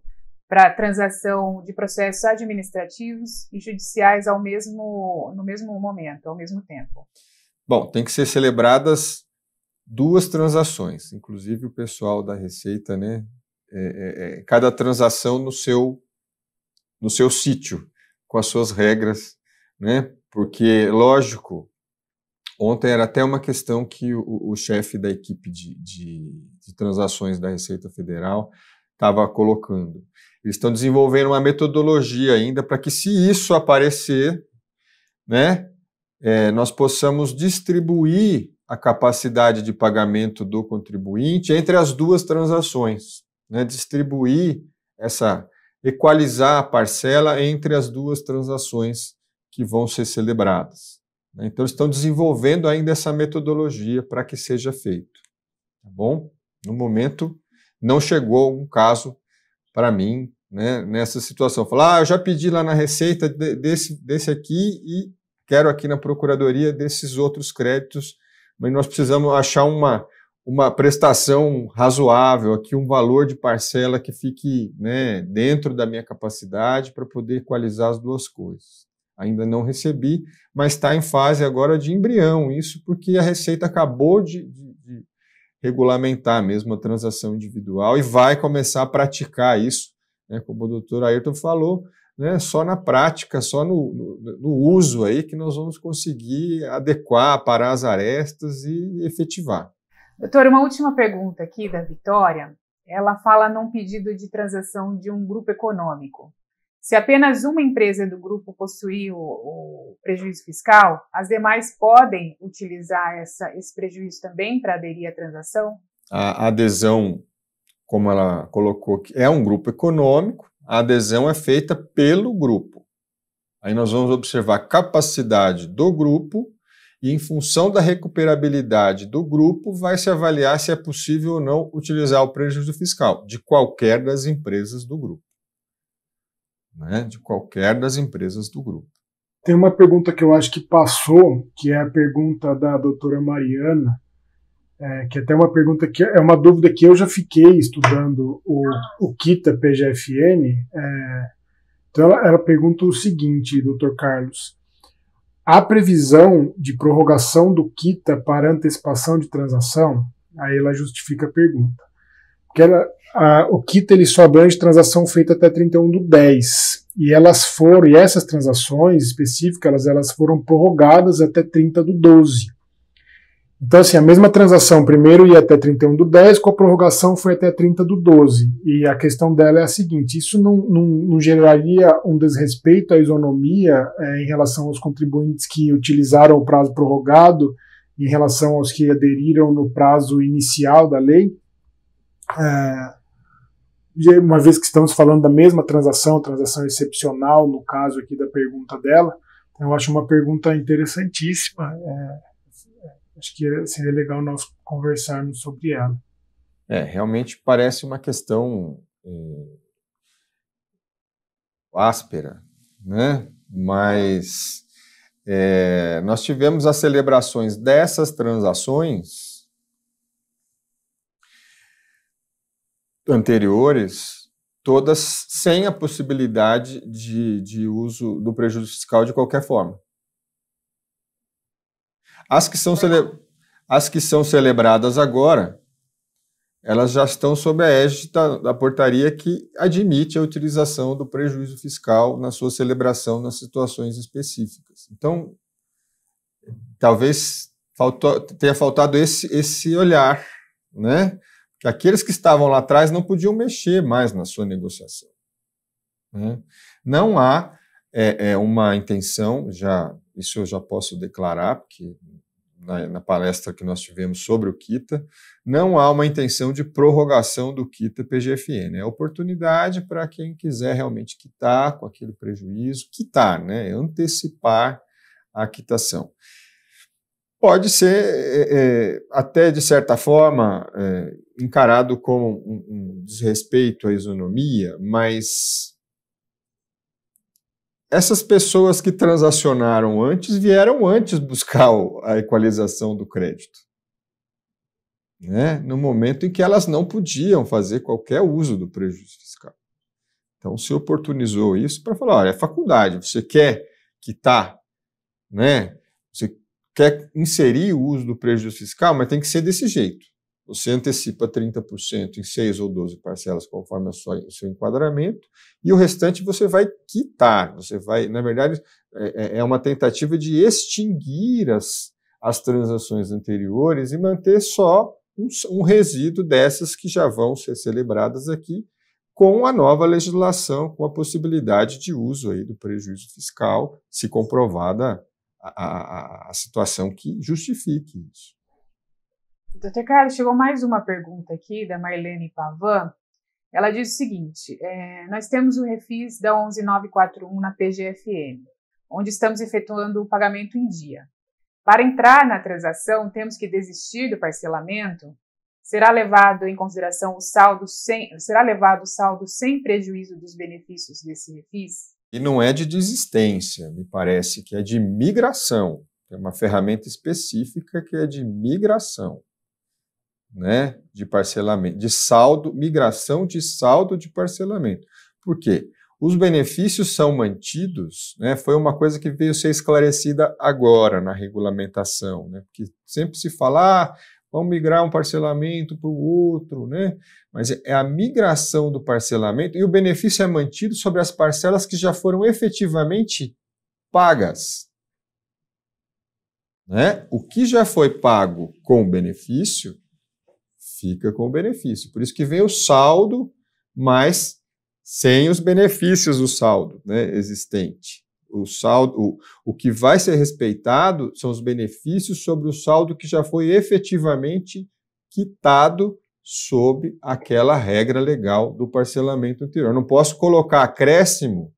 para transação de processos administrativos e judiciais ao mesmo, no mesmo momento, ao mesmo tempo? Bom, tem que ser celebradas duas transações, inclusive o pessoal da Receita, né? É, é, é, cada transação no seu no seu sítio, com as suas regras, né? Porque, lógico, ontem era até uma questão que o, o chefe da equipe de, de, de transações da Receita Federal estava colocando. Eles estão desenvolvendo uma metodologia ainda para que, se isso aparecer, né, é, nós possamos distribuir a capacidade de pagamento do contribuinte entre as duas transações, né, distribuir essa, equalizar a parcela entre as duas transações que vão ser celebradas. Né. Então, eles estão desenvolvendo ainda essa metodologia para que seja feito. Tá bom? No momento, não chegou um caso para mim né, nessa situação. Falar, ah, eu já pedi lá na Receita de, desse, desse aqui e quero aqui na Procuradoria desses outros créditos, mas nós precisamos achar uma, uma prestação razoável aqui, um valor de parcela que fique né, dentro da minha capacidade para poder equalizar as duas coisas. Ainda não recebi, mas está em fase agora de embrião, isso porque a Receita acabou de, de regulamentar mesmo a transação individual e vai começar a praticar isso, né, como o doutor Ayrton falou, né, só na prática, só no, no, no, uso aí que nós vamos conseguir adequar, parar as arestas e efetivar. Doutor, uma última pergunta aqui da Vitória. Ela fala num pedido de transação de um grupo econômico. Se apenas uma empresa do grupo possuir o, o prejuízo fiscal, as demais podem utilizar essa, esse prejuízo também para aderir à transação? A adesão, como ela colocou, é um grupo econômico, a adesão é feita pelo grupo. Aí nós vamos observar a capacidade do grupo e, em função da recuperabilidade do grupo, vai se avaliar se é possível ou não utilizar o prejuízo fiscal de qualquer das empresas do grupo né, de qualquer das empresas do grupo. Tem uma pergunta que eu acho que passou, que é a pergunta da doutora Mariana, é, que é até uma pergunta que é uma dúvida que eu já fiquei estudando o, o Kita PGFN. É, então ela, ela pergunta o seguinte, doutor Carlos. Há previsão de prorrogação do Kita para antecipação de transação? Aí ela justifica a pergunta que era a, o KIT ele só abrange transação feita até 31 do 10. E elas foram, e essas transações específicas, elas, elas foram prorrogadas até 30 do 12. Então, assim, a mesma transação primeiro ia até 31 do 10, com a prorrogação foi até 30 do 12. E a questão dela é a seguinte: isso não, não, não geraria um desrespeito à isonomia é, em relação aos contribuintes que utilizaram o prazo prorrogado, em relação aos que aderiram no prazo inicial da lei? É, uma vez que estamos falando da mesma transação, transação excepcional, no caso aqui da pergunta dela, então eu acho uma pergunta interessantíssima. É, é acho que é, seria legal nós conversarmos sobre ela. É, realmente parece uma questão um, é, áspera, né? Mas é, nós tivemos as celebrações dessas transações anteriores, todas sem a possibilidade de, de uso do prejuízo fiscal de qualquer forma. As que são, cele... As que são celebradas agora, elas já estão sob a égide da, portaria que admite a utilização do prejuízo fiscal na sua celebração nas situações específicas. Então, talvez faltou, tenha faltado esse, esse olhar, né? que aqueles que estavam lá atrás não podiam mexer mais na sua negociação. Né? Não há é, é, uma intenção, já isso eu já posso declarar, porque na, na, palestra que nós tivemos sobre o quita, não há uma intenção de prorrogação do quita PGFN. É oportunidade para quem quiser realmente quitar com aquele prejuízo, quitar, né? É antecipar a quitação pode ser, é, é, até de certa forma, é, encarado como um, um desrespeito à isonomia, mas essas pessoas que transacionaram antes vieram antes buscar a equalização do crédito. Né? No momento em que elas não podiam fazer qualquer uso do prejuízo fiscal. Então se oportunizou isso para falar: olha, é faculdade, você quer quitar, tá, né? Você quer inserir o uso do prejuízo fiscal, mas tem que ser desse jeito. Você antecipa 30% em 6 ou 12 parcelas, conforme o seu enquadramento, e o restante você vai quitar. Você vai, na verdade, é, é, é uma tentativa de extinguir as, as transações anteriores e manter só um, um resíduo dessas que já vão ser celebradas aqui com a nova legislação, com a possibilidade de uso aí do prejuízo fiscal, se comprovada a, a, a situação que justifique isso. Doutor Carlos, chegou mais uma pergunta aqui da Marlene Pavan. Ela diz o seguinte: é, nós temos o refis da 11941 na PGFM, onde estamos efetuando o pagamento em dia. Para entrar na transação, temos que desistir do parcelamento? Será levado em consideração o saldo sem, será levado o saldo sem prejuízo dos benefícios desse refis? E não é de desistência, me parece que é de migração. Tem é uma ferramenta específica que é de migração, né? De parcelamento, de saldo, migração de saldo de parcelamento. Por quê? Os benefícios são mantidos, né? Foi uma coisa que veio ser esclarecida agora na regulamentação, né? Porque sempre se fala, ah, vamos migrar um parcelamento para o outro, né? Mas é a migração do parcelamento e o benefício é mantido sobre as parcelas que já foram efetivamente pagas. Né? O que já foi pago com o benefício fica com o benefício. Por isso que vem o saldo, mas sem os benefícios do saldo né, existente o saldo, o, o que vai ser respeitado são os benefícios sobre o saldo que já foi efetivamente quitado sob aquela regra legal do parcelamento anterior. Eu não posso colocar acréscimo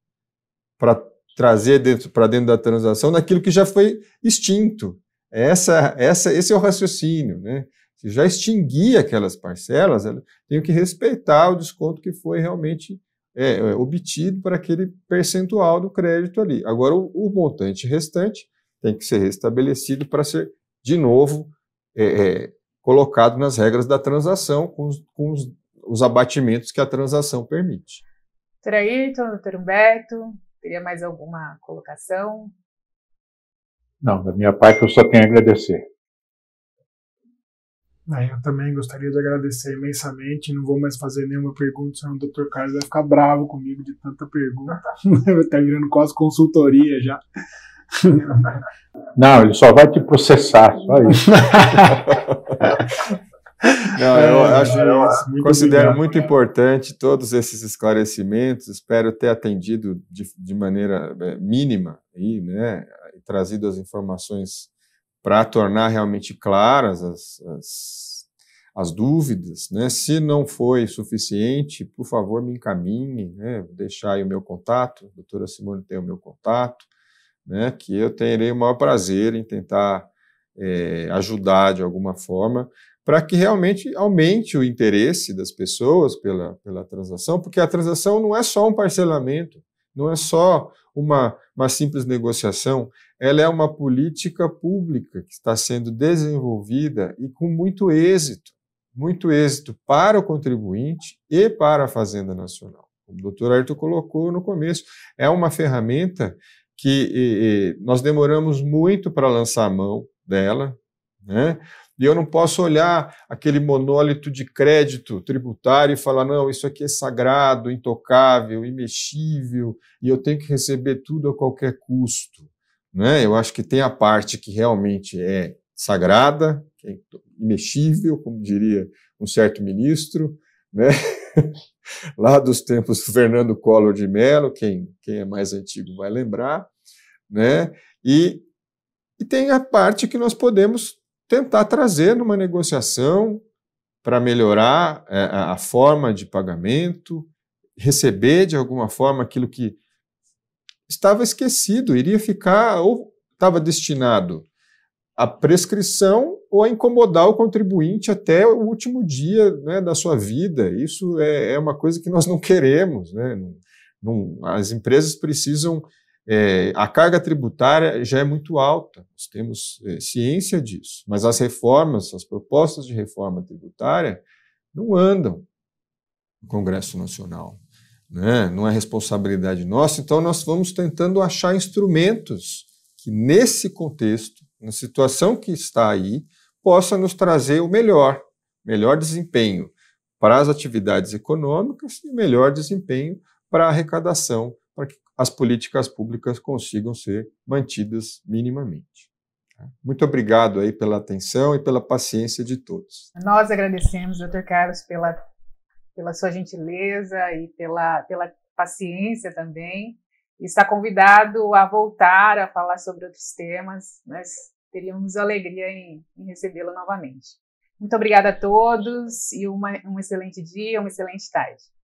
para trazer dentro, para dentro da transação naquilo que já foi extinto. Essa, essa, esse é o raciocínio, né? Se já extingui aquelas parcelas, eu tenho que respeitar o desconto que foi realmente é, é, obtido para aquele percentual do crédito ali. Agora, o, o montante restante tem que ser restabelecido para ser, de novo, é, é, colocado nas regras da transação, com, os, com os, os abatimentos que a transação permite. Doutor Ayrton, doutor Humberto, teria mais alguma colocação? Não, da minha parte eu só tenho a agradecer. Né, eu também gostaria de agradecer imensamente. Não vou mais fazer nenhuma pergunta, senão o Dr. Carlos vai ficar bravo comigo de tanta pergunta. Vai (laughs) estar tá virando quase consultoria já. Não, ele só vai te processar, só isso. (laughs) Não, eu é, acho, é, eu muito considero obrigado. muito importante todos esses esclarecimentos. Espero ter atendido de, de maneira é, mínima né, e trazido as informações para tornar realmente claras as, as, as, dúvidas. Né? Se não foi suficiente, por favor, me encaminhe, né? Vou deixar aí o meu contato, a doutora Simone tem o meu contato, né? que eu terei o maior prazer em tentar é, ajudar de alguma forma para que realmente aumente o interesse das pessoas pela, pela transação, porque a transação não é só um parcelamento, não é só uma, uma simples negociação, ela é uma política pública que está sendo desenvolvida e com muito êxito, muito êxito para o contribuinte e para a Fazenda Nacional. Como o doutor Arthur colocou no começo, é uma ferramenta que e, e, nós demoramos muito para lançar a mão dela, né? E eu não posso olhar aquele monólito de crédito tributário e falar: não, isso aqui é sagrado, intocável, imexível, e eu tenho que receber tudo a qualquer custo. Né? Eu acho que tem a parte que realmente é sagrada, que é imexível, como diria um certo ministro, né? (laughs) lá dos tempos do Fernando Collor de Mello, quem, quem é mais antigo vai lembrar, né? e, e tem a parte que nós podemos tentar trazer numa negociação para melhorar é, a forma de pagamento, receber de alguma forma aquilo que estava esquecido, iria ficar ou estava destinado à prescrição ou a incomodar o contribuinte até o último dia né, da sua vida. Isso é, é, uma coisa que nós não queremos. Né? Não, não, as empresas precisam é, a carga tributária já é muito alta, nós temos é, ciência disso, mas as reformas, as propostas de reforma tributária não andam no Congresso Nacional. Né? Não é responsabilidade nossa, então nós vamos tentando achar instrumentos que, nesse contexto, na situação que está aí, possa nos trazer o melhor, melhor desempenho para as atividades econômicas e melhor desempenho para a arrecadação, para que as políticas públicas consigam ser mantidas minimamente. Muito obrigado aí pela atenção e pela paciência de todos. Nós agradecemos, doutor Carlos, pela, pela sua gentileza e pela, pela paciência também. Está convidado a voltar a falar sobre outros temas. Nós teríamos alegria em, em recebê-lo novamente. Muito obrigada a todos e uma, um excelente dia, uma excelente tarde.